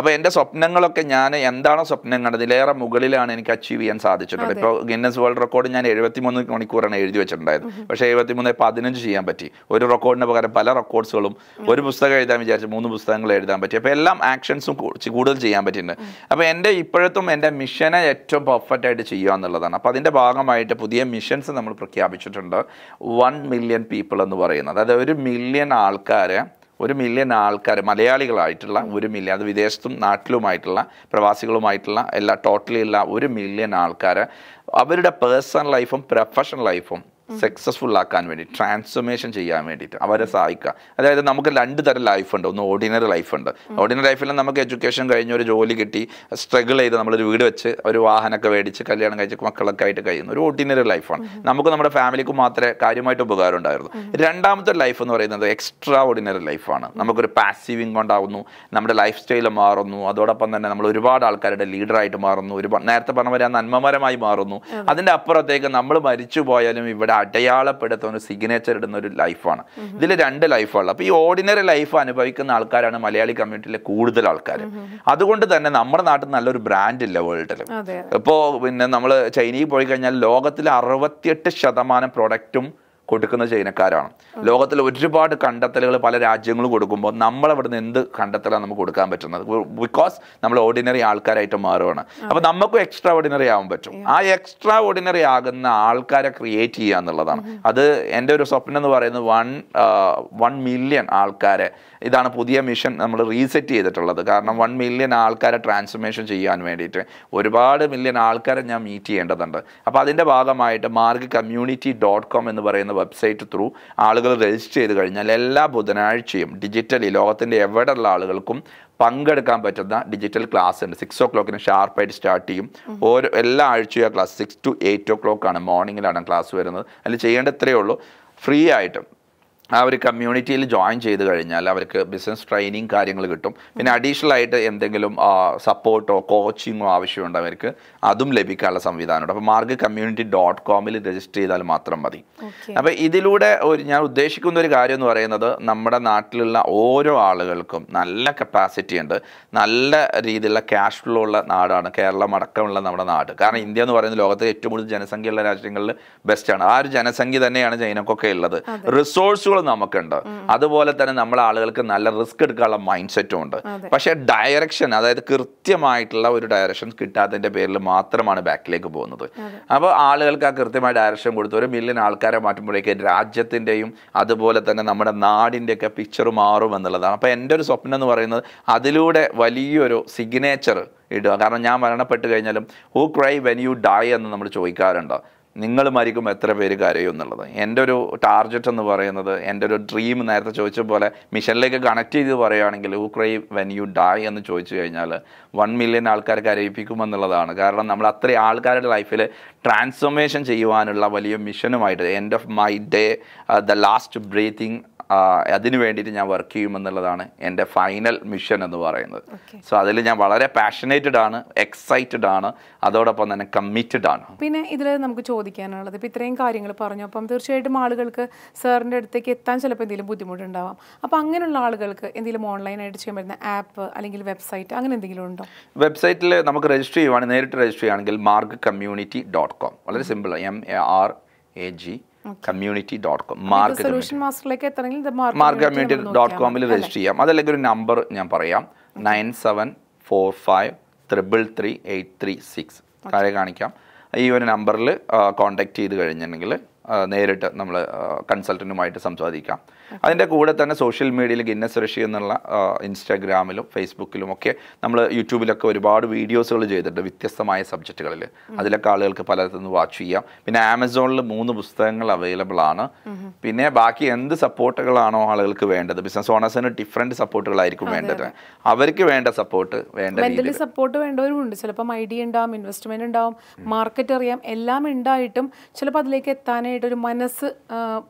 അപ്പോൾ എൻ്റെ സ്വപ്നങ്ങളൊക്കെ ഞാൻ എന്താണോ സ്വപ്നം കണ്ടത് മുകളിലാണ് എനിക്ക് അച്ചീവ് ചെയ്യാൻ സാധിച്ചിട്ടുള്ളത് ഇപ്പോൾ ഗിന്നസ് വേൾഡ് റെക്കോർഡ് ഞാൻ എഴുപത്തിമൂന്ന് മണിക്കൂറാണ് എഴുതി വെച്ചിട്ടുണ്ടായിരുന്നത് പക്ഷേ എഴുപത്തിമൂന്ന് പതിനഞ്ച് ചെയ്യാൻ പറ്റി ഒരു റെക്കോർഡിന് പകരം പല റെക്കോർഡ്സുകളും ഒരു പുസ്തകം എഴുതാൻ വിചാരിച്ചു മൂന്ന് പുസ്തകം പ്രബന്ധങ്ങൾ എഴുതാൻ പറ്റി അപ്പോൾ എല്ലാം ആക്ഷൻസും കൂടുതൽ ചെയ്യാൻ പറ്റിയിട്ടുണ്ട് അപ്പോൾ എൻ്റെ ഇപ്പോഴത്തും എൻ്റെ മിഷനെ ഏറ്റവും പെർഫെക്റ്റ് ആയിട്ട് ചെയ്യുക എന്നുള്ളതാണ് അപ്പോൾ അതിൻ്റെ ഭാഗമായിട്ട് പുതിയ മിഷൻസ് നമ്മൾ പ്രഖ്യാപിച്ചിട്ടുണ്ട് വൺ മില്യൺ പീപ്പിൾ എന്ന് പറയുന്നത് അതായത് ഒരു മില്യൺ ആൾക്കാരെ ഒരു മില്യൺ ആൾക്കാർ മലയാളികളായിട്ടുള്ള ഒരു മില്യൺ അത് വിദേശത്തും നാട്ടിലുമായിട്ടുള്ള പ്രവാസികളുമായിട്ടുള്ള എല്ലാ ടോട്ടലി ഉള്ള ഒരു മില്യൺ ആൾക്കാർ അവരുടെ പേഴ്സണൽ ലൈഫും പ്രൊഫഷണൽ ലൈഫും സക്സസ്ഫുൾ ആക്കാൻ വേണ്ടി ട്രാൻസ്ഫോർമേഷൻ ചെയ്യാൻ വേണ്ടിയിട്ട് അവരെ സഹായിക്കുക അതായത് നമുക്ക് രണ്ട് തരം ലൈഫുണ്ട് ഒന്ന് ഓർഡിനറി ലൈഫുണ്ട് ഓർഡിനറി ലൈഫിൽ നമുക്ക് എഡ്യൂക്കേഷൻ കഴിഞ്ഞ് ഒരു ജോലി കിട്ടി സ്ട്രഗിൾ ചെയ്ത് നമ്മളൊരു വീട് വെച്ച് ഒരു വാഹനമൊക്കെ മേടിച്ച് കല്യാണം കഴിച്ച് മക്കളൊക്കെ ആയിട്ട് കഴിയുന്ന ഒരു ഓർഡിനറി ലൈഫാണ് നമുക്ക് നമ്മുടെ ഫാമിലിക്ക് മാത്രമേ കാര്യമായിട്ട് ഉപകാരം ഉണ്ടായിരുന്നു രണ്ടാമത്തെ ലൈഫ് എന്ന് പറയുന്നത് എക്സ്ട്രാ ഓർഡിനറി ലൈഫാണ് നമുക്കൊരു പാസീവ് ഇൻകം ഉണ്ടാകുന്നു നമ്മുടെ ലൈഫ് സ്റ്റൈൽ മാറുന്നു അതോടൊപ്പം തന്നെ നമ്മൾ ഒരുപാട് ആൾക്കാരുടെ ലീഡറായിട്ട് മാറുന്നു ഒരു നേരത്തെ പറഞ്ഞ പോലെ നന്മമരമായി മാറുന്നു അതിൻ്റെ അപ്പുറത്തേക്ക് നമ്മൾ മരിച്ചു പോയാലും ഇവിടെ അടയാളപ്പെടുത്തുന്ന ഒരു സിഗ്നേച്ചർ ഇടുന്ന ഒരു ലൈഫാണ് ഇതിൽ രണ്ട് ലൈഫുള്ള അപ്പോൾ ഈ ഓർഡിനറി ലൈഫ് അനുഭവിക്കുന്ന ആൾക്കാരാണ് മലയാളി കമ്മ്യൂണിറ്റിയിലെ കൂടുതൽ ആൾക്കാർ അതുകൊണ്ട് തന്നെ നമ്മുടെ നാട്ടിൽ നല്ലൊരു ബ്രാൻഡ് ഇല്ല വേൾഡിൽ ഇപ്പോൾ പിന്നെ നമ്മൾ ചൈനയിൽ പോയി കഴിഞ്ഞാൽ ലോകത്തിലെ അറുപത്തിയെട്ട് ശതമാനം പ്രൊഡക്റ്റും കൊടുക്കുന്ന ചൈനക്കാരാണ് ലോകത്തിൽ ഒരുപാട് കണ്ടെത്തലുകൾ പല രാജ്യങ്ങളും കൊടുക്കുമ്പോൾ അവിടുന്ന് എന്ത് കണ്ടെത്തലാണ് നമുക്ക് കൊടുക്കാൻ പറ്റുന്നത് ബിക്കോസ് നമ്മൾ ഓർഡിനറി ആൾക്കാരായിട്ട് മാറുകയാണ് അപ്പോൾ നമുക്കും എക്സ്ട്രാ ഓർഡിനറി ആവാൻ പറ്റും ആ എക്സ്ട്രാ ഓർഡിനറി ആകുന്ന ആൾക്കാരെ ക്രിയേറ്റ് ചെയ്യുക എന്നുള്ളതാണ് അത് എൻ്റെ ഒരു സ്വപ്നം എന്ന് പറയുന്നത് വൺ വൺ മില്യൺ ആൾക്കാരെ ഇതാണ് പുതിയ മിഷൻ നമ്മൾ റീസെറ്റ് ചെയ്തിട്ടുള്ളത് കാരണം വൺ മില്യൺ ആൾക്കാരെ ട്രാൻസ്ഫർമേഷൻ ചെയ്യാൻ വേണ്ടിയിട്ട് ഒരുപാട് മില്യൺ ആൾക്കാരെ ഞാൻ മീറ്റ് ചെയ്യേണ്ടതുണ്ട് അപ്പോൾ അതിൻ്റെ ഭാഗമായിട്ട് മാർഗ് കമ്മ്യൂണിറ്റി ഡോട്ട് കോം എന്ന് പറയുന്ന വെബ്സൈറ്റ് ത്രൂ ആളുകൾ രജിസ്റ്റർ ചെയ്ത് കഴിഞ്ഞാൽ എല്ലാ ബുധനാഴ്ചയും ഡിജിറ്റലി ലോകത്തിൻ്റെ എവിടെയുള്ള ആളുകൾക്കും പങ്കെടുക്കാൻ പറ്റുന്ന ഡിജിറ്റൽ ക്ലാസ് ഉണ്ട് സിക്സ് ഒ ക്ലോക്കിന് ഷാർപ്പായിട്ട് സ്റ്റാർട്ട് ചെയ്യും ഓരോ എല്ലാ ആഴ്ചയും ആ ക്ലാസ് സിക്സ് ടു എയ്റ്റ് ഒ ക്ലോക്കാണ് മോർണിംഗിലാണ് ക്ലാസ് വരുന്നത് അതിൽ ചെയ്യേണ്ട ഇത്രയേ ഉള്ളൂ ഫ്രീ ആയിട്ട് ആ ഒരു കമ്മ്യൂണിറ്റിയിൽ ജോയിൻ ചെയ്ത് കഴിഞ്ഞാൽ അവർക്ക് ബിസിനസ് ട്രെയിനിങ് കാര്യങ്ങൾ കിട്ടും പിന്നെ അഡീഷണൽ ആയിട്ട് എന്തെങ്കിലും സപ്പോർട്ടോ കോച്ചിങ്ങോ ആവശ്യമുണ്ട് അവർക്ക് അതും ലഭിക്കാനുള്ള സംവിധാനമുണ്ട് അപ്പോൾ മാർഗ് കമ്മ്യൂണിറ്റി ഡോട്ട് കോമിൽ രജിസ്റ്റർ ചെയ്താൽ മാത്രം മതി അപ്പോൾ ഇതിലൂടെ ഒരു ഞാൻ ഉദ്ദേശിക്കുന്ന ഒരു കാര്യം എന്ന് പറയുന്നത് നമ്മുടെ നാട്ടിലുള്ള ഓരോ ആളുകൾക്കും നല്ല കപ്പാസിറ്റി ഉണ്ട് നല്ല രീതിയിലുള്ള ക്യാഷ് ഫ്ലോ ഉള്ള നാടാണ് കേരളം അടക്കമുള്ള നമ്മുടെ നാട് കാരണം ഇന്ത്യ എന്ന് പറയുന്ന ലോകത്തെ ഏറ്റവും കൂടുതൽ ജനസംഖ്യയുള്ള രാജ്യങ്ങളിൽ ബെസ്റ്റാണ് ആ ഒരു ജനസംഖ്യ തന്നെയാണ് ചൈനക്കൊക്കെ ഉള്ളത് റിസോഴ്സുകൾ നമുക്കുണ്ട് അതുപോലെ തന്നെ നമ്മളെ ആളുകൾക്ക് നല്ല റിസ്ക് എടുക്കാനുള്ള മൈൻഡ് സെറ്റും ഉണ്ട് പക്ഷേ ഡയറക്ഷൻ അതായത് കൃത്യമായിട്ടുള്ള ഒരു ഡയറക്ഷൻ കിട്ടാത്തതിന്റെ പേരിൽ മാത്രമാണ് ബാക്കിലേക്ക് പോകുന്നത് അപ്പോൾ ആളുകൾക്ക് ആ കൃത്യമായ ഡയറക്ഷൻ കൊടുത്ത് ഒരു മില്യൺ ആൾക്കാരെ മാറ്റുമ്പോഴേക്കും രാജ്യത്തിൻ്റെയും അതുപോലെ തന്നെ നമ്മുടെ ഒക്കെ പിക്ചർ മാറും എന്നുള്ളതാണ് അപ്പോൾ എൻ്റെ ഒരു സ്വപ്നം എന്ന് പറയുന്നത് അതിലൂടെ വലിയൊരു സിഗ്നേച്ചർ ഇടുക കാരണം ഞാൻ മരണപ്പെട്ട് കഴിഞ്ഞാലും who cry when you die എന്ന് നമ്മൾ ചോദിക്കാറുണ്ട് നിങ്ങളുമായിരിക്കും എത്ര പേര് എന്നുള്ളത് എൻ്റെ ഒരു ടാർഗറ്റ് എന്ന് പറയുന്നത് എൻ്റെ ഒരു ഡ്രീം നേരത്തെ ചോദിച്ച പോലെ മിഷനിലേക്ക് കണക്ട് ചെയ്ത് പറയുകയാണെങ്കിൽ ഹു വെൻ യു ഡൈ എന്ന് ചോദിച്ചു കഴിഞ്ഞാൽ വൺ മില്യൺ ആൾക്കാർ കരയിപ്പിക്കുമെന്നുള്ളതാണ് കാരണം നമ്മൾ അത്രയും ആൾക്കാരുടെ ലൈഫിൽ ട്രാൻസ്ഫോർമേഷൻ ചെയ്യുവാനുള്ള വലിയ മിഷനുമായിട്ട് end of my day the last breathing അതിനു വേണ്ടിയിട്ട് ഞാൻ വർക്ക് ചെയ്യുമെന്നുള്ളതാണ് എൻ്റെ ഫൈനൽ മിഷൻ എന്ന് പറയുന്നത് സോ അതിൽ ഞാൻ വളരെ പാഷനേറ്റഡ് ആണ് എക്സൈറ്റഡ് ആണ് അതോടൊപ്പം തന്നെ കമ്മിറ്റഡ് ആണ് പിന്നെ ഇതിൽ നമുക്ക് ചോദിക്കാനുള്ളത് ഇപ്പം ഇത്രയും കാര്യങ്ങൾ പറഞ്ഞു അപ്പം തീർച്ചയായിട്ടും ആളുകൾക്ക് സാറിൻ്റെ അടുത്തേക്ക് എത്താൻ ചിലപ്പോൾ എന്തെങ്കിലും ബുദ്ധിമുട്ടുണ്ടാവാം അപ്പം അങ്ങനെയുള്ള ആളുകൾക്ക് എന്തെങ്കിലും ഓൺലൈനായിട്ട് ചെയ്യാൻ പറ്റുന്ന ആപ്പ് അല്ലെങ്കിൽ വെബ്സൈറ്റ് അങ്ങനെ എന്തെങ്കിലും ഉണ്ടോ വെബ്സൈറ്റിൽ നമുക്ക് രജിസ്റ്റർ ചെയ്യുവാണെങ്കിൽ നേരിട്ട് രജിസ്റ്റർ ചെയ്യുകയാണെങ്കിൽ മാർഗ് കമ്മ്യൂണിറ്റി ഡോട്ട് കോം വളരെ simple M A R A G community dot com mark mark community dot കോമിൽ രജിസ്റ്റർ ചെയ്യാം അതല്ലെങ്കിൽ ഒരു നമ്പർ ഞാൻ പറയാം nine seven four five triple three eight three six താഴെ കാണിക്കാം ഈ ഒരു നമ്പറിൽ കോൺടാക്റ്റ് ചെയ്ത് കഴിഞ്ഞിട്ടുണ്ടെങ്കിൽ നേരിട്ട് നമ്മൾ കൺസൾട്ടൻറ്റുമായിട്ട് സംസാരിക്കാം അതിൻ്റെ കൂടെ തന്നെ സോഷ്യൽ മീഡിയയിൽ ഗിന്നസ് ഋഷി എന്നുള്ള ഇൻസ്റ്റാഗ്രാമിലും ഫേസ്ബുക്കിലും ഒക്കെ നമ്മൾ യൂട്യൂബിലൊക്കെ ഒരുപാട് വീഡിയോസുകൾ ചെയ്തിട്ടുണ്ട് വ്യത്യസ്തമായ സബ്ജക്റ്റുകളിൽ അതിലൊക്കെ ആളുകൾക്ക് പലതും വാച്ച് ചെയ്യാം പിന്നെ ആമസോണിൽ മൂന്ന് പുസ്തകങ്ങൾ അവൈലബിൾ ആണ് പിന്നെ ബാക്കി എന്ത് സപ്പോർട്ടുകളാണോ ആളുകൾക്ക് വേണ്ടത് ബിസിനസ് ഓണേഴ്സിന് ഡിഫറെൻറ്റ് സപ്പോർട്ടുകളായിരിക്കും വേണ്ടത് അവർക്ക് വേണ്ട സപ്പോർട്ട് വേണ്ട സപ്പോർട്ട് വേണ്ടവരുണ്ട് ചിലപ്പം ഐഡിയ ഉണ്ടാവും ഇൻവെസ്റ്റ്മെന്റ് ഉണ്ടാവും മാർക്കറ്റ് അറിയാം എല്ലാം ഉണ്ടായിട്ടും ചിലപ്പോൾ അതിലേക്ക് എത്താനായിട്ട് ഒരു മനസ്സ്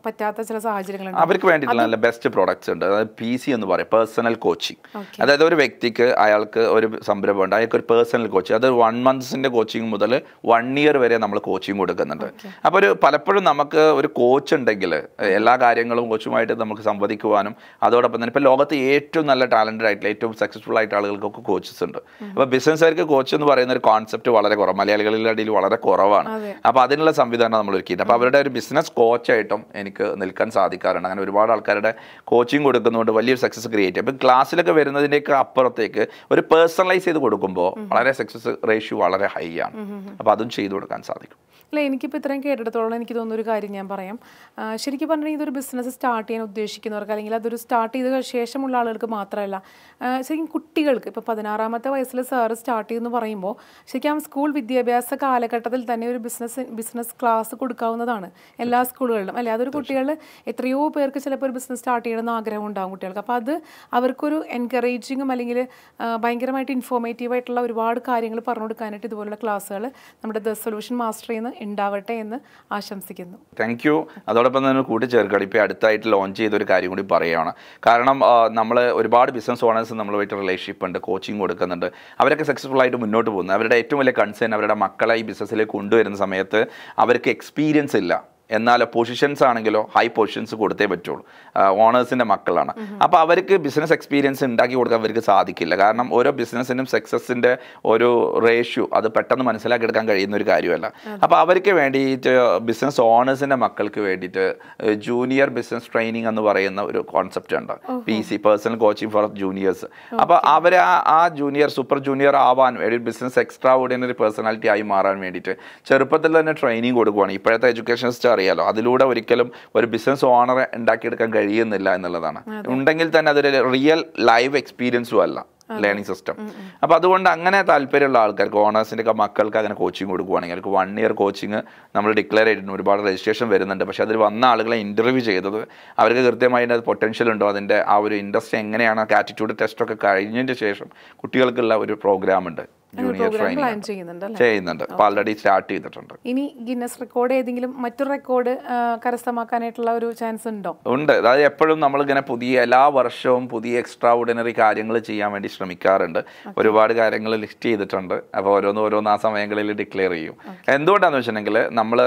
പറ്റാത്ത ചില സാഹചര്യങ്ങളുണ്ട് അവർക്ക് വേണ്ടി ആയിട്ടുള്ള നല്ല ബെസ്റ്റ് പ്രോഡക്റ്റ്സ് ഉണ്ട് അതായത് പി സി എന്ന് പറയും പേഴ്സണൽ കോച്ചിങ് അതായത് ഒരു വ്യക്തിക്ക് അയാൾക്ക് ഒരു സംരംഭം ഉണ്ട് അയാൾക്ക് ഒരു പേഴ്സണൽ കോച്ചിങ് അത് വൺ മന്ത്സിൻ്റെ കോച്ചിങ് മുതൽ വൺ ഇയർ വരെ നമ്മൾ കോച്ചിങ് കൊടുക്കുന്നുണ്ട് അപ്പോൾ ഒരു പലപ്പോഴും നമുക്ക് ഒരു കോച്ച് ഉണ്ടെങ്കിൽ എല്ലാ കാര്യങ്ങളും കോച്ചുമായിട്ട് നമുക്ക് സംവദിക്കുവാനും അതോടൊപ്പം തന്നെ ഇപ്പോൾ ലോകത്ത് ഏറ്റവും നല്ല ടാലന്റഡ് ആയിട്ടുള്ള ഏറ്റവും സക്സസ്ഫുൾ ആയിട്ട് ആളുകൾക്കൊക്കെ കോച്ചസ് ഉണ്ട് അപ്പോൾ ബിസിനസ്സുകാർക്ക് കോച്ച് എന്ന് പറയുന്ന ഒരു കോൺസെപ്റ്റ് വളരെ കുറവ് മലയാളികളുടെ ഇടയിൽ വളരെ കുറവാണ് അപ്പോൾ അതിനുള്ള സംവിധാനം നമ്മൾ ഒരുക്കിയിട്ടുണ്ട് അപ്പോൾ അവരുടെ ഒരു ബിസിനസ് കോച്ചായിട്ടും എനിക്ക് നിൽക്കാൻ സാധിക്കാറുണ്ട് അങ്ങനെ ഒരുപാട് ആൾക്കാരുടെ കോച്ചിങ് കൊടുക്കുന്നതുകൊണ്ട് വലിയൊരു സക്സസ് ക്രിയേറ്റ് ചെയ്യും അപ്പം ക്ലാസ്സിലൊക്കെ വരുന്നതിൻ്റെയൊക്കെ അപ്പുറത്തേക്ക് ഒരു പേഴ്സണലൈസ് ചെയ്ത് കൊടുക്കുമ്പോൾ വളരെ സക്സസ് റേഷ്യോ വളരെ ഹൈ ആണ് അപ്പോൾ അതും ചെയ്തു കൊടുക്കാൻ സാധിക്കും അല്ല എനിക്കിപ്പോൾ ഇത്രയും കേട്ടിടത്തോളം എനിക്ക് തോന്നുന്ന ഒരു കാര്യം ഞാൻ പറയാം ശരിക്കും പറഞ്ഞാൽ ഇതൊരു ബിസിനസ് സ്റ്റാർട്ട് ചെയ്യാൻ ഉദ്ദേശിക്കുന്നവർക്ക് അല്ലെങ്കിൽ അതൊരു സ്റ്റാർട്ട് ചെയ്ത ശേഷമുള്ള ആളുകൾക്ക് മാത്രമല്ല ശരിക്കും കുട്ടികൾക്ക് ഇപ്പോൾ പതിനാറാമത്തെ വയസ്സിൽ സാർ സ്റ്റാർട്ട് ചെയ്യുമെന്ന് പറയുമ്പോൾ ശരിക്കും സ്കൂൾ വിദ്യാഭ്യാസ കാലഘട്ടത്തിൽ തന്നെ ഒരു ബിസിനസ് ബിസിനസ് ക്ലാസ് കൊടുക്കാവുന്നതാണ് എല്ലാ സ്കൂളുകളിലും അല്ലെ അതൊരു കുട്ടികൾ എത്രയോ പേർക്ക് ചിലപ്പോൾ ഒരു ബിസിനസ് സ്റ്റാർട്ട് ചെയ്യണമെന്ന് ആഗ്രഹം ഉണ്ടാകും കുട്ടികൾക്ക് അപ്പോൾ അത് അവർക്കൊരു എൻകറേജിങ്ങും അല്ലെങ്കിൽ ഭയങ്കരമായിട്ട് ഇൻഫോർമേറ്റീവ് ആയിട്ടുള്ള ഒരുപാട് കാര്യങ്ങൾ പറഞ്ഞു കൊടുക്കാനായിട്ട് ഇതുപോലുള്ള ക്ലാസ്സുകൾ നമ്മുടെ ദ സൊല്യൂഷൻ മാസ്റ്റർ ചെയ്യുന്ന ഉണ്ടാവട്ടെ എന്ന് ആശംസിക്കുന്നു താങ്ക് യു അതോടൊപ്പം തന്നെ കൂട്ടിച്ചേർക്കണം ഇപ്പോൾ അടുത്തായിട്ട് ലോഞ്ച് ചെയ്ത ഒരു കാര്യം കൂടി പറയുകയാണ് കാരണം നമ്മൾ ഒരുപാട് ബിസിനസ് ഓണേഴ്സ് നമ്മളുമായിട്ട് റിലേഷൻഷിപ്പ് ഉണ്ട് കോച്ചിങ് കൊടുക്കുന്നുണ്ട് അവരൊക്കെ സക്സസ്ഫുൾ ആയിട്ട് മുന്നോട്ട് പോകുന്നത് അവരുടെ ഏറ്റവും വലിയ കൺസേൺ അവരുടെ മക്കളെ ഈ ബിസിനസ്സിലേക്ക് കൊണ്ടുവരുന്ന സമയത്ത് അവർക്ക് എക്സ്പീരിയൻസ് ഇല്ല എന്നാൽ പൊസിഷൻസ് ആണെങ്കിലോ ഹൈ പൊസിഷൻസ് കൊടുത്തേ പറ്റുള്ളൂ ഓണേഴ്സിൻ്റെ മക്കളാണ് അപ്പോൾ അവർക്ക് ബിസിനസ് എക്സ്പീരിയൻസ് ഉണ്ടാക്കി കൊടുക്കാൻ അവർക്ക് സാധിക്കില്ല കാരണം ഓരോ ബിസിനസ്സിനും സക്സസിൻ്റെ ഒരു റേഷ്യൂ അത് പെട്ടെന്ന് മനസ്സിലാക്കി എടുക്കാൻ കഴിയുന്ന ഒരു കാര്യമല്ല അപ്പോൾ അവർക്ക് വേണ്ടിയിട്ട് ബിസിനസ് ഓണേഴ്സിൻ്റെ മക്കൾക്ക് വേണ്ടിയിട്ട് ജൂനിയർ ബിസിനസ് ട്രെയിനിങ് എന്ന് പറയുന്ന ഒരു കോൺസെപ്റ്റ് ഉണ്ട് P C personal coaching for juniors അപ്പോൾ അവർ ആ ജൂനിയർ സൂപ്പർ ജൂനിയർ ആവാൻ വേണ്ടി ബിസിനസ് എക്സ്ട്രാ ഓർഡിനറി പേഴ്സണാലിറ്റി ആയി മാറാൻ വേണ്ടിയിട്ട് ചെറുപ്പത്തിൽ തന്നെ ട്രെയിനിങ് കൊടുക്കുകയാണ് ഇപ്പോഴത്തെ എഡ്യൂക്കേഷൻ സിസ്റ്റം അറിയാലോ അതിലൂടെ ഒരിക്കലും ഒരു ബിസിനസ് ഓണറെ ഉണ്ടാക്കിയെടുക്കാൻ കഴിയുന്നില്ല എന്നുള്ളതാണ് ഉണ്ടെങ്കിൽ തന്നെ അതൊരു റിയൽ ലൈവ് എക്സ്പീരിയൻസും അല്ല ലേണിംഗ് സിസ്റ്റം അപ്പോൾ അതുകൊണ്ട് അങ്ങനെ താല്പര്യമുള്ള ആൾക്കാർക്ക് ഓണേഴ്സിൻ്റെ ഒക്കെ മക്കൾക്ക് അങ്ങനെ കോച്ചിങ് കൊടുക്കുവാണെങ്കിൽ അവർക്ക് വൺ ഇയർ കോച്ചിങ് നമ്മൾ ഡിക്ലെയർ ചെയ്തിട്ടുണ്ട് ഒരുപാട് രജിസ്ട്രേഷൻ വരുന്നുണ്ട് പക്ഷേ അതിൽ വന്ന ആളുകളെ ഇൻ്റർവ്യൂ ചെയ്തത് അവർക്ക് കൃത്യമായി അതിൻ്റെ പൊട്ടൻഷ്യൽ ഉണ്ടോ അതിൻ്റെ ആ ഒരു ഇൻട്രസ്റ്റ് എങ്ങനെയാണ് ആറ്റിറ്റ്യൂഡ് ടെസ്റ്റൊക്കെ കഴിഞ്ഞതിൻ്റെ ശേഷം കുട്ടികൾക്കുള്ള ഒരു പ്രോഗ്രാം ഉണ്ട് ജൂനിയർ ട്രെയിനിങ് ചെയ്യുന്നുണ്ട് അപ്പോൾ ആൾറെഡി സ്റ്റാർട്ട് ചെയ്തിട്ടുണ്ട് ഇനി ഗിന്നസ് റെക്കോർഡ് ഏതെങ്കിലും മറ്റൊരു റെക്കോർഡ് കരസ്ഥമാക്കാനായിട്ടുള്ള ഒരു ചാൻസ് ഉണ്ടോ ഉണ്ട് അതായത് എപ്പോഴും ഇങ്ങനെ പുതിയ എല്ലാ വർഷവും പുതിയ എക്സ്ട്രാ ഓർഡിനറി കാര്യങ്ങൾ ചെയ്യാൻ വേണ്ടി ശ്രമിക്കാറുണ്ട് ഒരുപാട് കാര്യങ്ങൾ ലിസ്റ്റ് ചെയ്തിട്ടുണ്ട് അപ്പോൾ ഓരോന്ന് ഓരോന്ന് ആ സമയങ്ങളിൽ ഡിക്ലെയർ ചെയ്യും എന്തുകൊണ്ടാണെന്ന് വെച്ചിട്ടുണ്ടെങ്കിൽ നമ്മൾ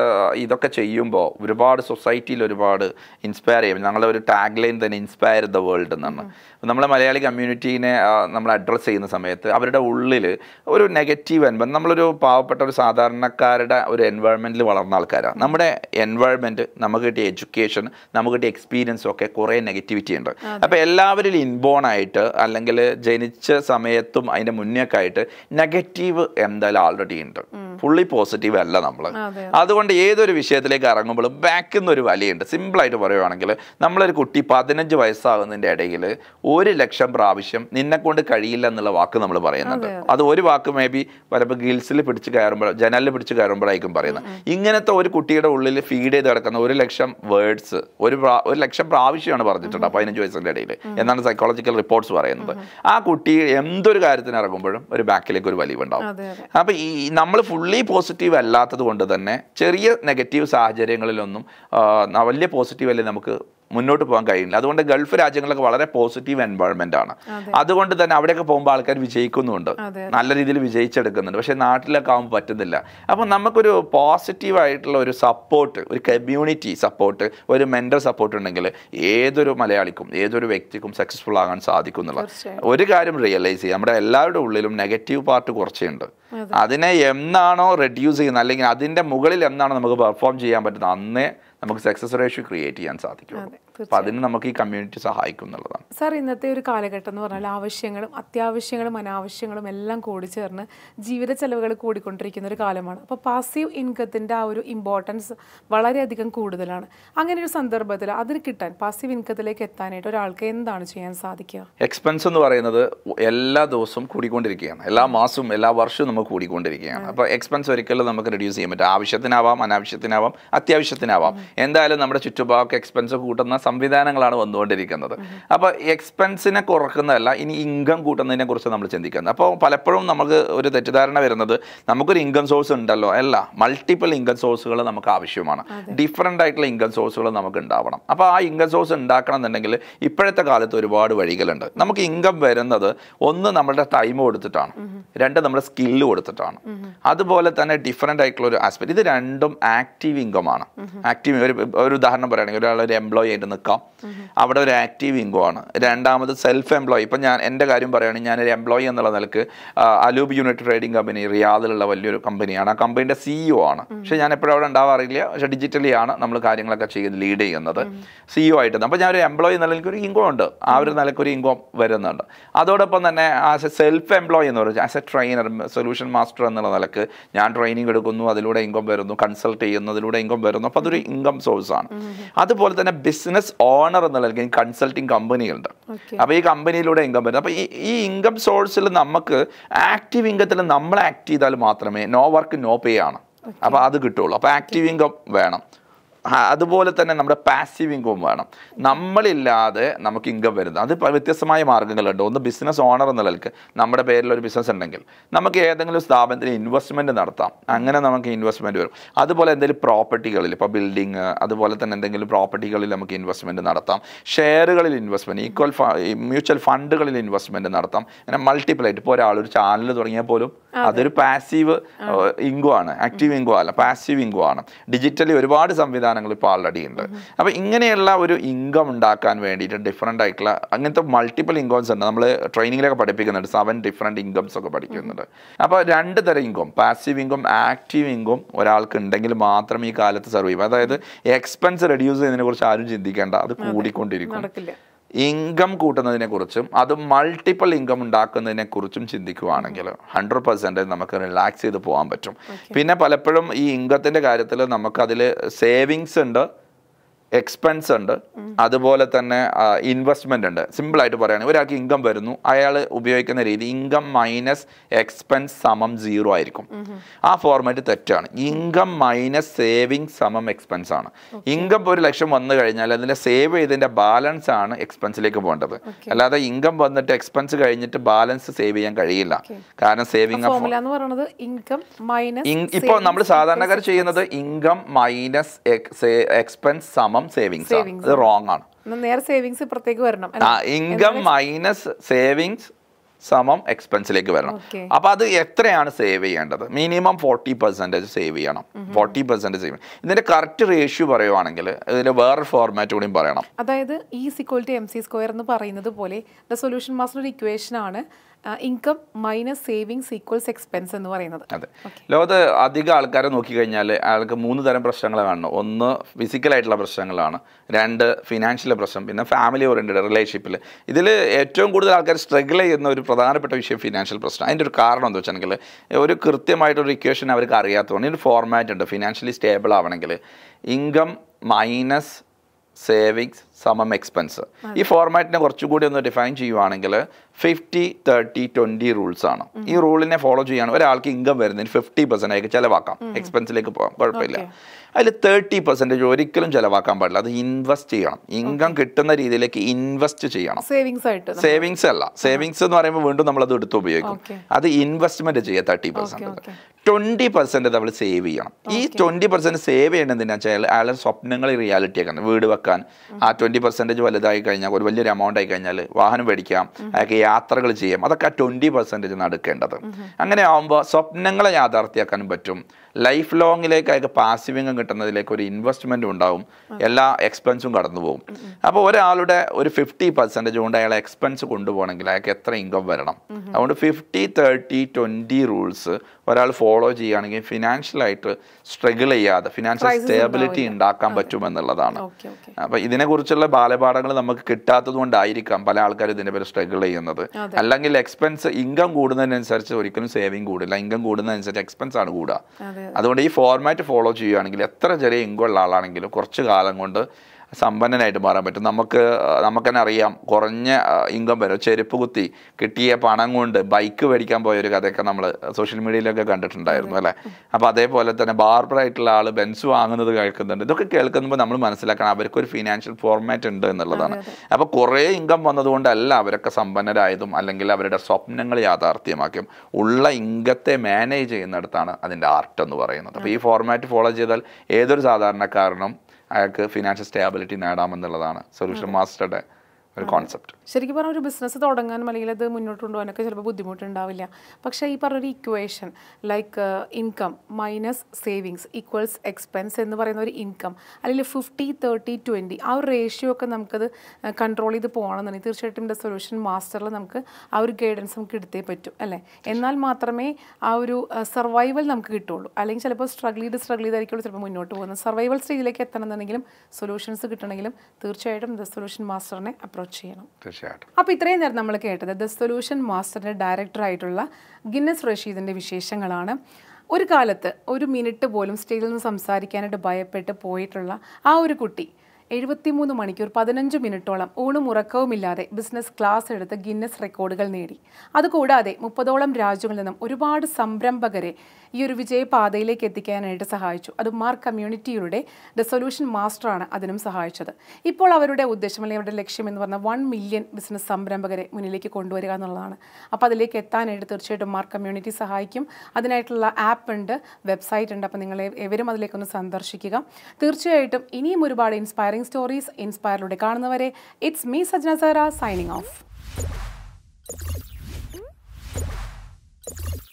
ഇതൊക്കെ ചെയ്യുമ്പോൾ ഒരുപാട് സൊസൈറ്റിയിൽ ഒരുപാട് ഇൻസ്പയർ ചെയ്യും ഞങ്ങളുടെ ഒരു ടാഗ് ലൈൻ തന്നെ ഇൻസ്പയർ ദ വേൾഡ് എന്നാണ് നമ്മളെ മലയാളി കമ്മ്യൂണിറ്റീനെ നമ്മൾ അഡ്രസ്സ് ചെയ്യുന്ന സമയത്ത് അവരുടെ ഉള്ളിൽ ഒരു നെഗറ്റീവ് എൻവ നമ്മളൊരു പാവപ്പെട്ട ഒരു സാധാരണക്കാരുടെ ഒരു എൻവയോൺമെൻറ്റിൽ വളർന്ന ആൾക്കാരാണ് നമ്മുടെ എൻവയോൺമെൻറ്റ് നമുക്ക് കിട്ടിയ എഡ്യൂക്കേഷൻ നമുക്ക് കിട്ടിയ എക്സ്പീരിയൻസും ഒക്കെ കുറേ നെഗറ്റിവിറ്റി ഉണ്ട് അപ്പോൾ എല്ലാവരിലും ഇൻബോൺ ആയിട്ട് അല്ലെങ്കിൽ ജനിച്ച സമയത്തും അതിൻ്റെ മുന്നേക്കായിട്ട് ആയിട്ട് നെഗറ്റീവ് എന്തായാലും ആൾറെഡി ഉണ്ട് ഫുള്ളി പോസിറ്റീവ് അല്ല നമ്മൾ അതുകൊണ്ട് ഏതൊരു വിഷയത്തിലേക്ക് ഇറങ്ങുമ്പോഴും ബാക്കിൽ നിന്ന് ഒരു വലിയുണ്ട് സിമ്പിളായിട്ട് പറയുവാണെങ്കിൽ നമ്മളൊരു കുട്ടി പതിനഞ്ച് വയസ്സാകുന്നതിൻ്റെ ഇടയിൽ ഒരു ലക്ഷം പ്രാവശ്യം നിന്നെ കൊണ്ട് കഴിയില്ല എന്നുള്ള വാക്ക് നമ്മൾ പറയുന്നുണ്ട് അത് ഒരു വാക്ക് മേ ബി പലപ്പോൾ ഗിൽസിൽ പിടിച്ച് കയറുമ്പോൾ ജനലിൽ പിടിച്ച് കയറുമ്പോഴായിരിക്കും പറയുന്നത് ഇങ്ങനത്തെ ഒരു കുട്ടിയുടെ ഉള്ളിൽ ഫീഡ് ചെയ്ത് കിടക്കുന്ന ഒരു ലക്ഷം വേർഡ്സ് ഒരു ഒരു ലക്ഷം പ്രാവശ്യമാണ് പറഞ്ഞിട്ടുണ്ട് പതിനഞ്ച് വയസ്സിൻ്റെ ഇടയിൽ എന്നാണ് സൈക്കോളജിക്കൽ റിപ്പോർട്ട്സ് പറയുന്നത് ആ കുട്ടി എന്തൊരു കാര്യത്തിന് ഇറങ്ങുമ്പോഴും ഒരു ബാക്കിലേക്ക് ഒരു ഉണ്ടാവും അപ്പോൾ ഈ നമ്മൾ ഫുള്ളി പോസിറ്റീവ് അല്ലാത്തത് കൊണ്ട് തന്നെ ചെറിയ നെഗറ്റീവ് സാഹചര്യങ്ങളിലൊന്നും വലിയ പോസിറ്റീവ് അല്ലെങ്കിൽ നമുക്ക് മുന്നോട്ട് പോകാൻ കഴിയില്ല അതുകൊണ്ട് ഗൾഫ് രാജ്യങ്ങളൊക്കെ വളരെ പോസിറ്റീവ് എൻവയോൺമെന്റ് ആണ് അതുകൊണ്ട് തന്നെ അവിടെയൊക്കെ പോകുമ്പോൾ ആൾക്കാർ വിജയിക്കുന്നുണ്ട് നല്ല രീതിയിൽ വിജയിച്ചെടുക്കുന്നുണ്ട് പക്ഷേ നാട്ടിലൊക്കെ ആകുമ്പോൾ പറ്റുന്നില്ല അപ്പം നമുക്കൊരു പോസിറ്റീവ് ആയിട്ടുള്ള ഒരു സപ്പോർട്ട് ഒരു കമ്മ്യൂണിറ്റി സപ്പോർട്ട് ഒരു മെന്റൽ സപ്പോർട്ട് ഉണ്ടെങ്കിൽ ഏതൊരു മലയാളിക്കും ഏതൊരു വ്യക്തിക്കും സക്സസ്ഫുൾ ആകാൻ സാധിക്കുന്നില്ല ഒരു കാര്യം റിയലൈസ് ചെയ്യുക നമ്മുടെ എല്ലാവരുടെ ഉള്ളിലും നെഗറ്റീവ് പാർട്ട് കുറച്ചുണ്ട് അതിനെ എന്നാണോ റെഡ്യൂസ് ചെയ്യുന്നത് അല്ലെങ്കിൽ അതിൻ്റെ മുകളിൽ എന്നാണോ നമുക്ക് പെർഫോം ചെയ്യാൻ പറ്റുന്നത് അന്നേ നമുക്ക് സക്സസ് റേഷ്യോ ക്രിയേറ്റ് ചെയ്യാൻ സാധിക്കുള്ളൂ അപ്പൊ അതിന് നമുക്ക് ഈ കമ്മ്യൂണിറ്റി സഹായിക്കും എന്നുള്ളതാണ് സാർ ഇന്നത്തെ ഒരു കാലഘട്ടം എന്ന് പറഞ്ഞാൽ ആവശ്യങ്ങളും അത്യാവശ്യങ്ങളും അനാവശ്യങ്ങളും എല്ലാം കൂടി ചേർന്ന് ജീവിത ചെലവുകൾ കൂടിക്കൊണ്ടിരിക്കുന്ന ഒരു കാലമാണ് അപ്പോൾ പാസീവ് ഇൻകത്തിൻ്റെ ആ ഒരു ഇമ്പോർട്ടൻസ് വളരെയധികം കൂടുതലാണ് അങ്ങനെ ഒരു സന്ദർഭത്തിൽ അതിന് കിട്ടാൻ പാസീവ് ഇൻകത്തിലേക്ക് എത്താനായിട്ട് ഒരാൾക്ക് എന്താണ് ചെയ്യാൻ സാധിക്കുക എക്സ്പെൻസ് എന്ന് പറയുന്നത് എല്ലാ ദിവസവും കൂടിക്കൊണ്ടിരിക്കുകയാണ് എല്ലാ മാസവും എല്ലാ വർഷവും നമുക്ക് കൂടിക്കൊണ്ടിരിക്കുകയാണ് അപ്പോൾ എക്സ്പെൻസ് ഒരിക്കലും നമുക്ക് റിഡ്യൂസ് ചെയ്യാൻ പറ്റും ആവശ്യത്തിനാവാം അനാവശ്യത്തിനാവാം അത്യാവശ്യത്തിനാവാം എന്തായാലും നമ്മുടെ ചുറ്റുപാടൊക്കെ എക്സ്പെൻസ് കൂട്ടുന്ന സംവിധാനങ്ങളാണ് വന്നുകൊണ്ടിരിക്കുന്നത് അപ്പോൾ എക്സ്പെൻസിനെ കുറക്കുന്നതല്ല ഇനി ഇൻകം കൂട്ടുന്നതിനെ കുറിച്ച് നമ്മൾ ചിന്തിക്കുന്നത് അപ്പോൾ പലപ്പോഴും നമുക്ക് ഒരു തെറ്റിദ്ധാരണ വരുന്നത് നമുക്കൊരു ഇൻകം സോഴ്സ് ഉണ്ടല്ലോ അല്ല മൾട്ടിപ്പിൾ ഇൻകം സോഴ്സുകൾ നമുക്ക് ആവശ്യമാണ് ഡിഫറെൻ്റ് ആയിട്ടുള്ള ഇൻകം സോഴ്സുകൾ നമുക്ക് ഉണ്ടാവണം അപ്പോൾ ആ ഇൻകം സോഴ്സ് ഉണ്ടാക്കണം എന്നുണ്ടെങ്കിൽ ഇപ്പോഴത്തെ കാലത്ത് ഒരുപാട് വഴികളുണ്ട് നമുക്ക് ഇൻകം വരുന്നത് ഒന്ന് നമ്മളുടെ ടൈം കൊടുത്തിട്ടാണ് രണ്ട് നമ്മുടെ സ്കില്ല് കൊടുത്തിട്ടാണ് അതുപോലെ തന്നെ ഡിഫറെൻ്റ് ആയിട്ടുള്ള ഒരു ആസ്പെക്ട് ഇത് രണ്ടും ആക്റ്റീവ് ഇൻകം ആണ് ആക്റ്റീവ് ഒരു ഒരു ഉദാഹരണം പറയുകയാണെങ്കിൽ ഒരാൾ ഒരു എംപ്ലോയി ആയിട്ട് നിൽക്കാം അവിടെ ഒരു ആക്റ്റീവ് ഇൻകോ ആണ് രണ്ടാമത് സെൽഫ് എംപ്ലോയി ഇപ്പം ഞാൻ എൻ്റെ കാര്യം പറയുകയാണെങ്കിൽ ഞാനൊരു എംപ്ലോയി എന്നുള്ള നിലക്ക് അലൂബ് യൂണിറ്റ് ട്രേഡിംഗ് കമ്പനി റിയാദിലുള്ള വലിയൊരു കമ്പനിയാണ് ആ കമ്പനിയുടെ സിഇഒ e ആണ് പക്ഷേ ഞാൻ എപ്പോഴും അവിടെ ഉണ്ടാവാറില്ല പക്ഷേ ഡിജിറ്റലി ആണ് നമ്മൾ കാര്യങ്ങളൊക്കെ ചെയ്ത് ലീഡ് ചെയ്യുന്നത് സിഇഒ e ആയിട്ട് അപ്പോൾ ഞാനൊരു എംപ്ലോയി നിലയ്ക്ക് ഒരു ഇൻകോ ഉണ്ട് ആ ഒരു ഒരു ഇൻകോ വരുന്നുണ്ട് അതോടൊപ്പം തന്നെ ആസ് എ സെൽഫ് എംപ്ലോയി എന്ന് പറയുന്നത് as a trainer solution master എന്നുള്ള നിലക്ക് ഞാൻ ട്രെയിനിങ് എടുക്കുന്നു അതിലൂടെ ഇൻകം വരുന്നു കൺസൾട്ട് ചെയ്യുന്നതിലൂടെ ഇൻകം വരുന്നു അപ്പോൾ അതൊരു ഇൻകം സോഴ്സാണ് അതുപോലെ തന്നെ ബിസിനസ് ബിസിനസ് ഓണർ എന്നുള്ള അല്ലെങ്കിൽ കൺസൾട്ടിങ് കമ്പനികളുണ്ട് അപ്പോൾ ഈ കമ്പനിയിലൂടെ ഇൻകം വരുന്നത് അപ്പോൾ ഈ ഈ ഇൻകം സോഴ്സിൽ നമുക്ക് ആക്റ്റീവ് ഇൻകത്തിൽ നമ്മൾ ആക്ട് ചെയ്താൽ മാത്രമേ നോ വർക്ക് നോ പേ ആണ് അപ്പോൾ അത് കിട്ടുള്ളൂ അപ്പോൾ ആക്റ്റീവ് ഇൻകം വേണം അതുപോലെ തന്നെ നമ്മുടെ പാസീവ് ഇൻകം വേണം നമ്മളില്ലാതെ നമുക്ക് ഇൻകം വരുന്നത് അത് വ്യത്യസ്തമായ മാർഗ്ഗങ്ങളുണ്ട് ഒന്ന് ബിസിനസ് ഓണർ എന്ന നിലക്ക് നമ്മുടെ പേരിൽ ഒരു ബിസിനസ് ഉണ്ടെങ്കിൽ നമുക്ക് ഏതെങ്കിലും സ്ഥാപനത്തിന് ഇൻവെസ്റ്റ്മെൻറ്റ് നടത്താം അങ്ങനെ നമുക്ക് ഇൻവെസ്റ്റ്മെൻറ്റ് വരും അതുപോലെ എന്തെങ്കിലും പ്രോപ്പർട്ടികളിൽ ഇപ്പോൾ ബിൽഡിങ് അതുപോലെ തന്നെ എന്തെങ്കിലും പ്രോപ്പർട്ടികളിൽ നമുക്ക് ഇൻവെസ്റ്റ്മെൻറ്റ് നടത്താം ഷെയറുകളിൽ ഇൻവെസ്റ്റ്മെൻറ്റ് ഈക്വൽ മ്യൂച്വൽ ഫണ്ടുകളിൽ ഇൻവെസ്റ്റ്മെൻറ്റ് നടത്താം അങ്ങനെ മൾട്ടിപ്ലൈറ്റ് ഇപ്പോൾ ഒരാളൊരു ചാനൽ തുടങ്ങിയാൽ പോലും അതൊരു പാസീവ് ഇൻകോ ആണ് ആക്റ്റീവ് ഇൻകോ അല്ല പാസീവ് ഇൻകോ ആണ് ഡിജിറ്റലി ഒരുപാട് സംവിധാനം സംവിധാനങ്ങൾ ഇപ്പോൾ ആൾറെഡി ഉണ്ട് അപ്പോൾ ഇങ്ങനെയുള്ള ഒരു ഇൻകം ഉണ്ടാക്കാൻ വേണ്ടിയിട്ട് ഡിഫറെൻ്റ് ആയിട്ടുള്ള അങ്ങനത്തെ മൾട്ടിപ്പിൾ ഇൻകംസ് ഉണ്ട് നമ്മൾ ട്രെയിനിങ്ങിലൊക്കെ പഠിപ്പിക്കുന്നുണ്ട് സെവൻ ഡിഫറെൻ്റ് ഇൻകംസ് ഒക്കെ പഠിക്കുന്നുണ്ട് അപ്പോൾ രണ്ട് തരം income passive income active income ഒരാൾക്ക് ഉണ്ടെങ്കിൽ മാത്രം ഈ കാലത്ത് സർവൈവ് അതായത് എക്സ്പെൻസ് റെഡ്യൂസ് ചെയ്യുന്നതിനെ കുറിച്ച് ആരും ചിന്തിക്കേണ്ട അത് കൂടിക്കൊണ്ടിരിക്കും ഇൻകം കൂട്ടുന്നതിനെക്കുറിച്ചും അത് മൾട്ടിപ്പിൾ ഇൻകം ഉണ്ടാക്കുന്നതിനെക്കുറിച്ചും ചിന്തിക്കുവാണെങ്കിൽ ഹൺഡ്രഡ് പെർസെൻറ്റേജ് നമുക്ക് റിലാക്സ് ചെയ്ത് പോകാൻ പറ്റും പിന്നെ പലപ്പോഴും ഈ ഇൻകത്തിൻ്റെ കാര്യത്തിൽ നമുക്കതിൽ സേവിങ്സ് ഉണ്ട് എക്സ്പെൻസ് ഉണ്ട് അതുപോലെ തന്നെ ഇൻവെസ്റ്റ്മെൻ്റ് ഉണ്ട് സിമ്പിളായിട്ട് പറയുകയാണെങ്കിൽ ഒരാൾക്ക് ഇൻകം വരുന്നു അയാൾ ഉപയോഗിക്കുന്ന രീതി ഇൻകം മൈനസ് എക്സ്പെൻസ് സമം സീറോ ആയിരിക്കും ആ ഫോർമാറ്റ് തെറ്റാണ് ഇൻകം മൈനസ് സേവിങ് സമം എക്സ്പെൻസ് ആണ് ഇൻകം ഒരു ലക്ഷം വന്നു കഴിഞ്ഞാൽ അതിൻ്റെ സേവ് ചെയ്തതിൻ്റെ ബാലൻസ് ആണ് എക്സ്പെൻസിലേക്ക് പോകേണ്ടത് അല്ലാതെ ഇൻകം വന്നിട്ട് എക്സ്പെൻസ് കഴിഞ്ഞിട്ട് ബാലൻസ് സേവ് ചെയ്യാൻ കഴിയില്ല കാരണം സേവിങ് ഇപ്പോൾ നമ്മൾ സാധാരണക്കാർ ചെയ്യുന്നത് ഇൻകം മൈനസ് എക്സ്പെൻസ് സമം ഇൻകം സേവിങ്സ് ഇത് റോങ് ആണ് സേവിങ്സ് വരണം ഇൻകം മൈനസ് സേവിങ്സ് സമം എക്സ്പെൻസിലേക്ക് വരണം അപ്പൊ അത് എത്രയാണ് സേവ് ചെയ്യേണ്ടത് മിനിമം ഫോർട്ടി പെർസെൻറ്റേജ് സേവ് ചെയ്യണം ഫോർട്ടി പെർസെൻറ്റേജ് സേവ് ഇതിന്റെ കറക്റ്റ് റേഷ്യൂ പറയുവാണെങ്കിൽ ഇതിന്റെ വേറെ ഫോർമാറ്റ് കൂടി പറയണം അതായത് E equal to M C square എന്ന് പറയുന്നത് പോലെ ദ സൊല്യൂഷൻ മാസ്റ്റർ ഒരു ഇക്വേഷൻ ആണ് income minus savings equals expense എന്ന് പറയുന്നത് അതെ ലോകത്ത് അധികം ആൾക്കാരെ നോക്കിക്കഴിഞ്ഞാൽ അയാൾക്ക് മൂന്ന് തരം പ്രശ്നങ്ങൾ കാണണം ഒന്ന് ഫിസിക്കലായിട്ടുള്ള പ്രശ്നങ്ങളാണ് രണ്ട് ഫിനാൻഷ്യൽ പ്രശ്നം പിന്നെ ഫാമിലി ഓറിയൻറ്റഡ് റിലേഷൻഷിപ്പിൽ ഇതിൽ ഏറ്റവും കൂടുതൽ ആൾക്കാർ സ്ട്രഗിൾ ചെയ്യുന്ന ഒരു പ്രധാനപ്പെട്ട വിഷയം ഫിനാൻഷ്യൽ പ്രശ്നം അതിൻ്റെ ഒരു കാരണം എന്താ വെച്ചാൽ ഒരു കൃത്യമായിട്ടൊരു ഇക്വേഷൻ അവർക്ക് അറിയാത്തതുകൊണ്ട് ഇതിൻ്റെ ഫോർമാറ്റ് ഉണ്ട് ഫിനാൻഷ്യലി സ്റ്റേബിൾ ആവണമെങ്കിൽ ഇൻകം മൈനസ് സേവിങ്സ് സമം എക്സ്പെൻസ് ഈ ഫോർമാറ്റിനെ കുറച്ചുകൂടി ഒന്ന് ഡിഫൈൻ ചെയ്യുവാണെങ്കിൽ ഫിഫ്റ്റി തേർട്ടി ട്വന്റി റൂൾസ് ആണ് ഈ റൂളിനെ ഫോളോ ചെയ്യാൻ ഒരാൾക്ക് ഇൻകം വരുന്നതിന് ഫിഫ്റ്റി പെർസെൻ്റ് ചിലവാക്കാം എക്സ്പെൻസിലേക്ക് പോകാം കുഴപ്പമില്ല അതിൽ തേർട്ടി പെർസെൻറ്റേജ് ഒരിക്കലും ചിലവാക്കാൻ പാടില്ല അത് ഇൻവെസ്റ്റ് ചെയ്യണം ഇൻകം കിട്ടുന്ന രീതിയിലേക്ക് ഇൻവെസ്റ്റ് ചെയ്യണം സേവിങ്സ് ആയിട്ട് സേവിങ്സ് അല്ല സേവിങ്സ് എന്ന് പറയുമ്പോൾ വീണ്ടും നമ്മൾ അത് എടുത്ത് ഉപയോഗിക്കും അത് ഇൻവെസ്റ്റ്മെന്റ് ചെയ്യുക തേർട്ടി പെർസെൻറ്റ് ട്വന്റി പെർസെന്റ് നമ്മൾ സേവ് ചെയ്യണം ഈ ട്വന്റി പെർസെന്റ് സേവ് ചെയ്യേണ്ടത് എന്തിനാ വെച്ചാൽ അയാളുടെ സ്വപ്നങ്ങൾ റിയാലിറ്റി ആക്കുന്നത് വീട് വെക്കാൻ ആ ട്വൻറ്റി പെർസെൻറ്റേജ് വലുതായി കഴിഞ്ഞാൽ ഒരു വലിയൊരു എമൗണ്ട് ആയി കഴിഞ്ഞാൽ വാഹനം മേടിക്കാം അയാൾക്ക് യാത്രകൾ ചെയ്യാം അതൊക്കെ ആ ട്വൻറ്റി പെർസെൻറ്റേജ് നടക്കേണ്ടത് അങ്ങനെ ആകുമ്പോൾ സ്വപ്നങ്ങളെ യാഥാർത്ഥ്യമാക്കാനും പറ്റും ലൈഫ് ലോങ്ങിലേക്ക് അയാൾക്ക് പാസീവ് ഇൻകം കിട്ടുന്നതിലേക്ക് ഒരു ഇൻവെസ്റ്റ്മെൻറ്റ് ഉണ്ടാവും എല്ലാ എക്സ്പെൻസും കടന്നു പോകും അപ്പോൾ ഒരാളുടെ ഒരു ഫിഫ്റ്റി പെർസെൻറ്റേജ് കൊണ്ട് അയാളെ എക്സ്പെൻസ് കൊണ്ടുപോകണമെങ്കിൽ അയാൾക്ക് എത്ര ഇൻകം വരണം അതുകൊണ്ട് ഫിഫ്റ്റി തേർട്ടി ട്വൻറ്റി റൂൾസ് ഒരാൾ ഫോളോ ചെയ്യുകയാണെങ്കിൽ ഫിനാൻഷ്യലായിട്ട് സ്ട്രഗിൾ ചെയ്യാതെ ഫിനാൻഷ്യൽ സ്റ്റേബിലിറ്റി ഉണ്ടാക്കാൻ പറ്റുമെന്നുള്ളതാണ് അപ്പോൾ ഇതിനെക്കുറിച്ചുള്ള ബാലപാഠങ്ങൾ നമുക്ക് കിട്ടാത്തത് കൊണ്ടായിരിക്കാം പല ആൾക്കാരും ഇതിൻ്റെ പേര് സ്ട്രഗിൾ ചെയ്യുന്നത് അല്ലെങ്കിൽ എക്സ്പെൻസ് ഇൻകം കൂടുന്നതിനനുസരിച്ച് ഒരിക്കലും സേവിങ് കൂടില്ല ഇൻകം കൂടുന്നതിനനുസരിച്ച് എക്സ്പെൻസ് ആണ് കൂടുക അതുകൊണ്ട് ഈ ഫോർമാറ്റ് ഫോളോ ചെയ്യുകയാണെങ്കിൽ എത്ര ചെറിയ ഇങ്കുള്ള ആളാണെങ്കിലും കുറച്ച് കാലം കൊണ്ട് സമ്പന്നനായിട്ട് മാറാൻ പറ്റും നമുക്ക് നമുക്ക് തന്നെ അറിയാം കുറഞ്ഞ ഇൻകം വരും ചെരുപ്പ് കുത്തി കിട്ടിയ പണം കൊണ്ട് ബൈക്ക് മേടിക്കാൻ പോയ ഒരു കഥയൊക്കെ നമ്മൾ സോഷ്യൽ മീഡിയയിലൊക്കെ കണ്ടിട്ടുണ്ടായിരുന്നു അല്ലേ അപ്പോൾ അതേപോലെ തന്നെ ബാർബർ ആയിട്ടുള്ള ആൾ ബെൻസ് വാങ്ങുന്നത് കേൾക്കുന്നുണ്ട് ഇതൊക്കെ കേൾക്കുമ്പോൾ നമ്മൾ മനസ്സിലാക്കണം അവർക്കൊരു ഫിനാൻഷ്യൽ ഫോർമാറ്റ് ഉണ്ട് എന്നുള്ളതാണ് അപ്പോൾ കുറേ ഇൻകം വന്നതുകൊണ്ടല്ല അവരൊക്കെ സമ്പന്നരായതും അല്ലെങ്കിൽ അവരുടെ സ്വപ്നങ്ങൾ യാഥാർത്ഥ്യമാക്കും ഉള്ള ഇൻകത്തെ മാനേജ് ചെയ്യുന്നിടത്താണ് അതിൻ്റെ ആർട്ട് എന്ന് പറയുന്നത് അപ്പോൾ ഈ ഫോർമാറ്റ് ഫോളോ ചെയ്താൽ ഏതൊരു സാധാരണക്കാരനും അയാൾക്ക് ഫിനാൻഷ്യൽ സ്റ്റേബിലിറ്റി നേടാമെന്നുള്ളതാണ് സൊല്യൂഷൻ മാസ്റ്ററുടെ ഒരു കോൺസെപ്റ്റ് ശരിക്കും പറഞ്ഞാൽ ഒരു ബിസിനസ് തുടങ്ങാനും അല്ലെങ്കിൽ അത് മുന്നോട്ട് കൊണ്ടുപോകാനൊക്കെ ചിലപ്പോൾ ബുദ്ധിമുട്ടുണ്ടാവില്ല പക്ഷേ ഈ പറഞ്ഞൊരു equation like income minus savings equals expense എന്ന് പറയുന്ന ഒരു ഇൻകം അല്ലെങ്കിൽ ഫിഫ്റ്റി തേർട്ടി ട്വൻറ്റി ആ ഒരു റേഷ്യോ ഒക്കെ നമുക്കത് കൺട്രോൾ uh, ചെയ്ത് പോകണമെന്നുണ്ടെങ്കിൽ തീർച്ചയായിട്ടും ഇതിൻ്റെ സൊല്യൂഷൻ മാസ്റ്ററിൽ നമുക്ക് ആ ഒരു ഗൈഡൻസ് നമുക്ക് എടുത്തേ പറ്റും അല്ലേ എന്നാൽ മാത്രമേ ആ ഒരു സർവൈവൽ uh, നമുക്ക് കിട്ടുള്ളൂ അല്ലെങ്കിൽ ചിലപ്പോൾ സ്ട്രഗിൾ ചെയ്ത് സ്ട്രഗിൾ ചെയ്തായിരിക്കുള്ളൂ ചിലപ്പോൾ മുന്നോട്ട് പോകുന്നത് സർവൈവൽ സ്റ്റേജിലേക്ക് എത്തണമെന്നുണ്ടെങ്കിലും സൊല്യൂഷൻസ് കിട്ടണമെങ്കിലും തീർച്ചയായിട്ടും ദ സൊല്യൂഷൻ മാസ്റ്ററിനെ അപ്രോച്ച് ചെയ്യണം തീർച്ചയായിട്ടും അപ്പോൾ ഇത്രയും നേരം നമ്മൾ കേട്ടത് ദ സൊല്യൂഷൻ മാസ്റ്ററിൻ്റെ ഡയറക്ടറായിട്ടുള്ള ഗിന്നസ് റഷീദിൻ്റെ വിശേഷങ്ങളാണ് ഒരു കാലത്ത് ഒരു മിനിറ്റ് പോലും സ്റ്റേജിൽ നിന്ന് സംസാരിക്കാനായിട്ട് ഭയപ്പെട്ട് പോയിട്ടുള്ള ആ ഒരു കുട്ടി എഴുപത്തിമൂന്ന് മണിക്കൂർ പതിനഞ്ച് മിനിറ്റോളം ഊണും ഉറക്കവുമില്ലാതെ ബിസിനസ് ക്ലാസ് എടുത്ത് ഗിന്നസ് റെക്കോർഡുകൾ നേടി അതുകൂടാതെ മുപ്പതോളം രാജ്യങ്ങളിൽ നിന്നും ഒരുപാട് സംരംഭകരെ ഈ ഒരു വിജയപാതയിലേക്ക് എത്തിക്കാനായിട്ട് സഹായിച്ചു അത് മാർ കമ്മ്യൂണിറ്റിയുടെ റെസൊല്യൂഷൻ മാസ്റ്ററാണ് അതിനും സഹായിച്ചത് ഇപ്പോൾ അവരുടെ ഉദ്ദേശം അല്ലെങ്കിൽ അവരുടെ ലക്ഷ്യം എന്ന് പറഞ്ഞാൽ വൺ മില്യൺ ബിസിനസ് സംരംഭകരെ മുന്നിലേക്ക് കൊണ്ടുവരിക എന്നുള്ളതാണ് അപ്പോൾ അതിലേക്ക് എത്താനായിട്ട് തീർച്ചയായിട്ടും മാർ കമ്മ്യൂണിറ്റി സഹായിക്കും അതിനായിട്ടുള്ള ആപ്പ് ഉണ്ട് വെബ്സൈറ്റ് ഉണ്ട് അപ്പോൾ നിങ്ങൾ എവരും അതിലേക്കൊന്ന് സന്ദർശിക്കുക തീർച്ചയായിട്ടും ഇനിയും ഒരുപാട് ഇൻസ്പയറിംഗ് ഇൻസ്പയറിംഗ് സ്റ്റോറീസ് ഇൻസ്പയറിലൂടെ കാണുന്നവരെ it's me Sajna Sera signing of